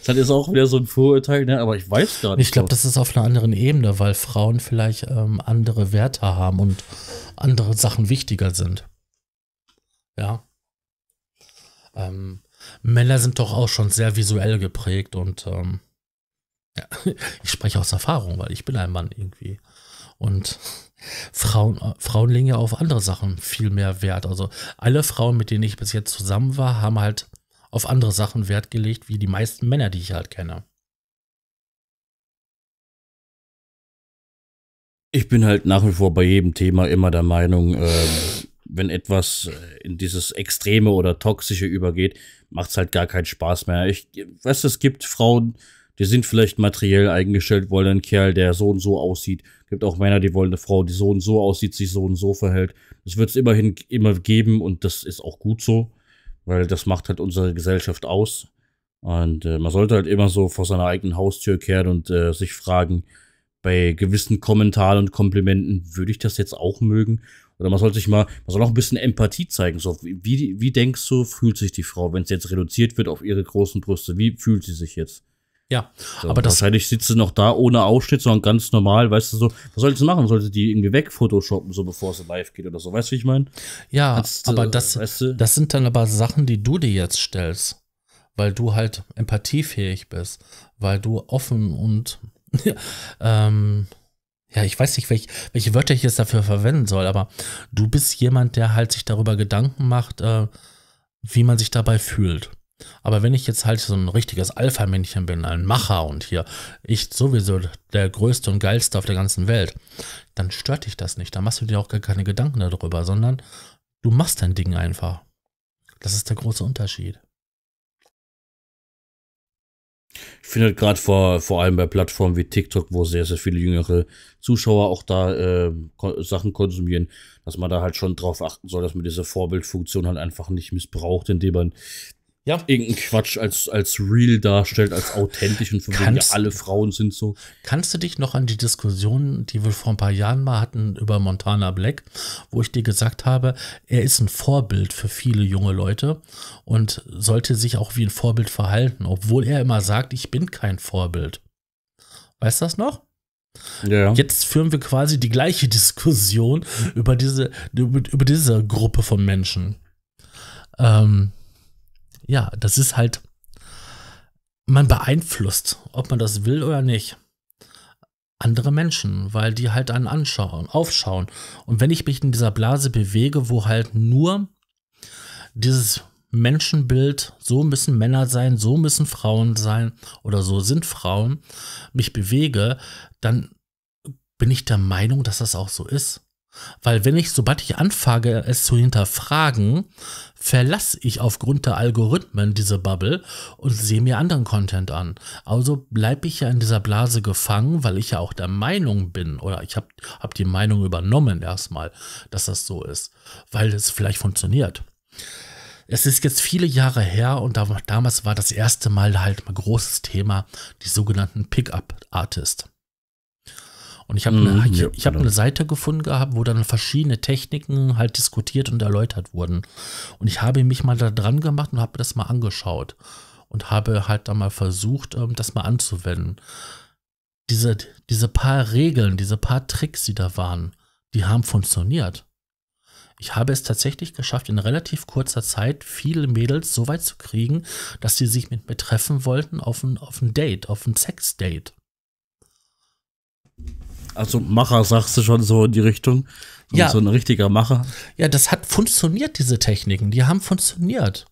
Das ist auch wieder so ein Vorurteil, ne? aber ich weiß gar nicht. Ich glaube, das ist auf einer anderen Ebene, weil Frauen vielleicht ähm, andere Werte haben und andere Sachen wichtiger sind. Ja. Ähm, Männer sind doch auch schon sehr visuell geprägt und ähm, ja, ich spreche aus Erfahrung, weil ich bin ein Mann irgendwie. Und Frauen, Frauen legen ja auf andere Sachen viel mehr Wert. Also alle Frauen, mit denen ich bis jetzt zusammen war, haben halt auf andere Sachen Wert gelegt, wie die meisten Männer, die ich halt kenne. Ich bin halt nach wie vor bei jedem Thema immer der Meinung, äh, wenn etwas in dieses Extreme oder Toxische übergeht, macht es halt gar keinen Spaß mehr. Ich weiß, es gibt Frauen, äh, die sind vielleicht materiell eingestellt, wollen einen Kerl, der so und so aussieht. Gibt auch Männer, die wollen eine Frau, die so und so aussieht, sich so und so verhält. Das wird es immerhin immer geben und das ist auch gut so, weil das macht halt unsere Gesellschaft aus. Und äh, man sollte halt immer so vor seiner eigenen Haustür kehren und äh, sich fragen, bei gewissen Kommentaren und Komplimenten, würde ich das jetzt auch mögen? Oder man sollte sich mal, man soll auch ein bisschen Empathie zeigen. So, wie, wie denkst du, fühlt sich die Frau, wenn es jetzt reduziert wird auf ihre großen Brüste? Wie fühlt sie sich jetzt? Ja, so, aber wahrscheinlich sitzt sie noch da ohne Ausschnitt, sondern ganz normal, weißt du so, was soll sie machen? Sollte die irgendwie wegphotoshoppen, so bevor sie live geht oder so, weißt du, wie ich meine? Ja, Hat's, äh, aber äh, das, weißt du? das sind dann aber Sachen, die du dir jetzt stellst, weil du halt empathiefähig bist, weil du offen und ähm, ja, ich weiß nicht, welch, welche Wörter ich jetzt dafür verwenden soll, aber du bist jemand, der halt sich darüber Gedanken macht, äh, wie man sich dabei fühlt. Aber wenn ich jetzt halt so ein richtiges Alpha-Männchen bin, ein Macher und hier ich sowieso der Größte und Geilste auf der ganzen Welt, dann stört dich das nicht. Dann machst du dir auch gar keine Gedanken darüber, sondern du machst dein Ding einfach. Das ist der große Unterschied. Ich finde halt gerade vor, vor allem bei Plattformen wie TikTok, wo sehr, sehr viele jüngere Zuschauer auch da äh, Sachen konsumieren, dass man da halt schon drauf achten soll, dass man diese Vorbildfunktion halt einfach nicht missbraucht, indem man ja. irgendeinen Quatsch als, als real darstellt, als authentisch und von kannst, alle Frauen sind so. Kannst du dich noch an die Diskussion, die wir vor ein paar Jahren mal hatten über Montana Black, wo ich dir gesagt habe, er ist ein Vorbild für viele junge Leute und sollte sich auch wie ein Vorbild verhalten, obwohl er immer sagt, ich bin kein Vorbild. Weißt du das noch? Ja. Jetzt führen wir quasi die gleiche Diskussion über diese, über, über diese Gruppe von Menschen. Ähm, ja, das ist halt, man beeinflusst, ob man das will oder nicht, andere Menschen, weil die halt einen anschauen, aufschauen. Und wenn ich mich in dieser Blase bewege, wo halt nur dieses Menschenbild, so müssen Männer sein, so müssen Frauen sein oder so sind Frauen, mich bewege, dann bin ich der Meinung, dass das auch so ist. Weil wenn ich, sobald ich anfange, es zu hinterfragen, verlasse ich aufgrund der Algorithmen diese Bubble und sehe mir anderen Content an. Also bleibe ich ja in dieser Blase gefangen, weil ich ja auch der Meinung bin oder ich habe hab die Meinung übernommen erstmal, dass das so ist, weil es vielleicht funktioniert. Es ist jetzt viele Jahre her und damals war das erste Mal halt ein großes Thema, die sogenannten pickup artists und ich habe eine, mhm, ich, ja, ich hab eine genau. Seite gefunden gehabt, wo dann verschiedene Techniken halt diskutiert und erläutert wurden. Und ich habe mich mal da dran gemacht und habe das mal angeschaut und habe halt da mal versucht, ähm, das mal anzuwenden. Diese, diese paar Regeln, diese paar Tricks, die da waren, die haben funktioniert. Ich habe es tatsächlich geschafft, in relativ kurzer Zeit viele Mädels so weit zu kriegen, dass sie sich mit mir treffen wollten auf ein, auf ein Date, auf ein Sex-Date. Also Macher sagst du schon so in die Richtung. ja. so ein richtiger Macher. Ja, das hat funktioniert, diese Techniken. Die haben funktioniert.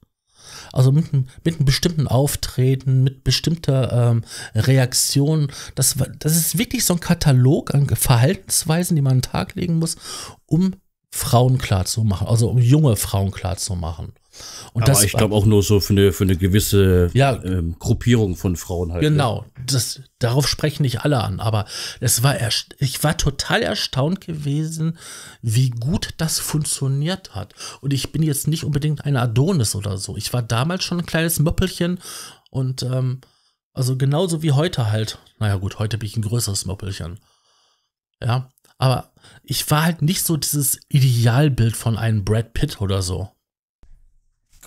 Also mit, einem, mit einem bestimmten Auftreten, mit bestimmter ähm, Reaktion. Das, das ist wirklich so ein Katalog an Verhaltensweisen, die man an den Tag legen muss, um Frauen klarzumachen. also um junge Frauen klarzumachen. machen. Und Aber das, ich glaube auch nur so für eine, für eine gewisse ja, ähm, Gruppierung von Frauen halt. Genau, das, darauf sprechen nicht alle an. Aber es war ich war total erstaunt gewesen, wie gut das funktioniert hat. Und ich bin jetzt nicht unbedingt ein Adonis oder so. Ich war damals schon ein kleines Möppelchen und ähm, also genauso wie heute halt. Naja gut, heute bin ich ein größeres Möppelchen. Ja, aber ich war halt nicht so dieses Idealbild von einem Brad Pitt oder so.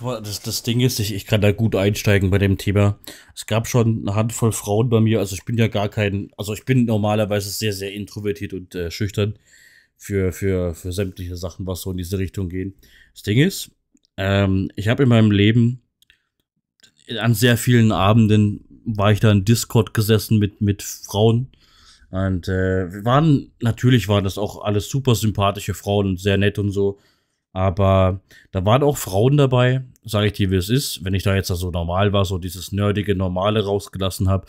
Das, das Ding ist, ich, ich kann da gut einsteigen bei dem Thema. Es gab schon eine Handvoll Frauen bei mir, also ich bin ja gar kein, also ich bin normalerweise sehr, sehr introvertiert und äh, schüchtern für, für, für sämtliche Sachen, was so in diese Richtung gehen. Das Ding ist, ähm, ich habe in meinem Leben an sehr vielen Abenden war ich da in Discord gesessen mit, mit Frauen. Und äh, wir waren, natürlich waren das auch alles super sympathische Frauen und sehr nett und so. Aber da waren auch Frauen dabei, sage ich dir, wie es ist. Wenn ich da jetzt so also normal war, so dieses nerdige, normale rausgelassen habe,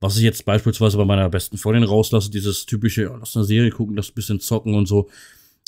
was ich jetzt beispielsweise bei meiner besten Freundin rauslasse, dieses typische, oh, lass eine Serie gucken, lass ein bisschen zocken und so.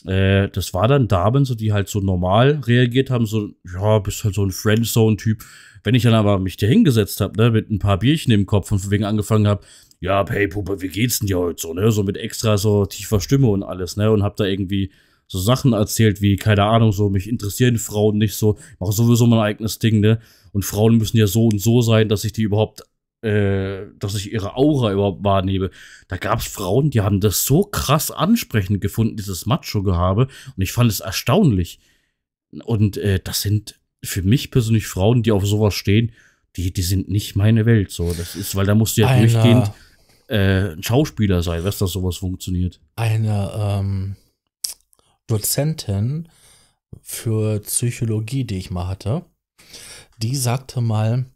Äh, das war dann Damen, so die halt so normal reagiert haben, so, ja, bist halt so ein Friendzone-Typ. Wenn ich dann aber mich da hingesetzt habe, ne, mit ein paar Bierchen im Kopf und von wegen angefangen habe, ja, hey Puppe, wie geht's denn dir heute so, ne? So mit extra so tiefer Stimme und alles, ne? Und hab da irgendwie so Sachen erzählt wie, keine Ahnung, so, mich interessieren Frauen nicht so, ich mache sowieso mein eigenes Ding, ne? Und Frauen müssen ja so und so sein, dass ich die überhaupt, äh, dass ich ihre Aura überhaupt wahrnehme. Da gab es Frauen, die haben das so krass ansprechend gefunden, dieses Macho-Gehabe. Und ich fand es erstaunlich. Und äh, das sind für mich persönlich Frauen, die auf sowas stehen, die, die sind nicht meine Welt. So, das ist, weil da musst du ja Einer. durchgehend äh, ein Schauspieler sein, dass das sowas funktioniert. Eine, ähm, Dozentin für Psychologie, die ich mal hatte, die sagte mal,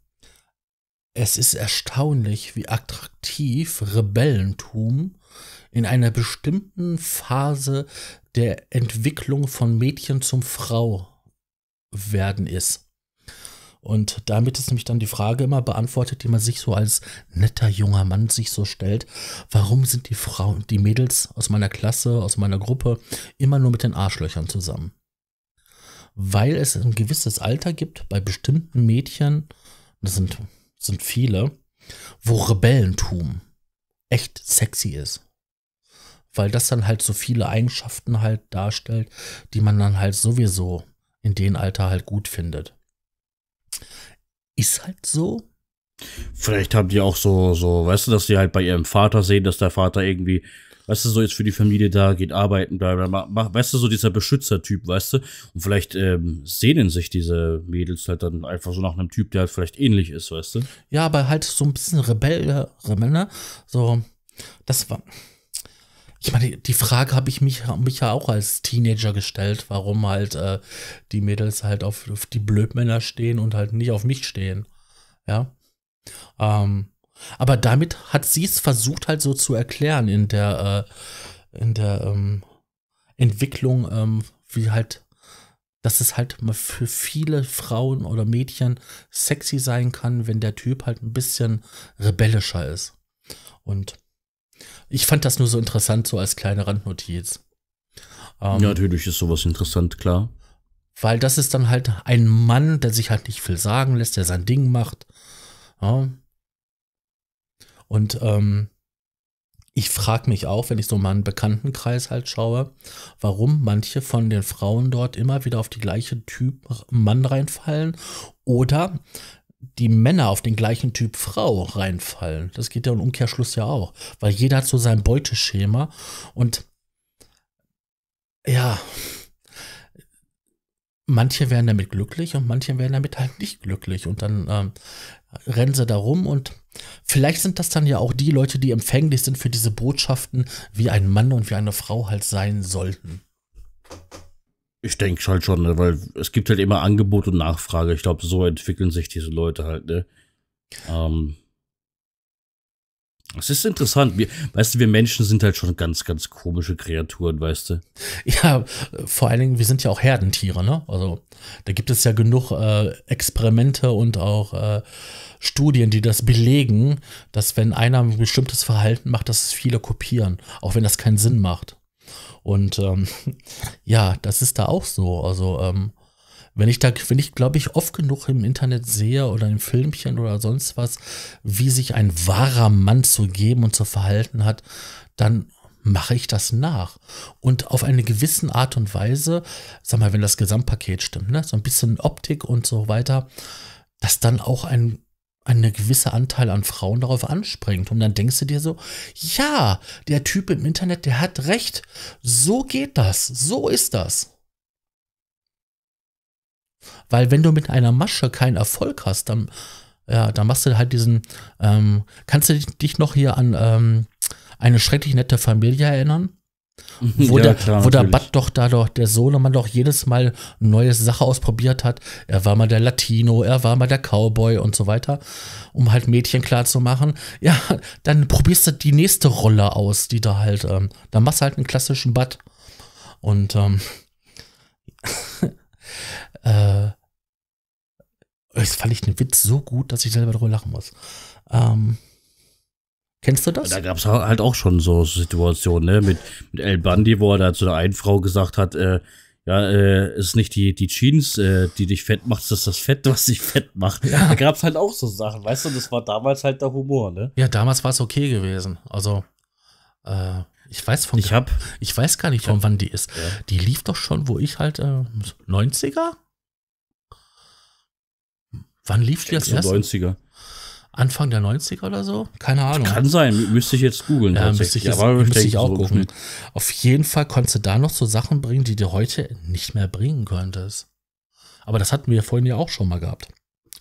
es ist erstaunlich, wie attraktiv Rebellentum in einer bestimmten Phase der Entwicklung von Mädchen zum Frau werden ist. Und damit ist nämlich dann die Frage immer beantwortet, die man sich so als netter junger Mann sich so stellt. Warum sind die Frauen, die Mädels aus meiner Klasse, aus meiner Gruppe immer nur mit den Arschlöchern zusammen? Weil es ein gewisses Alter gibt bei bestimmten Mädchen, das sind, sind viele, wo Rebellentum echt sexy ist weil das dann halt so viele Eigenschaften halt darstellt, die man dann halt sowieso in dem Alter halt gut findet. Ist halt so. Vielleicht haben die auch so, so, weißt du, dass die halt bei ihrem Vater sehen, dass der Vater irgendwie, weißt du, so jetzt für die Familie da, geht arbeiten, bla, bla, bla weißt du, so dieser Beschützertyp, weißt du? Und vielleicht ähm, sehnen sich diese Mädels halt dann einfach so nach einem Typ, der halt vielleicht ähnlich ist, weißt du? Ja, aber halt so ein bisschen Rebell, äh, ne? so, das war, ich meine, die Frage habe ich mich, mich ja auch als Teenager gestellt, warum halt äh, die Mädels halt auf, auf, die Blödmänner stehen und halt nicht auf mich stehen. Ja. Ähm, aber damit hat sie es versucht halt so zu erklären in der, äh, in der ähm, Entwicklung, ähm, wie halt, dass es halt für viele Frauen oder Mädchen sexy sein kann, wenn der Typ halt ein bisschen rebellischer ist. Und ich fand das nur so interessant, so als kleine Randnotiz. Ähm, ja, natürlich ist sowas interessant, klar. Weil das ist dann halt ein Mann, der sich halt nicht viel sagen lässt, der sein Ding macht. Ja. Und ähm, ich frage mich auch, wenn ich so mal einen Bekanntenkreis halt schaue, warum manche von den Frauen dort immer wieder auf die gleiche Typ Mann reinfallen oder die Männer auf den gleichen Typ Frau reinfallen. Das geht ja im Umkehrschluss ja auch, weil jeder hat so sein Beuteschema und ja, manche werden damit glücklich und manche werden damit halt nicht glücklich und dann ähm, rennen sie da rum und vielleicht sind das dann ja auch die Leute, die empfänglich sind für diese Botschaften, wie ein Mann und wie eine Frau halt sein sollten. Ich denke halt schon, ne, weil es gibt halt immer Angebot und Nachfrage. Ich glaube, so entwickeln sich diese Leute halt, ne? Ähm. Es ist interessant. Wir, weißt du, wir Menschen sind halt schon ganz, ganz komische Kreaturen, weißt du? Ja, vor allen Dingen, wir sind ja auch Herdentiere, ne? Also, da gibt es ja genug äh, Experimente und auch äh, Studien, die das belegen, dass wenn einer ein bestimmtes Verhalten macht, dass es viele kopieren, auch wenn das keinen Sinn macht. Und ähm, ja, das ist da auch so. Also, ähm, wenn ich da, wenn ich, glaube ich, oft genug im Internet sehe oder in Filmchen oder sonst was, wie sich ein wahrer Mann zu geben und zu verhalten hat, dann mache ich das nach. Und auf eine gewisse Art und Weise, sag mal, wenn das Gesamtpaket stimmt, ne, so ein bisschen Optik und so weiter, dass dann auch ein eine gewisse Anteil an Frauen darauf anspringt. Und dann denkst du dir so, ja, der Typ im Internet, der hat recht. So geht das. So ist das. Weil wenn du mit einer Masche keinen Erfolg hast, dann, ja, dann machst du halt diesen, ähm, kannst du dich noch hier an ähm, eine schrecklich nette Familie erinnern? Mhm. Wo, ja, der, klar, wo der Bad doch da doch, der Sohnemann doch jedes Mal neue Sache ausprobiert hat. Er war mal der Latino, er war mal der Cowboy und so weiter, um halt Mädchen klar zu machen. Ja, dann probierst du die nächste Rolle aus, die da halt, ähm, dann machst du halt einen klassischen Bad. Und ähm, äh, das fand ich den Witz so gut, dass ich selber darüber lachen muss. Ähm, Kennst du das? Da gab es halt auch schon so Situationen, ne? Mit, mit El Bandi, wo er da zu der einen Frau gesagt hat, äh, ja, äh, ist nicht die, die Jeans, äh, die dich fett macht, das ist das Fett, was dich fett macht. Ja. Da gab es halt auch so Sachen, weißt du, das war damals halt der Humor, ne? Ja, damals war es okay gewesen. Also, äh, ich weiß von ich, hab, ich weiß gar nicht, von hab, wann die ist. Ja. Die lief doch schon, wo ich halt äh, 90er? Wann lief die als erste? 90er. Anfang der 90er oder so? Keine Ahnung. Kann sein, müsste ich jetzt googeln. Ja, müsste ich, aber müsste ich auch so gucken. Auf jeden Fall konntest du da noch so Sachen bringen, die du heute nicht mehr bringen könntest. Aber das hatten wir ja vorhin ja auch schon mal gehabt.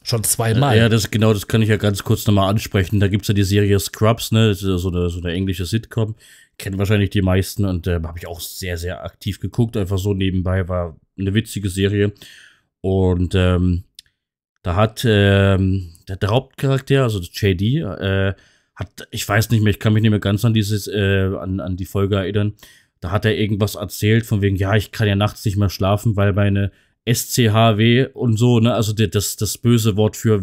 Schon zweimal. Ja, das genau, das kann ich ja ganz kurz nochmal ansprechen. Da gibt es ja die Serie Scrubs, ne? Das ist so eine, so eine englische Sitcom. Kennen wahrscheinlich die meisten und äh, habe ich auch sehr, sehr aktiv geguckt. Einfach so nebenbei war eine witzige Serie. Und ähm, da hat ähm, der, der, Hauptcharakter, also JD, äh, hat, ich weiß nicht mehr, ich kann mich nicht mehr ganz an dieses, äh, an, an die Folge erinnern. Da hat er irgendwas erzählt von wegen, ja, ich kann ja nachts nicht mehr schlafen, weil meine SCHW und so, ne, also das, das böse Wort für,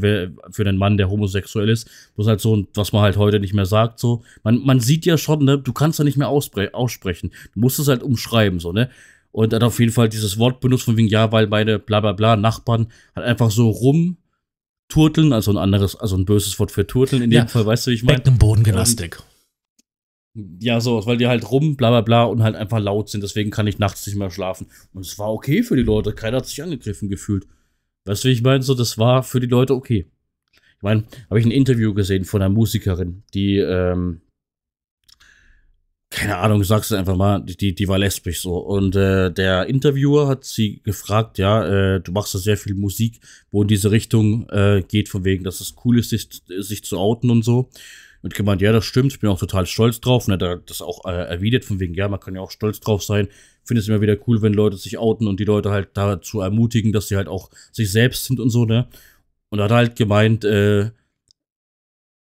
für den Mann, der homosexuell ist, bloß halt so, was man halt heute nicht mehr sagt, so. Man, man sieht ja schon, ne, du kannst ja nicht mehr aussprechen, du musst es halt umschreiben, so, ne. Und hat auf jeden Fall dieses Wort benutzt von wegen, ja, weil meine bla bla bla Nachbarn halt einfach so rumturteln, also ein anderes, also ein böses Wort für turteln in dem Fall, weißt du, wie ich meine? Beckenbodengymnastik. Ähm, ja, so, weil die halt rum, bla bla bla und halt einfach laut sind, deswegen kann ich nachts nicht mehr schlafen. Und es war okay für die Leute, keiner hat sich angegriffen gefühlt. Weißt du, wie ich meine? So, das war für die Leute okay. Ich meine, habe ich ein Interview gesehen von einer Musikerin, die ähm, keine Ahnung, sagst du einfach mal, die, die war lesbisch so. Und äh, der Interviewer hat sie gefragt, ja, äh, du machst ja sehr viel Musik, wo in diese Richtung äh, geht, von wegen, dass es cool ist, sich, sich zu outen und so. Und gemeint, ja, das stimmt, ich bin auch total stolz drauf. Und hat das auch äh, erwidert, von wegen, ja, man kann ja auch stolz drauf sein. Finde es immer wieder cool, wenn Leute sich outen und die Leute halt dazu ermutigen, dass sie halt auch sich selbst sind und so, ne? Und er hat halt gemeint, äh,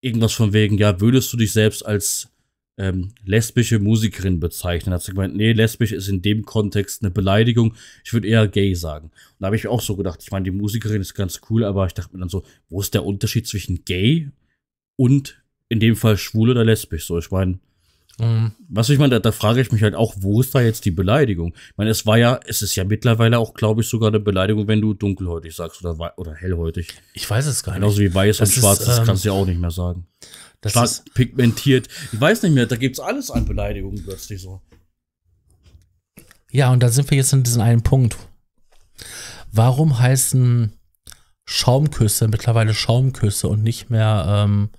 irgendwas von wegen, ja, würdest du dich selbst als ähm, lesbische Musikerin bezeichnen. Da hat sie gemeint, nee, lesbisch ist in dem Kontext eine Beleidigung. Ich würde eher gay sagen. Und da habe ich auch so gedacht, ich meine, die Musikerin ist ganz cool, aber ich dachte mir dann so, wo ist der Unterschied zwischen gay und in dem Fall schwul oder lesbisch? So, ich meine, mhm. was ich meine, da, da frage ich mich halt auch, wo ist da jetzt die Beleidigung? Ich meine, es war ja, es ist ja mittlerweile auch, glaube ich, sogar eine Beleidigung, wenn du dunkelhäutig sagst oder, oder hellhäutig. Ich weiß es gar nicht. Genauso wie weiß das und ist, schwarz, das ähm kannst du ja auch nicht mehr sagen. Das Statt ist pigmentiert. Ich weiß nicht mehr, da gibt es alles an Beleidigungen plötzlich so. Ja, und da sind wir jetzt in diesem einen Punkt. Warum heißen Schaumküsse mittlerweile Schaumküsse und nicht mehr ähm,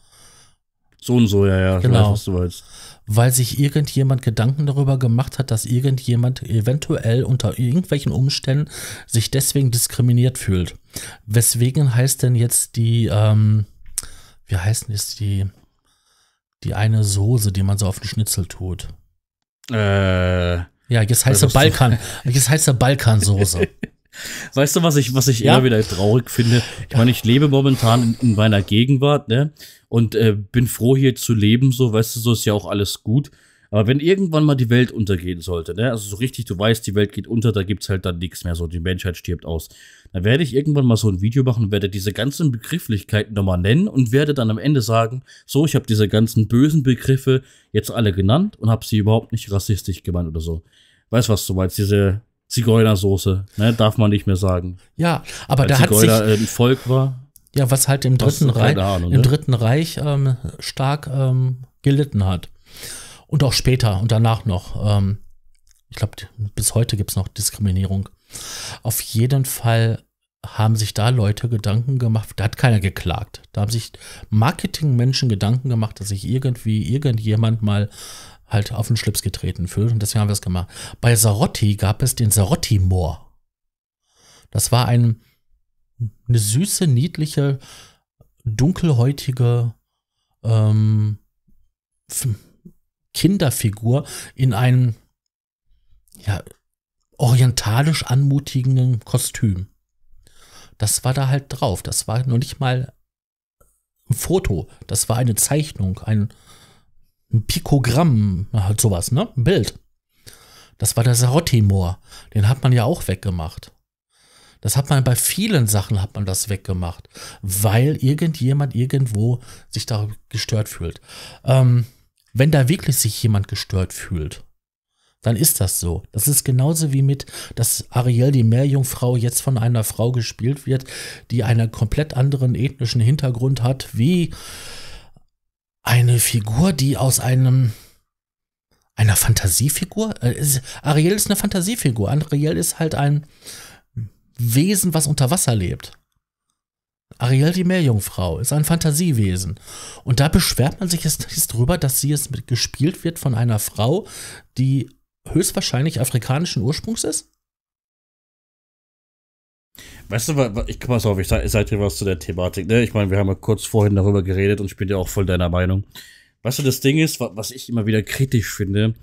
so und so, ja, ja, genau. Weiß, was du meinst. Weil sich irgendjemand Gedanken darüber gemacht hat, dass irgendjemand eventuell unter irgendwelchen Umständen sich deswegen diskriminiert fühlt. Weswegen heißt denn jetzt die, ähm, wie heißen jetzt die die eine Soße, die man so auf den Schnitzel tut. Äh. Ja, jetzt heißt er also, Balkan. Jetzt heißt er Balkansoße. Weißt du, was ich, was ich ja. eher wieder traurig finde? Ich meine, ich lebe momentan in, in meiner Gegenwart, ne? Und äh, bin froh, hier zu leben, so, weißt du, so ist ja auch alles gut. Aber wenn irgendwann mal die Welt untergehen sollte, ne? Also so richtig, du weißt, die Welt geht unter, da gibt's halt dann nichts mehr, so die Menschheit stirbt aus. Dann werde ich irgendwann mal so ein Video machen werde diese ganzen Begrifflichkeiten nochmal nennen und werde dann am Ende sagen, so, ich habe diese ganzen bösen Begriffe jetzt alle genannt und habe sie überhaupt nicht rassistisch gemeint oder so. Weißt was du meinst, diese Zigeunersoße, ne, darf man nicht mehr sagen. Ja, aber Weil da Zigeuner hat sich ein ähm, Volk war. Ja, was halt im Dritten Reich, Ahnung, ne? Dritten Reich ähm, stark ähm, gelitten hat. Und auch später und danach noch. Ähm, ich glaube, bis heute gibt es noch Diskriminierung. Auf jeden Fall haben sich da Leute Gedanken gemacht, da hat keiner geklagt. Da haben sich Marketingmenschen Gedanken gemacht, dass sich irgendwie irgendjemand mal halt auf den Schlips getreten fühlt. Und deswegen haben wir es gemacht. Bei Sarotti gab es den Sarotti-Moor. Das war ein, eine süße, niedliche, dunkelhäutige ähm, Kinderfigur in einem, ja, orientalisch anmutigenden Kostüm. Das war da halt drauf. Das war noch nicht mal ein Foto. Das war eine Zeichnung, ein, ein Pikogramm, halt sowas, ne? Ein Bild. Das war der Sarotti-Moor. Den hat man ja auch weggemacht. Das hat man bei vielen Sachen hat man das weggemacht, weil irgendjemand irgendwo sich da gestört fühlt. Ähm, wenn da wirklich sich jemand gestört fühlt, dann ist das so. Das ist genauso wie mit, dass Ariel, die Meerjungfrau, jetzt von einer Frau gespielt wird, die einen komplett anderen ethnischen Hintergrund hat, wie eine Figur, die aus einem einer Fantasiefigur? Äh, Ariel ist eine Fantasiefigur. Ariel ist halt ein Wesen, was unter Wasser lebt. Ariel die Meerjungfrau ist ein Fantasiewesen. Und da beschwert man sich jetzt drüber, dass sie es gespielt wird von einer Frau, die höchstwahrscheinlich afrikanischen Ursprungs ist? Weißt du, ich pass auf, ich sage sag dir was zu der Thematik. Ne? Ich meine, wir haben ja kurz vorhin darüber geredet und ich bin ja auch voll deiner Meinung. Weißt du, das Ding ist, was ich immer wieder kritisch finde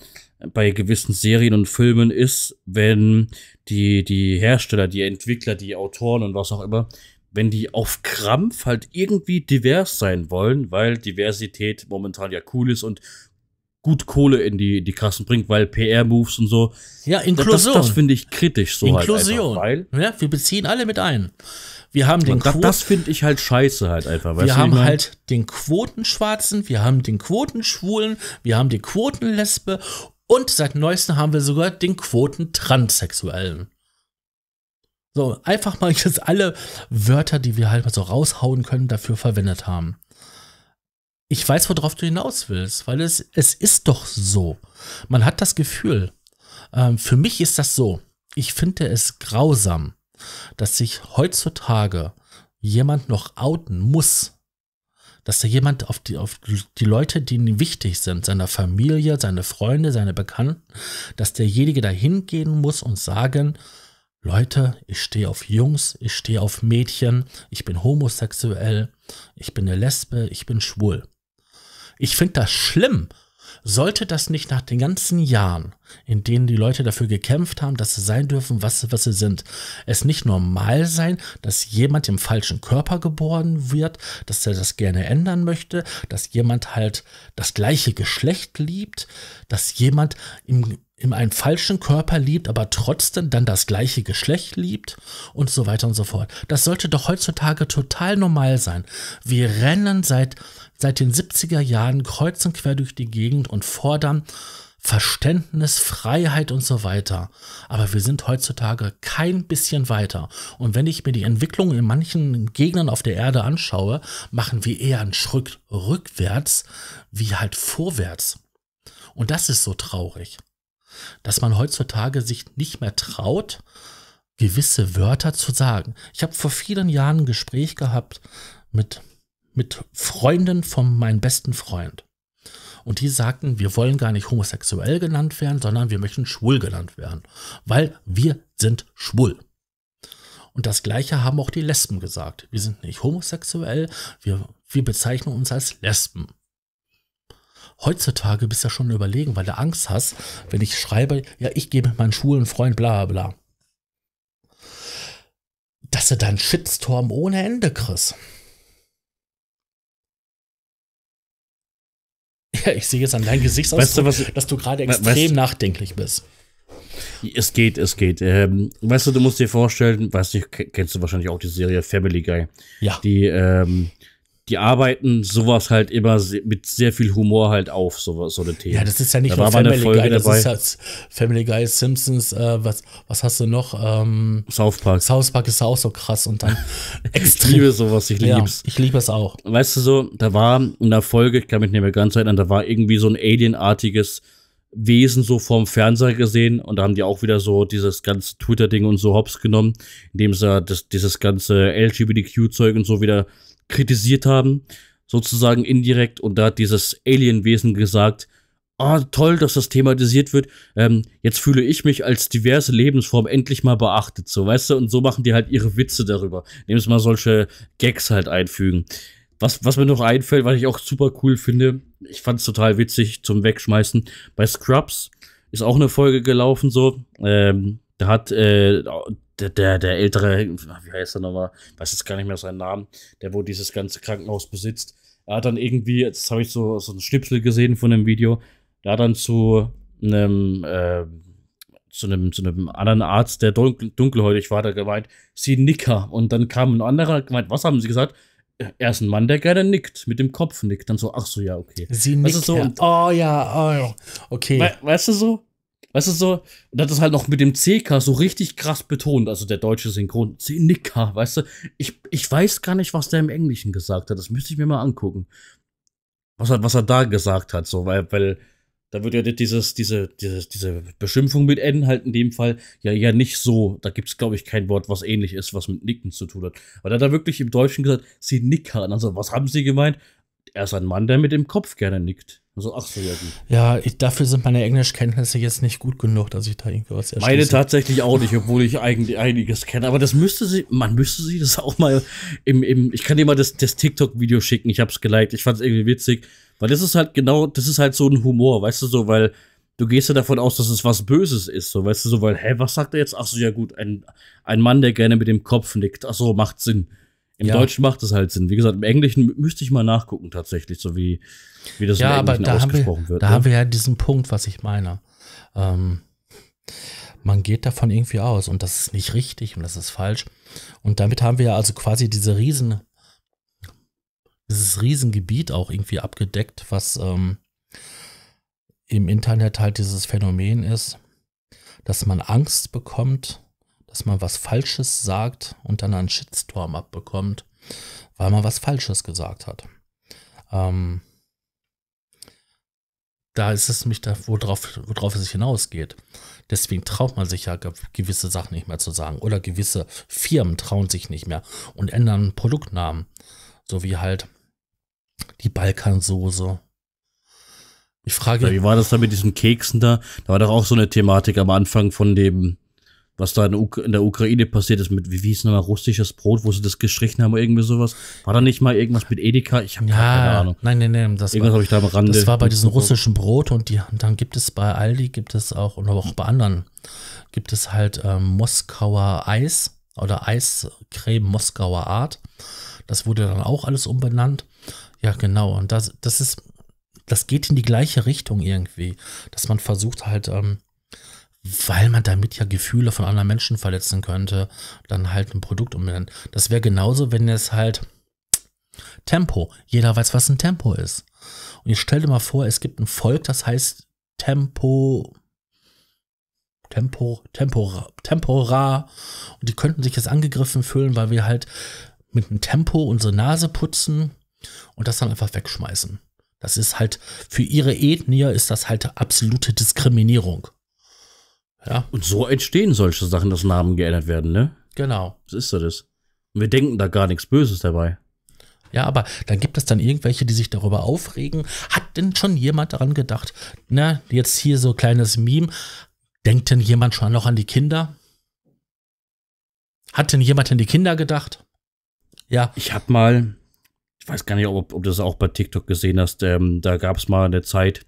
bei gewissen Serien und Filmen, ist, wenn die, die Hersteller, die Entwickler, die Autoren und was auch immer, wenn die auf Krampf halt irgendwie divers sein wollen, weil Diversität momentan ja cool ist und gut Kohle in die, die Kassen bringt, weil PR-Moves und so. Ja, Inklusion. Das, das finde ich kritisch so halt Inklusion. Halt einfach, ja, wir beziehen alle mit ein. Wir haben den Das, das finde ich halt scheiße halt einfach. Wir haben halt den Quotenschwarzen, wir haben den Quotenschwulen, wir haben die Quotenlesbe und seit neuestem haben wir sogar den Quotentransexuellen. So, einfach mal jetzt alle Wörter, die wir halt mal so raushauen können, dafür verwendet haben ich weiß, worauf du hinaus willst, weil es, es ist doch so. Man hat das Gefühl. Ähm, für mich ist das so. Ich finde es grausam, dass sich heutzutage jemand noch outen muss. Dass da jemand auf die, auf die Leute, die ihm wichtig sind, seiner Familie, seine Freunde, seine Bekannten, dass derjenige da hingehen muss und sagen, Leute, ich stehe auf Jungs, ich stehe auf Mädchen, ich bin homosexuell, ich bin eine Lesbe, ich bin schwul. Ich finde das schlimm. Sollte das nicht nach den ganzen Jahren, in denen die Leute dafür gekämpft haben, dass sie sein dürfen, was, was sie sind, es nicht normal sein, dass jemand im falschen Körper geboren wird, dass er das gerne ändern möchte, dass jemand halt das gleiche Geschlecht liebt, dass jemand im, in einem falschen Körper liebt, aber trotzdem dann das gleiche Geschlecht liebt und so weiter und so fort. Das sollte doch heutzutage total normal sein. Wir rennen seit seit den 70er Jahren kreuz und quer durch die Gegend und fordern Verständnis, Freiheit und so weiter. Aber wir sind heutzutage kein bisschen weiter. Und wenn ich mir die Entwicklung in manchen Gegnern auf der Erde anschaue, machen wir eher einen Schritt rückwärts wie halt vorwärts. Und das ist so traurig, dass man heutzutage sich nicht mehr traut, gewisse Wörter zu sagen. Ich habe vor vielen Jahren ein Gespräch gehabt mit mit Freunden von meinem besten Freund. Und die sagten, wir wollen gar nicht homosexuell genannt werden, sondern wir möchten schwul genannt werden, weil wir sind schwul. Und das gleiche haben auch die Lesben gesagt. Wir sind nicht homosexuell, wir, wir bezeichnen uns als Lesben. Heutzutage bist du ja schon überlegen, weil du Angst hast, wenn ich schreibe, ja, ich gehe mit meinem schwulen Freund, bla bla. Dass du dann Shitstorm ohne Ende kriegst. Ja, ich sehe jetzt an deinem Gesichtsausdruck, weißt du, was, dass du gerade extrem weißt, nachdenklich bist. Es geht, es geht. Ähm, weißt du, du musst dir vorstellen, weißt du, kennst du wahrscheinlich auch die Serie Family Guy. Ja. Die, ähm, die arbeiten sowas halt immer mit sehr viel Humor halt auf, so, so eine Themen. Ja, das ist ja nicht da nur Family Guy, das ist halt Family Guy, Simpsons, äh, was, was hast du noch? Ähm, South Park. South Park ist auch so krass und dann extrem. Ich liebe sowas, ich liebe es. Ja, ich liebe es auch. Weißt du so, da war in der Folge, ich kann mich nicht mehr ganz erinnern, da war irgendwie so ein Alien-artiges Wesen so vorm Fernseher gesehen und da haben die auch wieder so dieses ganze Twitter-Ding und so hops genommen, indem sie das, dieses ganze LGBTQ-Zeug und so wieder kritisiert haben, sozusagen indirekt. Und da hat dieses Alienwesen gesagt, ah, oh, toll, dass das thematisiert wird. Ähm, jetzt fühle ich mich als diverse Lebensform endlich mal beachtet, so, weißt du? Und so machen die halt ihre Witze darüber. Nehmen sie mal solche Gags halt einfügen. Was, was mir noch einfällt, was ich auch super cool finde, ich fand es total witzig zum Wegschmeißen. Bei Scrubs ist auch eine Folge gelaufen, so. Ähm, da hat äh, der, der, der ältere, wie heißt er nochmal, weiß jetzt gar nicht mehr seinen Namen, der wo dieses ganze Krankenhaus besitzt, er hat dann irgendwie, jetzt habe ich so, so ein Schnipsel gesehen von dem Video, der hat dann zu einem, äh, zu einem, zu einem anderen Arzt, der dunkel, dunkelhäutig war, der gemeint, sie nicker. Und dann kam ein anderer, gemeint, was haben sie gesagt? Er ist ein Mann, der gerne nickt, mit dem Kopf nickt. Dann so, ach so, ja, okay. Sie nickt. So, oh ja, oh ja. Okay. We weißt du so? Weißt du so, und das ist halt noch mit dem CK so richtig krass betont, also der deutsche Synchron. Cynica, weißt du? Ich, ich weiß gar nicht, was der im Englischen gesagt hat. Das müsste ich mir mal angucken. Was er, was er da gesagt hat, so, weil, weil da wird ja dieses, diese, diese, diese Beschimpfung mit N halt in dem Fall ja, ja nicht so. Da gibt es, glaube ich, kein Wort, was ähnlich ist, was mit Nicken zu tun hat. Aber da hat er wirklich im Deutschen gesagt, sie nickern. Also, was haben sie gemeint? Er ist ein Mann, der mit dem Kopf gerne nickt. So ach so, Ja, gut. Ja, ich, dafür sind meine Englischkenntnisse jetzt nicht gut genug, dass ich da irgendwas erschließe. Meine tatsächlich auch nicht, obwohl ich eigentlich einiges kenne. Aber das müsste sie, man müsste sie das auch mal im, im ich kann dir mal das, das TikTok-Video schicken. Ich hab's geliked, ich fand's irgendwie witzig. Weil das ist halt genau, das ist halt so ein Humor, weißt du so, weil du gehst ja davon aus, dass es was Böses ist, so, weißt du so, weil, hä, was sagt er jetzt? Ach so, ja gut, ein, ein Mann, der gerne mit dem Kopf nickt. Ach so, macht Sinn. Im ja. Deutschen macht es halt Sinn. Wie gesagt, im Englischen müsste ich mal nachgucken tatsächlich, so wie wie das ja, aber da haben, wir, wird, da ne? haben wir ja diesen Punkt, was ich meine. Ähm, man geht davon irgendwie aus und das ist nicht richtig und das ist falsch. Und damit haben wir ja also quasi diese riesen, dieses Riesengebiet auch irgendwie abgedeckt, was ähm, im Internet halt dieses Phänomen ist, dass man Angst bekommt, dass man was Falsches sagt und dann einen Shitstorm abbekommt, weil man was Falsches gesagt hat. Ähm, da ist es nämlich da, worauf, worauf es hinausgeht. Deswegen traut man sich ja gewisse Sachen nicht mehr zu sagen. Oder gewisse Firmen trauen sich nicht mehr und ändern Produktnamen. So wie halt die Balkansoße. Ich frage. Ja, wie war das da mit diesen Keksen da? Da war doch auch so eine Thematik am Anfang von dem was da in, in, der Ukraine passiert ist mit, wie, wie hieß nochmal, russisches Brot, wo sie das gestrichen haben oder irgendwie sowas. War da nicht mal irgendwas mit Edeka? Ich habe ja, keine Ahnung. Nein, nein, nein. Das irgendwas habe ich da am Rande. Das war bei diesem russischen Brot und, die, und dann gibt es bei Aldi, gibt es auch, und auch bei anderen, gibt es halt ähm, Moskauer Eis oder Eiscreme Moskauer Art. Das wurde dann auch alles umbenannt. Ja, genau. Und das, das ist, das geht in die gleiche Richtung irgendwie, dass man versucht halt, ähm, weil man damit ja Gefühle von anderen Menschen verletzen könnte, dann halt ein Produkt umbenennen. Das wäre genauso, wenn es halt Tempo, jeder weiß, was ein Tempo ist. Und ich stell dir mal vor, es gibt ein Volk, das heißt Tempo, Tempo, Tempora, Tempora. Und die könnten sich jetzt angegriffen fühlen, weil wir halt mit einem Tempo unsere Nase putzen und das dann einfach wegschmeißen. Das ist halt, für ihre Ethnie ist das halt absolute Diskriminierung. Ja. Und so entstehen solche Sachen, dass Namen geändert werden, ne? Genau. Das ist so das. Und wir denken da gar nichts Böses dabei. Ja, aber dann gibt es dann irgendwelche, die sich darüber aufregen. Hat denn schon jemand daran gedacht? Na, jetzt hier so kleines Meme. Denkt denn jemand schon noch an die Kinder? Hat denn jemand an die Kinder gedacht? Ja. Ich habe mal, ich weiß gar nicht, ob, ob du das auch bei TikTok gesehen hast, ähm, da gab es mal eine Zeit,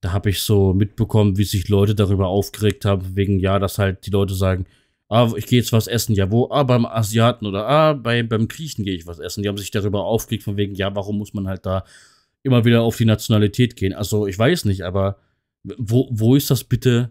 da habe ich so mitbekommen, wie sich Leute darüber aufgeregt haben, wegen, ja, dass halt die Leute sagen, ah, ich gehe jetzt was essen, ja, wo? Ah, beim Asiaten oder ah, bei, beim Griechen gehe ich was essen. Die haben sich darüber aufgeregt, von wegen, ja, warum muss man halt da immer wieder auf die Nationalität gehen? Also, ich weiß nicht, aber wo, wo ist das bitte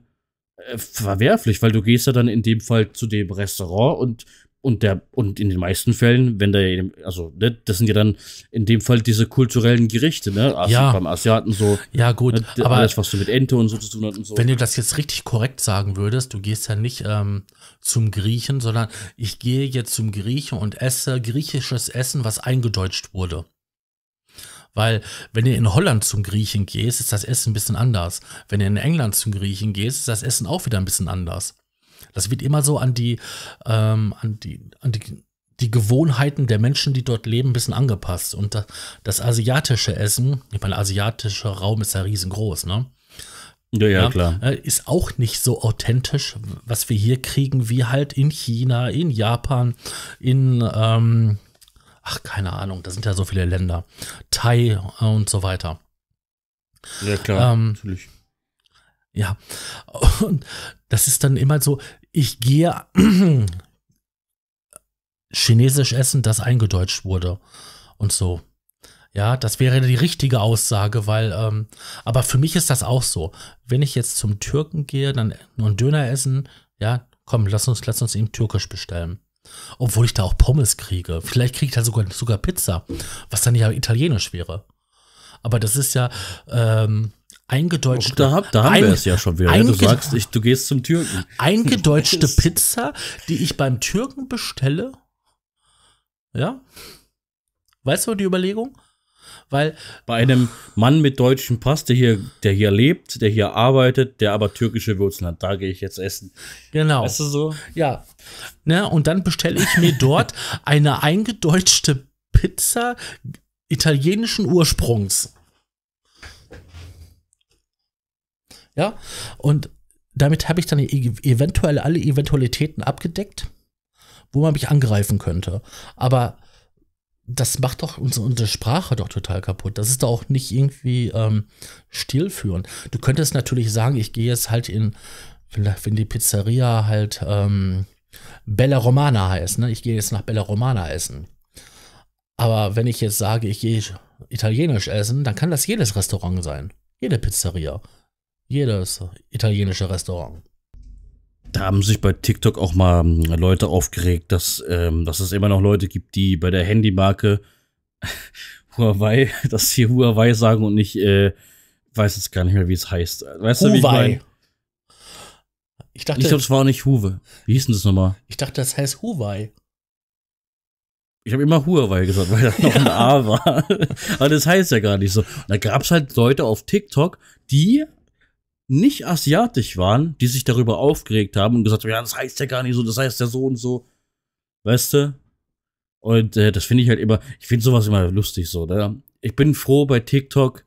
äh, verwerflich? Weil du gehst ja dann in dem Fall zu dem Restaurant und und der und in den meisten Fällen, wenn der also ne, das sind ja dann in dem Fall diese kulturellen Gerichte, ne? Asi also ja. Beim Asiaten so. Ja gut, ne, aber alles was du mit Ente und so zu tun hat und so. Wenn du das jetzt richtig korrekt sagen würdest, du gehst ja nicht ähm, zum Griechen, sondern ich gehe jetzt zum Griechen und esse griechisches Essen, was eingedeutscht wurde. Weil, wenn ihr in Holland zum Griechen gehst, ist das Essen ein bisschen anders. Wenn ihr in England zum Griechen gehst, ist das Essen auch wieder ein bisschen anders. Das wird immer so an die, ähm, an die, an die, die Gewohnheiten der Menschen, die dort leben, ein bisschen angepasst. Und das, das asiatische Essen, ich meine, asiatischer Raum ist ja riesengroß, ne? Ja, ja, ja, klar. Äh, ist auch nicht so authentisch, was wir hier kriegen, wie halt in China, in Japan, in, ähm, ach, keine Ahnung, da sind ja so viele Länder, Thai und so weiter. Ja, klar, ähm, natürlich. Ja. Und das ist dann immer so, ich gehe chinesisch essen, das eingedeutscht wurde. Und so. Ja, das wäre die richtige Aussage, weil, ähm, aber für mich ist das auch so. Wenn ich jetzt zum Türken gehe, dann nur einen Döner essen, ja, komm, lass uns, lass uns eben türkisch bestellen. Obwohl ich da auch Pommes kriege. Vielleicht kriege ich da sogar, sogar Pizza, was dann ja italienisch wäre. Aber das ist ja, ähm, eingedeutschte. da, da haben ein, wir es ja schon wieder. Du sagst, ich, du gehst zum Türken. Eingedeutschte Pizza, die ich beim Türken bestelle. Ja? Weißt du die Überlegung? Weil bei einem Mann mit deutschem Pass, der hier, der hier lebt, der hier arbeitet, der aber türkische Wurzeln hat, da gehe ich jetzt essen. Genau. Weißt du so? Ja. Na, ne, und dann bestelle ich mir dort eine eingedeutschte Pizza italienischen Ursprungs. Ja, und damit habe ich dann e-, eventuell alle Eventualitäten abgedeckt, wo man mich angreifen könnte. Aber das macht doch unsere, unsere Sprache doch total kaputt. Das ist doch auch nicht irgendwie ähm, stillführend. Du könntest natürlich sagen, ich gehe jetzt halt in, wenn die Pizzeria halt ähm, Bella Romana heißt, ne? ich gehe jetzt nach Bella Romana essen. Aber wenn ich jetzt sage, ich gehe italienisch essen, dann kann das jedes Restaurant sein. Jede Pizzeria jedes italienische Restaurant. Da haben sich bei TikTok auch mal ähm, Leute aufgeregt, dass, ähm, dass es immer noch Leute gibt, die bei der Handymarke Huawei, dass sie Huawei sagen und nicht, äh, weiß jetzt gar nicht mehr, wie es heißt. Weißt Huawei. du, wie ich meine? Ich dachte, ich glaube, es war auch nicht Huwe. Wie hieß denn das nochmal? Ich dachte, das heißt Huawei. Ich habe immer Huawei gesagt, weil da noch ja. ein A war. Aber das heißt ja gar nicht so. da gab es halt Leute auf TikTok, die nicht asiatisch waren, die sich darüber aufgeregt haben und gesagt haben, ja, das heißt ja gar nicht so, das heißt ja so und so. Weißt du? Und äh, das finde ich halt immer, ich finde sowas immer lustig so, ne? Ich bin froh bei TikTok,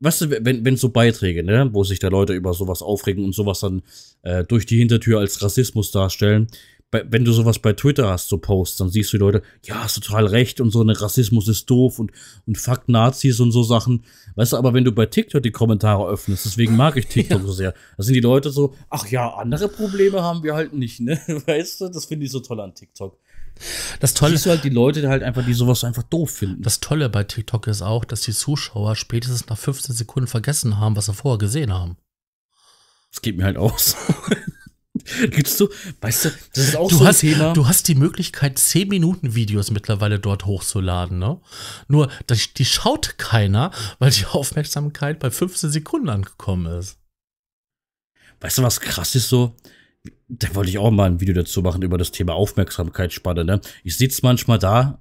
weißt du, wenn, wenn so Beiträge, ne, wo sich da Leute über sowas aufregen und sowas dann äh, durch die Hintertür als Rassismus darstellen, bei, wenn du sowas bei Twitter hast, so Posts, dann siehst du die Leute, ja, hast total recht und so, ne, Rassismus ist doof und, und fuck Nazis und so Sachen. Weißt du, aber wenn du bei TikTok die Kommentare öffnest, deswegen mag ich TikTok ja. so sehr, da sind die Leute so, ach ja, andere Probleme haben wir halt nicht, ne? Weißt du, das finde ich so toll an TikTok. Das Tolle ist halt die Leute halt einfach, die sowas einfach doof finden. Das Tolle bei TikTok ist auch, dass die Zuschauer spätestens nach 15 Sekunden vergessen haben, was sie vorher gesehen haben. Das geht mir halt aus. Gibt's so, weißt du, das ist auch du so ein Thema. Du hast die Möglichkeit, 10 Minuten Videos mittlerweile dort hochzuladen, ne? Nur, das, die schaut keiner, weil die Aufmerksamkeit bei 15 Sekunden angekommen ist. Weißt du, was krass ist so? Da wollte ich auch mal ein Video dazu machen über das Thema Aufmerksamkeitsspanne, ne? Ich sitze manchmal da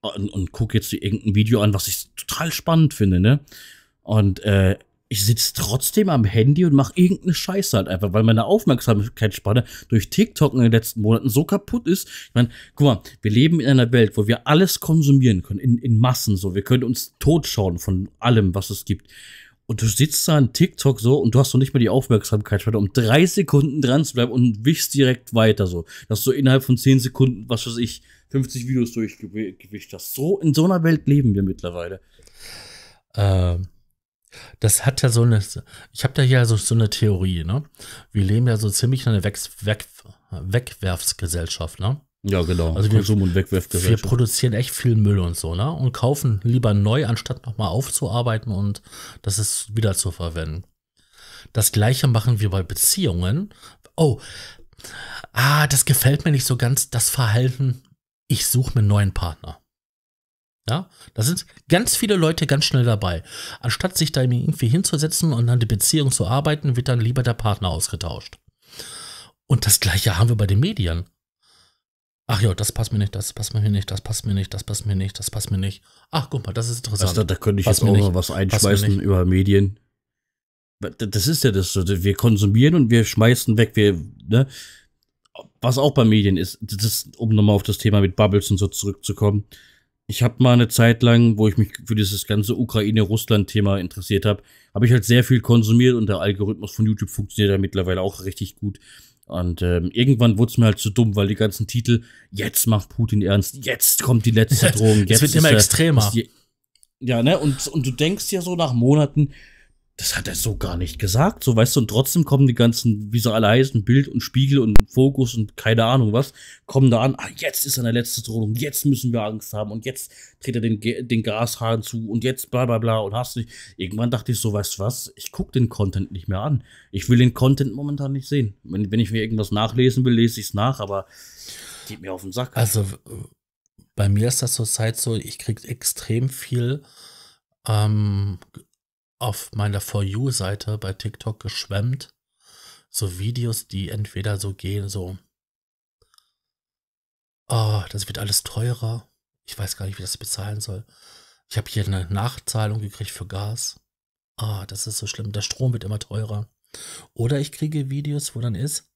und, und gucke jetzt irgendein Video an, was ich total spannend finde, ne? Und äh, ich sitze trotzdem am Handy und mache irgendeine Scheiße halt einfach, weil meine Aufmerksamkeitsspanne durch TikTok in den letzten Monaten so kaputt ist. Ich meine, guck mal, wir leben in einer Welt, wo wir alles konsumieren können, in, in Massen so. Wir können uns totschauen von allem, was es gibt. Und du sitzt da an TikTok so und du hast noch nicht mal die Aufmerksamkeitsspanne, um drei Sekunden dran zu bleiben und wichst direkt weiter so. Dass du innerhalb von zehn Sekunden, was weiß ich, 50 Videos durchgewischt hast. So, in so einer Welt leben wir mittlerweile. Ähm das hat ja so eine, ich habe da ja so, so eine Theorie, ne? Wir leben ja so ziemlich in einer Weg, Weg, Wegwerfsgesellschaft, ne? Ja, genau. Also wir, Konsum- und Wegwerfgesellschaft. Wir produzieren echt viel Müll und so, ne? Und kaufen lieber neu, anstatt nochmal aufzuarbeiten und das ist wieder zu verwenden. Das gleiche machen wir bei Beziehungen. Oh, ah, das gefällt mir nicht so ganz, das Verhalten, ich suche mir einen neuen Partner. Ja, da sind ganz viele Leute ganz schnell dabei. Anstatt sich da irgendwie hinzusetzen und an die Beziehung zu arbeiten, wird dann lieber der Partner ausgetauscht. Und das gleiche haben wir bei den Medien. Ach ja, das passt mir nicht, das passt mir nicht, das passt mir nicht, das passt mir nicht, das passt mir nicht. Ach, guck mal, das ist interessant. Also, da, könnte ich passt jetzt auch noch was einschmeißen über Medien. Das ist ja das, wir konsumieren und wir schmeißen weg, wir, ne? Was auch bei Medien ist, das, um nochmal auf das Thema mit Bubbles und so zurückzukommen ich habe mal eine Zeit lang, wo ich mich für dieses ganze Ukraine-Russland-Thema interessiert habe, habe ich halt sehr viel konsumiert und der Algorithmus von YouTube funktioniert ja mittlerweile auch richtig gut. Und ähm, irgendwann wurde es mir halt zu dumm, weil die ganzen Titel, jetzt macht Putin ernst, jetzt kommt die letzte Drohung, jetzt. Es wird immer er, extremer. Die, ja, ne? Und, und du denkst ja so nach Monaten, das hat er so gar nicht gesagt. So, weißt du, und trotzdem kommen die ganzen, wie sie alle heißen, Bild und Spiegel und Fokus und keine Ahnung was, kommen da an. Ah, jetzt ist er der letzte Drohung, jetzt müssen wir Angst haben und jetzt dreht er den, den Gashahn zu und jetzt bla bla bla und hast nicht. Irgendwann dachte ich so, weißt du was, ich gucke den Content nicht mehr an. Ich will den Content momentan nicht sehen. Wenn, wenn ich mir irgendwas nachlesen will, lese ich es nach, aber geht mir auf den Sack. Also bei mir ist das zurzeit so, ich kriege extrem viel ähm, auf meiner For You-Seite bei TikTok geschwemmt. So Videos, die entweder so gehen, so, oh, das wird alles teurer. Ich weiß gar nicht, wie das bezahlen soll. Ich habe hier eine Nachzahlung gekriegt für Gas. Ah, oh, das ist so schlimm. Der Strom wird immer teurer. Oder ich kriege Videos, wo dann ist,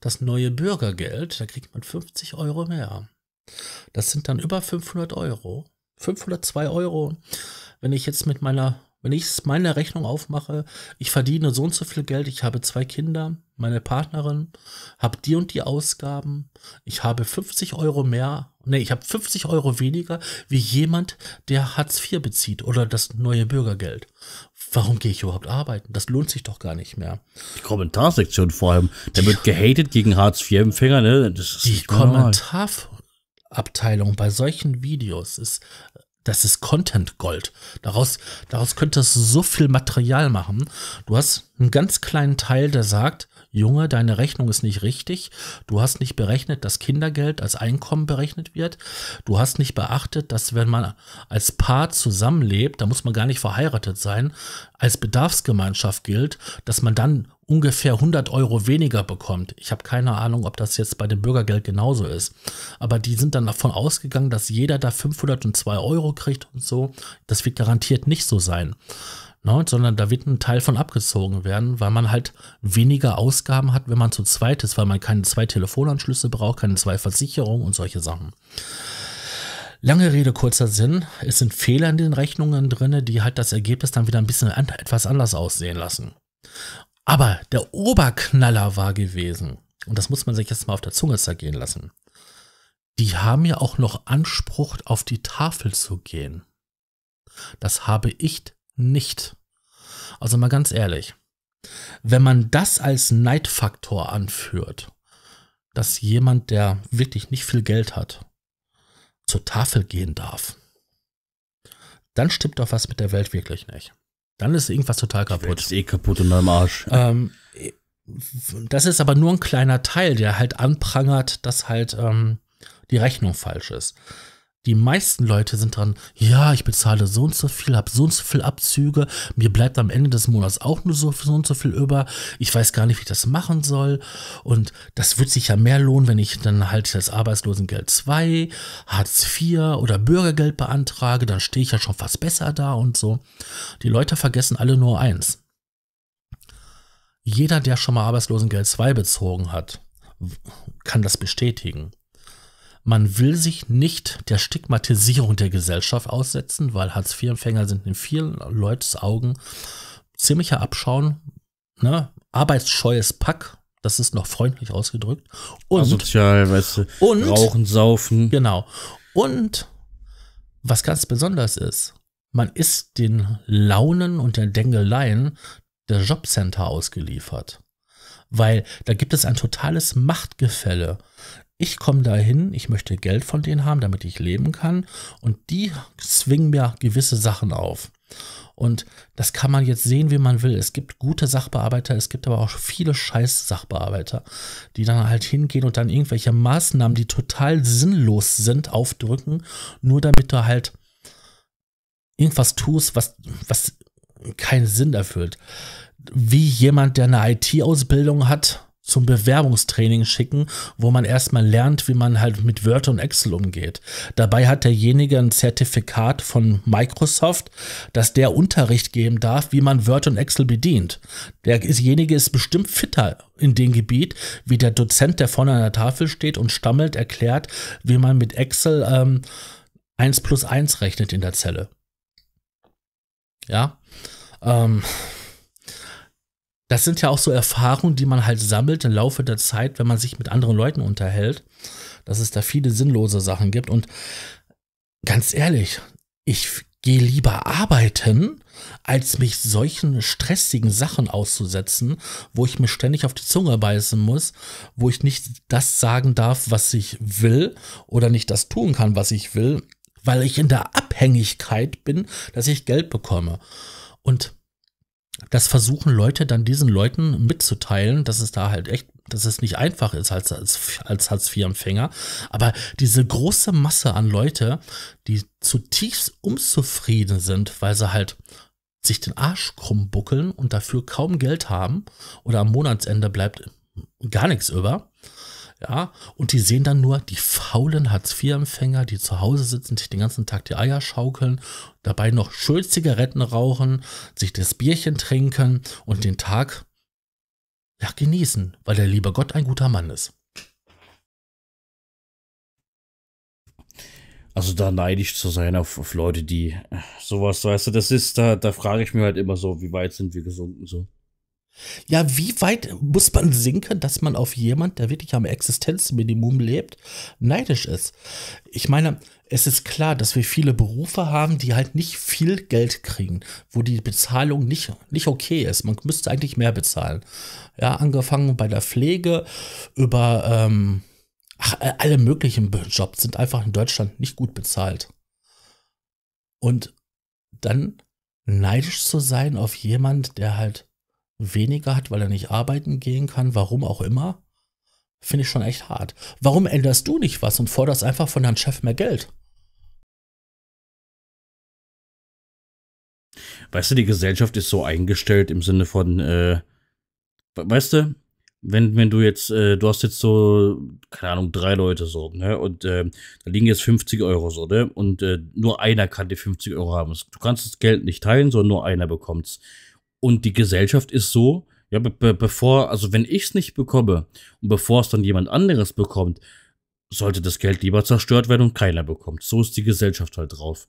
das neue Bürgergeld, da kriegt man 50 Euro mehr. Das sind dann über 500 Euro. 502 Euro. Wenn ich jetzt mit meiner wenn ich meine Rechnung aufmache, ich verdiene so und so viel Geld, ich habe zwei Kinder, meine Partnerin, habe die und die Ausgaben, ich habe 50 Euro mehr, nee, ich habe 50 Euro weniger wie jemand, der Hartz IV bezieht oder das neue Bürgergeld. Warum gehe ich überhaupt arbeiten? Das lohnt sich doch gar nicht mehr. Die Kommentarsektion vor allem, da wird gehatet gegen Hartz IV-Empfänger, ne? Das ist die Kommentarabteilung bei solchen Videos ist das ist Content Gold. Daraus, daraus könntest du so viel Material machen. Du hast einen ganz kleinen Teil, der sagt, Junge, deine Rechnung ist nicht richtig, du hast nicht berechnet, dass Kindergeld als Einkommen berechnet wird, du hast nicht beachtet, dass wenn man als Paar zusammenlebt, da muss man gar nicht verheiratet sein, als Bedarfsgemeinschaft gilt, dass man dann ungefähr 100 Euro weniger bekommt. Ich habe keine Ahnung, ob das jetzt bei dem Bürgergeld genauso ist. Aber die sind dann davon ausgegangen, dass jeder da 502 Euro kriegt und so. Das wird garantiert nicht so sein. Ne, sondern da wird ein Teil von abgezogen werden, weil man halt weniger Ausgaben hat, wenn man zu zweit ist, weil man keine zwei Telefonanschlüsse braucht, keine zwei Versicherungen und solche Sachen. Lange Rede, kurzer Sinn. Es sind Fehler in den Rechnungen drin, die halt das Ergebnis dann wieder ein bisschen an, etwas anders aussehen lassen. Aber der Oberknaller war gewesen, und das muss man sich jetzt mal auf der Zunge zergehen lassen, die haben ja auch noch Anspruch auf die Tafel zu gehen. Das habe ich nicht. Also mal ganz ehrlich, wenn man das als Neidfaktor anführt, dass jemand, der wirklich nicht viel Geld hat, zur Tafel gehen darf, dann stimmt doch was mit der Welt wirklich nicht. Dann ist irgendwas total kaputt. Ist eh kaputt in meinem Arsch. Ähm, das ist aber nur ein kleiner Teil, der halt anprangert, dass halt ähm, die Rechnung falsch ist die meisten Leute sind dran, ja, ich bezahle so und so viel, habe so und so viel Abzüge, mir bleibt am Ende des Monats auch nur so, so und so viel über, ich weiß gar nicht, wie ich das machen soll und das wird sich ja mehr lohnen, wenn ich dann halt das Arbeitslosengeld 2, Hartz IV oder Bürgergeld beantrage, dann stehe ich ja schon fast besser da und so. Die Leute vergessen alle nur eins. Jeder, der schon mal Arbeitslosengeld 2 bezogen hat, kann das bestätigen. Man will sich nicht der Stigmatisierung der Gesellschaft aussetzen, weil Hartz-IV-Empfänger sind in vielen Leuten Augen ziemlicher Abschauen, ne? arbeitsscheues Pack, das ist noch freundlich ausgedrückt. Und, Asozial, weißt du, und, rauchen, saufen. Genau. Und was ganz besonders ist, man ist den Launen und den Dengeleien der Jobcenter ausgeliefert. Weil da gibt es ein totales Machtgefälle ich komme dahin, ich möchte Geld von denen haben, damit ich leben kann und die zwingen mir gewisse Sachen auf. Und das kann man jetzt sehen, wie man will. Es gibt gute Sachbearbeiter, es gibt aber auch viele scheiß Sachbearbeiter, die dann halt hingehen und dann irgendwelche Maßnahmen, die total sinnlos sind, aufdrücken, nur damit du halt irgendwas tust, was, was keinen Sinn erfüllt. Wie jemand, der eine IT-Ausbildung hat, zum Bewerbungstraining schicken, wo man erstmal lernt, wie man halt mit Word und Excel umgeht. Dabei hat derjenige ein Zertifikat von Microsoft, dass der Unterricht geben darf, wie man Word und Excel bedient. Derjenige ist bestimmt fitter in dem Gebiet, wie der Dozent, der vorne an der Tafel steht und stammelt, erklärt, wie man mit Excel ähm, 1 plus 1 rechnet in der Zelle. Ja. Ähm, das sind ja auch so Erfahrungen, die man halt sammelt im Laufe der Zeit, wenn man sich mit anderen Leuten unterhält, dass es da viele sinnlose Sachen gibt. Und ganz ehrlich, ich gehe lieber arbeiten, als mich solchen stressigen Sachen auszusetzen, wo ich mir ständig auf die Zunge beißen muss, wo ich nicht das sagen darf, was ich will oder nicht das tun kann, was ich will, weil ich in der Abhängigkeit bin, dass ich Geld bekomme. Und das versuchen Leute dann diesen Leuten mitzuteilen, dass es da halt echt, dass es nicht einfach ist als, als, als Hartz-IV-Empfänger. Aber diese große Masse an Leute, die zutiefst unzufrieden sind, weil sie halt sich den Arsch krumm buckeln und dafür kaum Geld haben oder am Monatsende bleibt gar nichts über, ja, und die sehen dann nur die faulen Hartz-IV-Empfänger, die zu Hause sitzen, sich den ganzen Tag die Eier schaukeln, dabei noch schön Zigaretten rauchen, sich das Bierchen trinken und den Tag ja, genießen, weil der liebe Gott ein guter Mann ist. Also da neidisch zu sein auf, auf Leute, die äh, sowas, weißt du, das ist, da, da frage ich mich halt immer so, wie weit sind wir gesunken so. Ja, wie weit muss man sinken, dass man auf jemand, der wirklich am Existenzminimum lebt, neidisch ist? Ich meine, es ist klar, dass wir viele Berufe haben, die halt nicht viel Geld kriegen, wo die Bezahlung nicht, nicht okay ist. Man müsste eigentlich mehr bezahlen. Ja, angefangen bei der Pflege über ähm, ach, äh, alle möglichen Jobs sind einfach in Deutschland nicht gut bezahlt. Und dann neidisch zu sein auf jemand, der halt weniger hat, weil er nicht arbeiten gehen kann, warum auch immer, finde ich schon echt hart. Warum änderst du nicht was und forderst einfach von deinem Chef mehr Geld? Weißt du, die Gesellschaft ist so eingestellt im Sinne von, äh, weißt du, wenn, wenn du jetzt, äh, du hast jetzt so, keine Ahnung, drei Leute so, ne? Und äh, da liegen jetzt 50 Euro so, ne? Und äh, nur einer kann die 50 Euro haben. Du kannst das Geld nicht teilen, sondern nur einer bekommt es. Und die Gesellschaft ist so, ja, be bevor, also wenn ich es nicht bekomme und bevor es dann jemand anderes bekommt, sollte das Geld lieber zerstört werden und keiner bekommt. So ist die Gesellschaft halt drauf.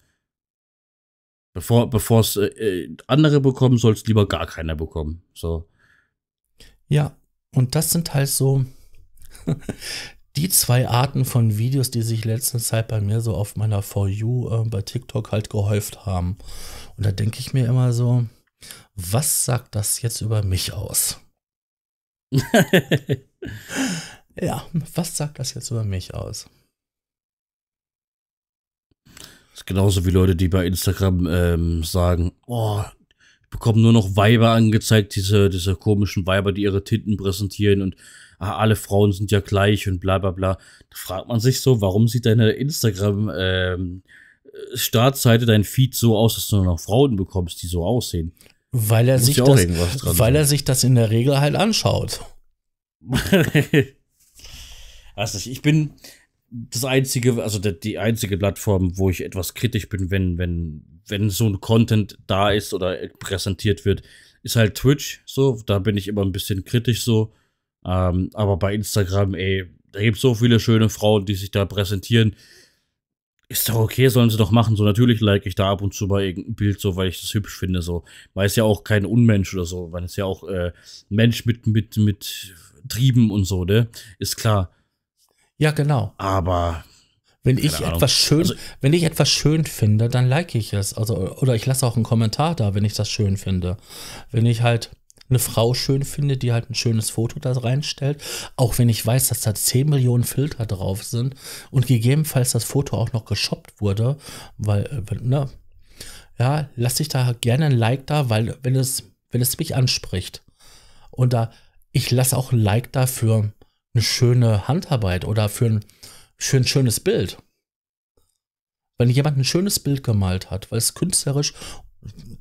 Bevor, bevor es äh, äh andere bekommen, soll es lieber gar keiner bekommen. So. Ja, und das sind halt so die zwei Arten von Videos, die sich letzte Zeit bei mir so auf meiner For You äh, bei TikTok halt gehäuft haben. Und da denke ich mir immer so, was sagt das jetzt über mich aus? ja, was sagt das jetzt über mich aus? Das ist genauso wie Leute, die bei Instagram ähm, sagen, oh, ich bekomme nur noch Weiber angezeigt, diese, diese komischen Weiber, die ihre Tinten präsentieren und ah, alle Frauen sind ja gleich und bla bla bla. Da fragt man sich so, warum sieht deine Instagram ähm, Startseite dein Feed so aus, dass du nur noch Frauen bekommst, die so aussehen. Weil er, Muss sich das, weil er sich das in der Regel halt anschaut. also ich bin das einzige, also die einzige Plattform, wo ich etwas kritisch bin, wenn, wenn, wenn so ein Content da ist oder präsentiert wird, ist halt Twitch. So, da bin ich immer ein bisschen kritisch so. Ähm, aber bei Instagram, ey, da gibt es so viele schöne Frauen, die sich da präsentieren ist doch okay, sollen sie doch machen. So, natürlich like ich da ab und zu mal irgendein Bild, so, weil ich das hübsch finde. So, man ist ja auch kein Unmensch oder so. Man ist ja auch äh, Mensch mit, mit, mit Trieben und so, ne? Ist klar. Ja, genau. Aber. Wenn ich etwas schön, also, wenn ich etwas schön finde, dann like ich es. Also, oder ich lasse auch einen Kommentar da, wenn ich das schön finde. Wenn ich halt eine Frau schön finde, die halt ein schönes Foto da reinstellt, auch wenn ich weiß, dass da 10 Millionen Filter drauf sind und gegebenenfalls das Foto auch noch geshoppt wurde, weil, äh, ne, ja, lass dich da gerne ein Like da, weil wenn es, wenn es mich anspricht und da, ich lasse auch ein Like da für eine schöne Handarbeit oder für ein schön, schönes Bild. Wenn jemand ein schönes Bild gemalt hat, weil es künstlerisch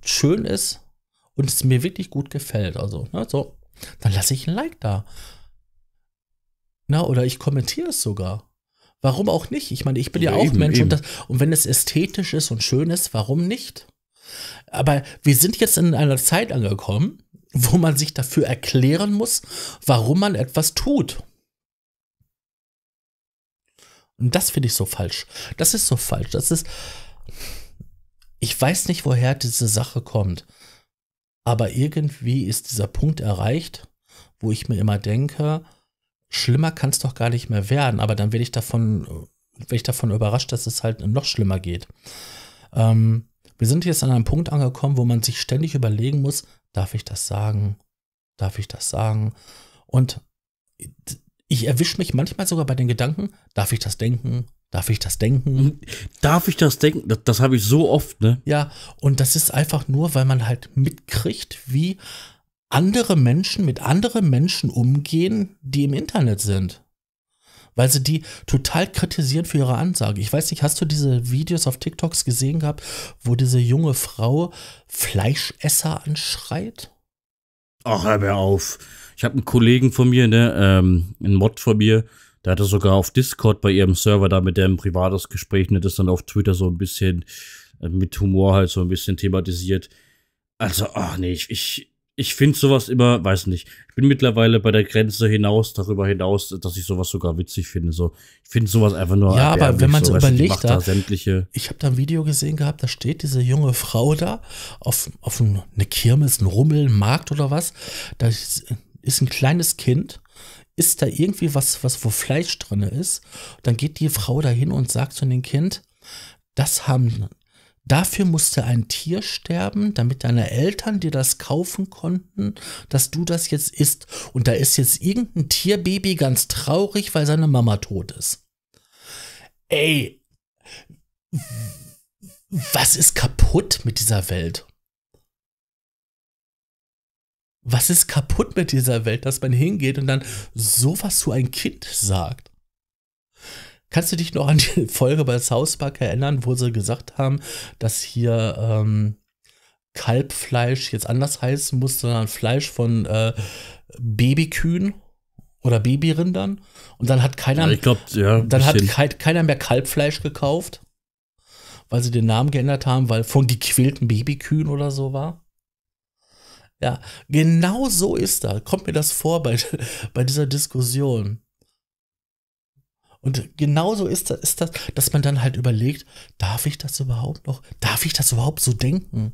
schön ist, und es mir wirklich gut gefällt, also, ne, so, dann lasse ich ein Like da. Na, oder ich kommentiere es sogar. Warum auch nicht? Ich meine, ich bin ja, ja eben, auch Mensch und, das, und wenn es ästhetisch ist und schön ist, warum nicht? Aber wir sind jetzt in einer Zeit angekommen, wo man sich dafür erklären muss, warum man etwas tut. Und das finde ich so falsch. Das ist so falsch. Das ist. Ich weiß nicht, woher diese Sache kommt. Aber irgendwie ist dieser Punkt erreicht, wo ich mir immer denke, schlimmer kann es doch gar nicht mehr werden. Aber dann werde ich davon, äh, werde ich davon überrascht, dass es halt noch schlimmer geht. Ähm, wir sind jetzt an einem Punkt angekommen, wo man sich ständig überlegen muss, darf ich das sagen? Darf ich das sagen? Und ich erwische mich manchmal sogar bei den Gedanken, darf ich das denken? Darf ich das denken? Hm? Darf ich das denken? Das, das habe ich so oft, ne? Ja, und das ist einfach nur, weil man halt mitkriegt, wie andere Menschen mit anderen Menschen umgehen, die im Internet sind. Weil sie die total kritisieren für ihre Ansage. Ich weiß nicht, hast du diese Videos auf TikToks gesehen gehabt, wo diese junge Frau Fleischesser anschreit? Ach, hör mir auf. Ich habe einen Kollegen von mir, ne, ähm, einen Mod von mir, da hat er sogar auf Discord bei ihrem Server da mit dem privates Gespräch, ne, das dann auf Twitter so ein bisschen äh, mit Humor halt so ein bisschen thematisiert. Also, ach nee, ich, ich, ich finde sowas immer, weiß nicht. Ich bin mittlerweile bei der Grenze hinaus, darüber hinaus, dass ich sowas sogar witzig finde. So, ich finde sowas einfach nur. Ja, aber wenn man so, überlegt, da, sämtliche ich habe da ein Video gesehen gehabt, da steht diese junge Frau da auf, auf eine Kirmes, ein Rummel, ein Markt oder was. Da ist ein kleines Kind ist da irgendwie was, was wo Fleisch drin ist. Dann geht die Frau dahin und sagt zu dem Kind, das haben, dafür musste ein Tier sterben, damit deine Eltern dir das kaufen konnten, dass du das jetzt isst. Und da ist jetzt irgendein Tierbaby ganz traurig, weil seine Mama tot ist. Ey, was ist kaputt mit dieser Welt? Was ist kaputt mit dieser Welt, dass man hingeht und dann sowas zu ein Kind sagt? Kannst du dich noch an die Folge bei South Park erinnern, wo sie gesagt haben, dass hier ähm, Kalbfleisch jetzt anders heißen muss, sondern Fleisch von äh, Babykühen oder Babyrindern? Und dann hat keiner, ja, glaub, ja, dann bisschen. hat keiner mehr Kalbfleisch gekauft, weil sie den Namen geändert haben, weil von gequälten Babykühen oder so war. Ja, genau so ist das. Kommt mir das vor bei, bei dieser Diskussion. Und genauso ist das, ist das, dass man dann halt überlegt, darf ich das überhaupt noch? Darf ich das überhaupt so denken?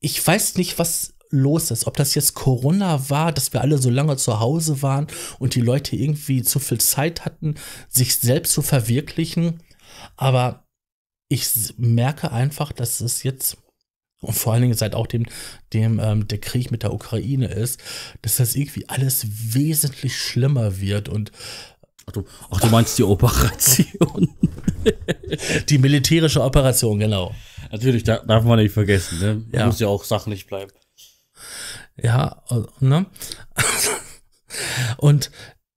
Ich weiß nicht, was los ist. Ob das jetzt Corona war, dass wir alle so lange zu Hause waren und die Leute irgendwie zu viel Zeit hatten, sich selbst zu verwirklichen. Aber ich merke einfach, dass es jetzt und vor allen Dingen seit auch dem, dem ähm, der Krieg mit der Ukraine ist, dass das irgendwie alles wesentlich schlimmer wird und Ach du, ach, du meinst die Operation. die militärische Operation, genau. Natürlich, da darf man nicht vergessen, ne? Ja. Muss ja auch sachlich bleiben. Ja, äh, ne? Und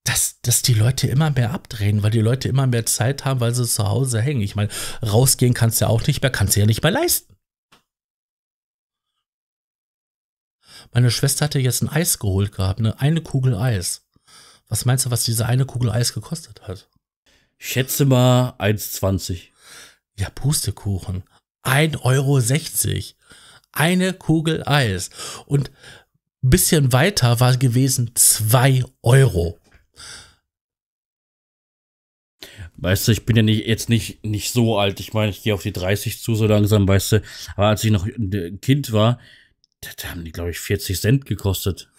dass, dass die Leute immer mehr abdrehen, weil die Leute immer mehr Zeit haben, weil sie zu Hause hängen. Ich meine, rausgehen kannst du ja auch nicht mehr, kannst du ja nicht mehr leisten. Meine Schwester hatte jetzt ein Eis geholt gehabt, ne? Eine Kugel Eis. Was meinst du, was diese eine Kugel Eis gekostet hat? schätze mal 1,20. Ja, Pustekuchen. 1,60 Euro. Eine Kugel Eis. Und ein bisschen weiter war gewesen 2 Euro. Weißt du, ich bin ja nicht, jetzt nicht, nicht so alt. Ich meine, ich gehe auf die 30 zu so langsam, weißt du. Aber als ich noch ein Kind war, da haben die, glaube ich, 40 Cent gekostet.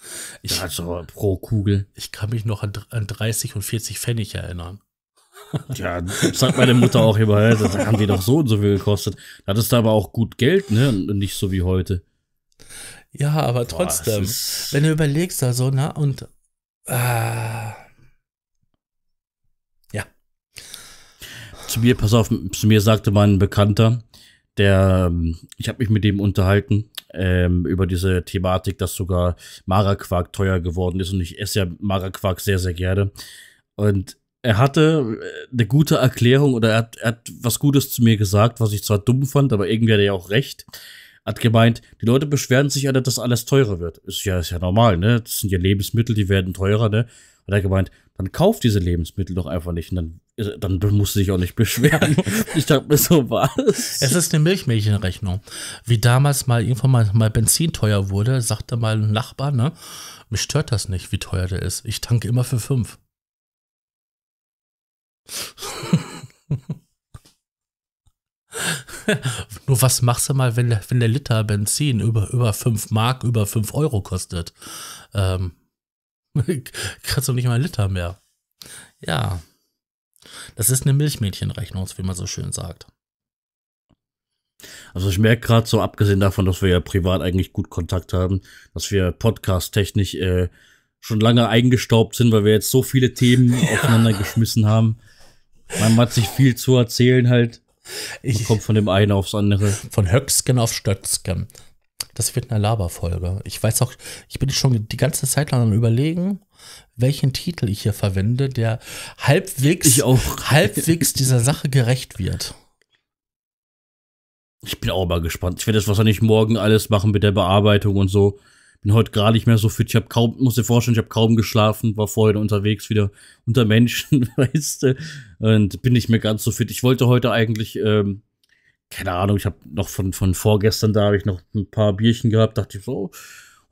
Ich, also pro Kugel. Ich kann mich noch an, an 30 und 40 Pfennig erinnern. Ja, das hat meine Mutter auch immer. Das haben die doch so und so viel gekostet. Da hattest du aber auch gut Geld, ne? Und nicht so wie heute. Ja, aber trotzdem, wenn du überlegst, also, na, ne, und. Äh, ja. Zu mir, pass auf, zu mir sagte mein Bekannter, der, ähm, ich habe mich mit dem unterhalten, ähm, über diese Thematik, dass sogar Maraquark teuer geworden ist. Und ich esse ja Maraquark sehr, sehr gerne. Und er hatte äh, eine gute Erklärung oder er hat, er hat was Gutes zu mir gesagt, was ich zwar dumm fand, aber irgendwie hat er ja auch recht hat gemeint, die Leute beschweren sich alle, dass alles teurer wird. Ist ja, ist ja normal, ne? Das sind ja Lebensmittel, die werden teurer, ne? Hat er gemeint, dann kauf diese Lebensmittel doch einfach nicht. Und dann, äh, dann musst du dich auch nicht beschweren. ich dachte mir so, was? Es ist eine Milchmädchenrechnung. Wie damals mal irgendwann mal, mal Benzin teuer wurde, sagte mal ein Nachbar, ne? Mich stört das nicht, wie teuer der ist. Ich tanke immer für fünf. Nur was machst du mal, wenn, wenn der Liter Benzin über, über 5 Mark, über 5 Euro kostet? Ähm, Kannst du nicht mal Liter mehr. Ja. Das ist eine Milchmädchenrechnung, wie man so schön sagt. Also ich merke gerade so, abgesehen davon, dass wir ja privat eigentlich gut Kontakt haben, dass wir podcast-technisch äh, schon lange eingestaubt sind, weil wir jetzt so viele Themen aufeinander geschmissen haben. Man hat sich viel zu erzählen halt. Ich, komme von dem einen aufs andere. Von Höcksken auf Stöcksken das wird eine Laberfolge. Ich weiß auch, ich bin schon die ganze Zeit lang am überlegen, welchen Titel ich hier verwende, der halbwegs, halbwegs dieser Sache gerecht wird. Ich bin auch mal gespannt. Ich werde das wahrscheinlich morgen alles machen mit der Bearbeitung und so. Bin heute gerade nicht mehr so fit. Ich habe kaum, muss dir vorstellen, ich habe kaum geschlafen, war vorher unterwegs wieder unter Menschen, weißt du, und bin nicht mehr ganz so fit. Ich wollte heute eigentlich ähm, keine Ahnung, ich habe noch von, von vorgestern, da habe ich noch ein paar Bierchen gehabt, dachte ich so,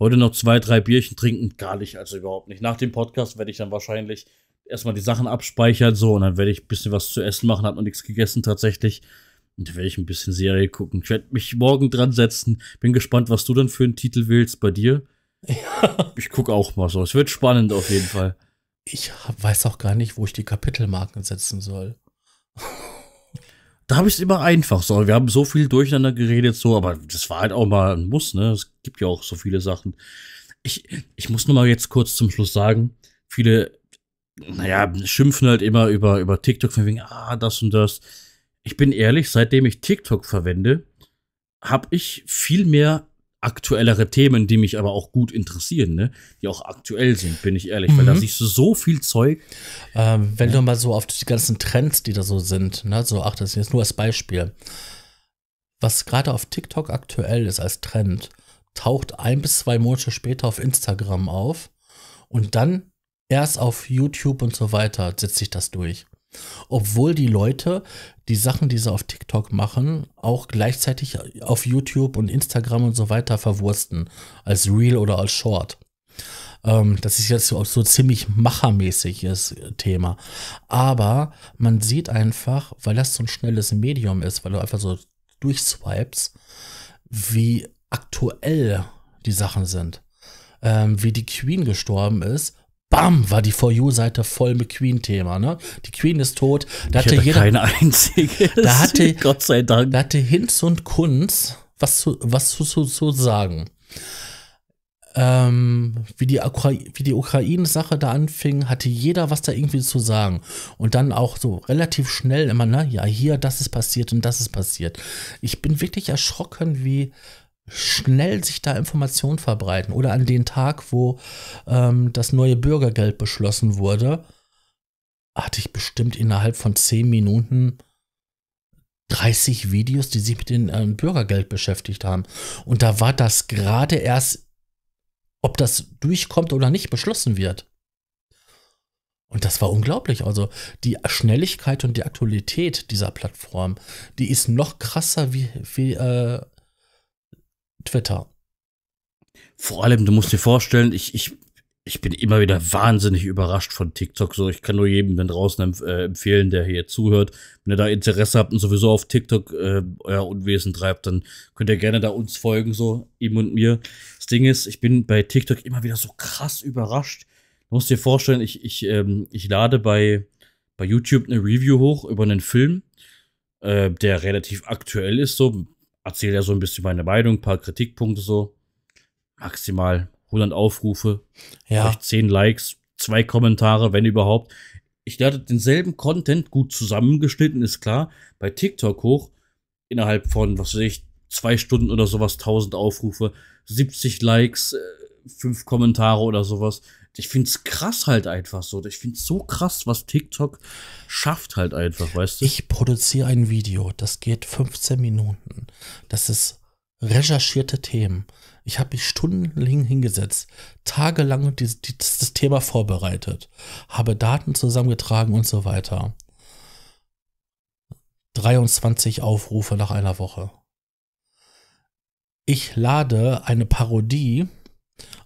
heute noch zwei, drei Bierchen trinken, gar nicht, also überhaupt nicht. Nach dem Podcast werde ich dann wahrscheinlich erstmal die Sachen abspeichern, so, und dann werde ich ein bisschen was zu essen machen, hat noch nichts gegessen tatsächlich. Und dann werde ich ein bisschen Serie gucken. Ich werde mich morgen dran setzen. Bin gespannt, was du dann für einen Titel willst bei dir. Ja. Ich gucke auch mal so. Es wird spannend auf jeden Fall. Ich weiß auch gar nicht, wo ich die Kapitelmarken setzen soll. Da habe ich es immer einfach. So, wir haben so viel durcheinander geredet, so, aber das war halt auch mal ein Muss, ne? Es gibt ja auch so viele Sachen. Ich, ich muss nur mal jetzt kurz zum Schluss sagen, viele, naja, schimpfen halt immer über, über TikTok von wegen, ah, das und das. Ich bin ehrlich, seitdem ich TikTok verwende, habe ich viel mehr aktuellere Themen, die mich aber auch gut interessieren, ne? die auch aktuell sind, bin ich ehrlich, mhm. weil da mhm. siehst du so viel Zeug. Ähm, wenn ja. du mal so auf die ganzen Trends, die da so sind, ne? so ach, das ist jetzt nur als Beispiel, was gerade auf TikTok aktuell ist als Trend, taucht ein bis zwei Monate später auf Instagram auf und dann erst auf YouTube und so weiter setzt sich das durch. Obwohl die Leute die Sachen, die sie auf TikTok machen, auch gleichzeitig auf YouTube und Instagram und so weiter verwursten. Als Real oder als Short. Ähm, das ist jetzt so, so ziemlich machermäßiges Thema. Aber man sieht einfach, weil das so ein schnelles Medium ist, weil du einfach so durchswipes, wie aktuell die Sachen sind. Ähm, wie die Queen gestorben ist, bam, war die For You-Seite voll mit Queen-Thema. Ne? Die Queen ist tot. Da ich hatte jeder, keine einzige. Da hatte, Gott sei Dank. Da hatte Hinz und Kunz was zu, was zu, zu, zu sagen. Ähm, wie die, wie die Ukraine-Sache da anfing, hatte jeder was da irgendwie zu sagen. Und dann auch so relativ schnell immer, na ne, ja, hier, das ist passiert und das ist passiert. Ich bin wirklich erschrocken, wie schnell sich da Informationen verbreiten oder an den Tag, wo ähm, das neue Bürgergeld beschlossen wurde, hatte ich bestimmt innerhalb von 10 Minuten 30 Videos, die sich mit dem ähm, Bürgergeld beschäftigt haben. Und da war das gerade erst, ob das durchkommt oder nicht, beschlossen wird. Und das war unglaublich. Also die Schnelligkeit und die Aktualität dieser Plattform, die ist noch krasser wie, wie äh, Twitter. Vor allem, du musst dir vorstellen, ich, ich, ich bin immer wieder wahnsinnig überrascht von TikTok. So, ich kann nur jedem dann draußen empf äh, empfehlen, der hier zuhört. Wenn ihr da Interesse habt und sowieso auf TikTok äh, euer Unwesen treibt, dann könnt ihr gerne da uns folgen, so ihm und mir. Das Ding ist, ich bin bei TikTok immer wieder so krass überrascht. Du musst dir vorstellen, ich, ich, ähm, ich lade bei, bei YouTube eine Review hoch über einen Film, äh, der relativ aktuell ist, so erzähle ja so ein bisschen meine Meinung, ein paar Kritikpunkte so. Maximal 100 Aufrufe, ja. 10 Likes, zwei Kommentare, wenn überhaupt. Ich lade denselben Content gut zusammengeschnitten, ist klar, bei TikTok hoch, innerhalb von, was weiß ich, zwei Stunden oder sowas, 1000 Aufrufe, 70 Likes, äh, fünf Kommentare oder sowas ich finde es krass halt einfach so. Ich finde es so krass, was TikTok schafft halt einfach, weißt du? Ich produziere ein Video, das geht 15 Minuten. Das ist recherchierte Themen. Ich habe mich stundenlang hingesetzt, tagelang die, die, das Thema vorbereitet, habe Daten zusammengetragen und so weiter. 23 Aufrufe nach einer Woche. Ich lade eine Parodie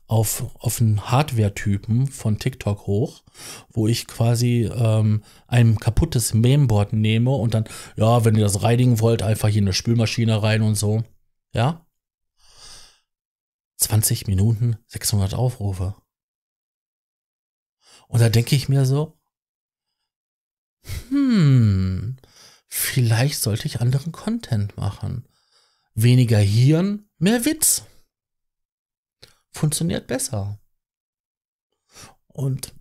auf, auf einen Hardware-Typen von TikTok hoch, wo ich quasi ähm, ein kaputtes Memeboard nehme und dann, ja, wenn ihr das reinigen wollt, einfach hier eine Spülmaschine rein und so. Ja? 20 Minuten, 600 Aufrufe. Und da denke ich mir so, hm, vielleicht sollte ich anderen Content machen. Weniger Hirn, mehr Witz funktioniert besser. Und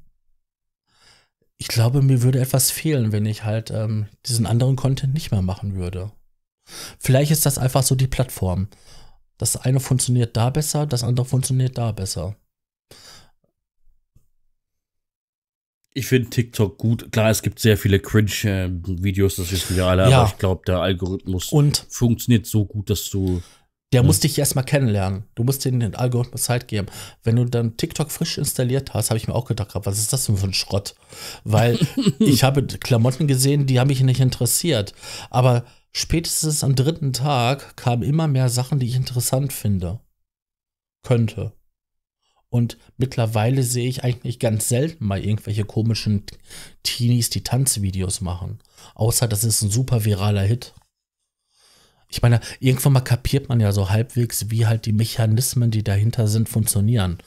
ich glaube, mir würde etwas fehlen, wenn ich halt ähm, diesen anderen Content nicht mehr machen würde. Vielleicht ist das einfach so die Plattform. Das eine funktioniert da besser, das andere funktioniert da besser. Ich finde TikTok gut. Klar, es gibt sehr viele Cringe-Videos, ähm, das wissen wir alle, ja. aber ich glaube, der Algorithmus und funktioniert so gut, dass du der mhm. muss dich erstmal kennenlernen. Du musst denen den Algorithmus Zeit geben. Wenn du dann TikTok frisch installiert hast, habe ich mir auch gedacht, was ist das denn für ein Schrott? Weil ich habe Klamotten gesehen, die haben mich nicht interessiert. Aber spätestens am dritten Tag kamen immer mehr Sachen, die ich interessant finde. Könnte. Und mittlerweile sehe ich eigentlich ganz selten mal irgendwelche komischen Teenies, die Tanzvideos machen. Außer das ist ein super viraler Hit. Ich meine, irgendwann mal kapiert man ja so halbwegs, wie halt die Mechanismen, die dahinter sind, funktionieren.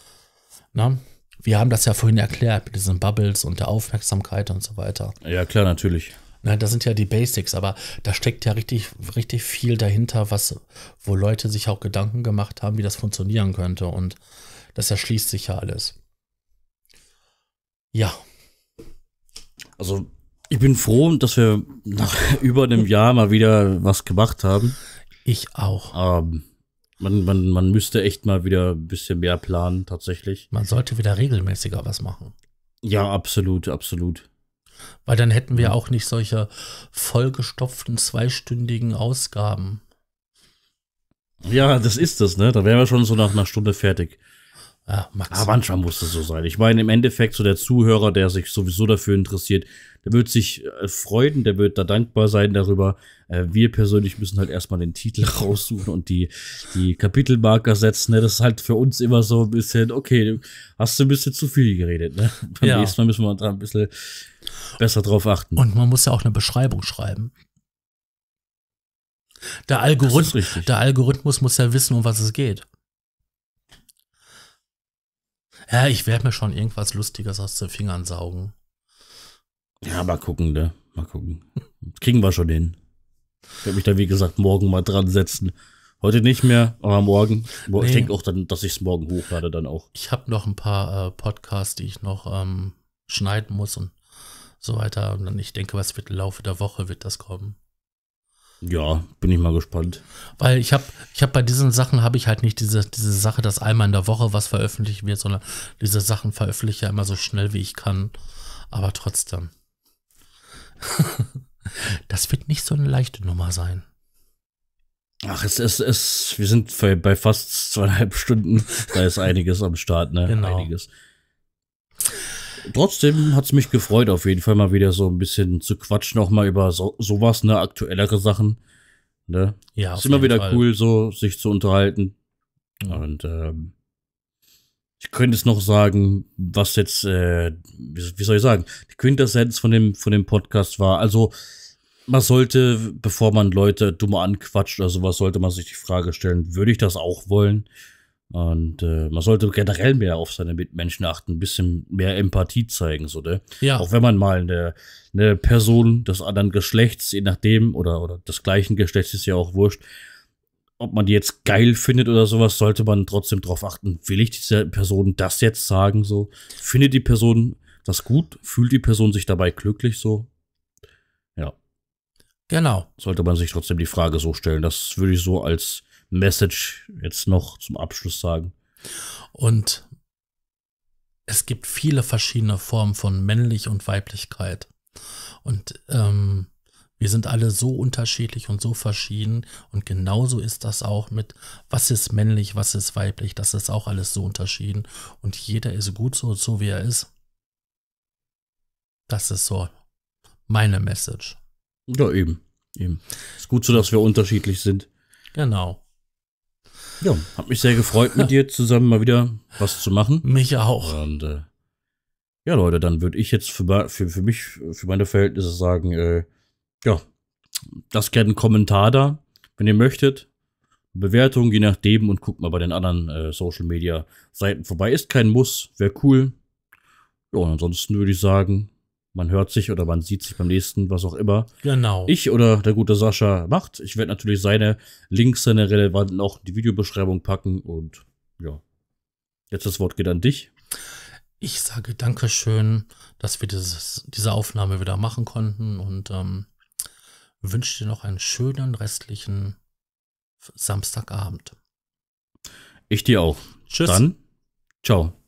Na? Ne? Wir haben das ja vorhin erklärt mit diesen Bubbles und der Aufmerksamkeit und so weiter. Ja, klar, natürlich. Na, das sind ja die Basics, aber da steckt ja richtig, richtig viel dahinter, was, wo Leute sich auch Gedanken gemacht haben, wie das funktionieren könnte. Und das erschließt sich ja alles. Ja. Also ich bin froh, dass wir nach über einem Jahr mal wieder was gemacht haben. Ich auch. Ähm, man, man, man müsste echt mal wieder ein bisschen mehr planen, tatsächlich. Man sollte wieder regelmäßiger was machen. Ja, absolut, absolut. Weil dann hätten wir auch nicht solche vollgestopften zweistündigen Ausgaben. Ja, das ist das, ne? Da wären wir schon so nach einer Stunde fertig. Ah, Max. Aber manchmal muss es so sein. Ich meine, im Endeffekt, so der Zuhörer, der sich sowieso dafür interessiert, der wird sich äh, freuen, der wird da dankbar sein darüber. Äh, wir persönlich müssen halt erstmal den Titel raussuchen und die, die Kapitelmarker setzen. Ne? Das ist halt für uns immer so ein bisschen, okay, hast du ein bisschen zu viel geredet. Ne? Beim ja. nächsten Mal müssen wir da ein bisschen besser drauf achten. Und man muss ja auch eine Beschreibung schreiben. Der, Algorith der Algorithmus muss ja wissen, um was es geht ja, ich werde mir schon irgendwas Lustiges aus den Fingern saugen. Ja, mal gucken, ne? Mal gucken. Kriegen wir schon hin. Ich werde mich da, wie gesagt, morgen mal dran setzen. Heute nicht mehr, aber morgen. Nee. Ich denke auch dann, dass ich es morgen hochlade dann auch. Ich habe noch ein paar äh, Podcasts, die ich noch ähm, schneiden muss und so weiter. Und dann, ich denke, was wird im Laufe der Woche wird das kommen. Ja, bin ich mal gespannt. Weil ich habe ich hab bei diesen Sachen habe ich halt nicht diese, diese Sache, dass einmal in der Woche was veröffentlicht wird, sondern diese Sachen veröffentliche ich ja immer so schnell wie ich kann. Aber trotzdem. das wird nicht so eine leichte Nummer sein. Ach, es ist, es, wir sind bei fast zweieinhalb Stunden. Da ist einiges am Start, ne? Genau. Einiges. Trotzdem hat es mich gefreut, auf jeden Fall mal wieder so ein bisschen zu quatschen, auch mal über so, sowas, ne, aktuellere Sachen. Ne? Ja, ist immer wieder Fall. cool, so sich zu unterhalten. Ja. Und ähm, ich könnte es noch sagen, was jetzt, äh, wie, wie soll ich sagen, die Quintessenz von dem, von dem Podcast war. Also, man sollte, bevor man Leute dumm anquatscht oder sowas, sollte man sich die Frage stellen, würde ich das auch wollen? Und äh, man sollte generell mehr auf seine Mitmenschen achten, ein bisschen mehr Empathie zeigen, so, ne? Ja. Auch wenn man mal eine, eine Person des anderen Geschlechts, je nachdem, oder, oder des gleichen Geschlechts ist ja auch wurscht, ob man die jetzt geil findet oder sowas, sollte man trotzdem darauf achten, will ich dieser Person das jetzt sagen, so? Findet die Person das gut? Fühlt die Person sich dabei glücklich, so? Ja. Genau. Sollte man sich trotzdem die Frage so stellen. Das würde ich so als Message jetzt noch zum Abschluss sagen. Und es gibt viele verschiedene Formen von männlich und Weiblichkeit. Und ähm, wir sind alle so unterschiedlich und so verschieden. Und genauso ist das auch mit, was ist männlich, was ist weiblich. Das ist auch alles so unterschieden. Und jeder ist gut so, so wie er ist. Das ist so meine Message. Ja, eben. eben. Ist gut so, dass wir unterschiedlich sind. Genau. Ja, hat mich sehr gefreut, mit dir zusammen mal wieder was zu machen. Mich auch. Und äh, ja, Leute, dann würde ich jetzt für, für, für mich, für meine Verhältnisse sagen, äh, ja, lasst gerne einen Kommentar da, wenn ihr möchtet. Bewertung, je nachdem, und guckt mal bei den anderen äh, Social Media Seiten vorbei. Ist kein Muss, wäre cool. Ja, und ansonsten würde ich sagen, man hört sich oder man sieht sich beim nächsten, was auch immer. Genau. Ich oder der gute Sascha macht. Ich werde natürlich seine Links, seine relevanten auch in die Videobeschreibung packen und ja. Jetzt das Wort geht an dich. Ich sage Dankeschön, dass wir dieses, diese Aufnahme wieder machen konnten und ähm, wünsche dir noch einen schönen restlichen Samstagabend. Ich dir auch. Tschüss. Dann, ciao.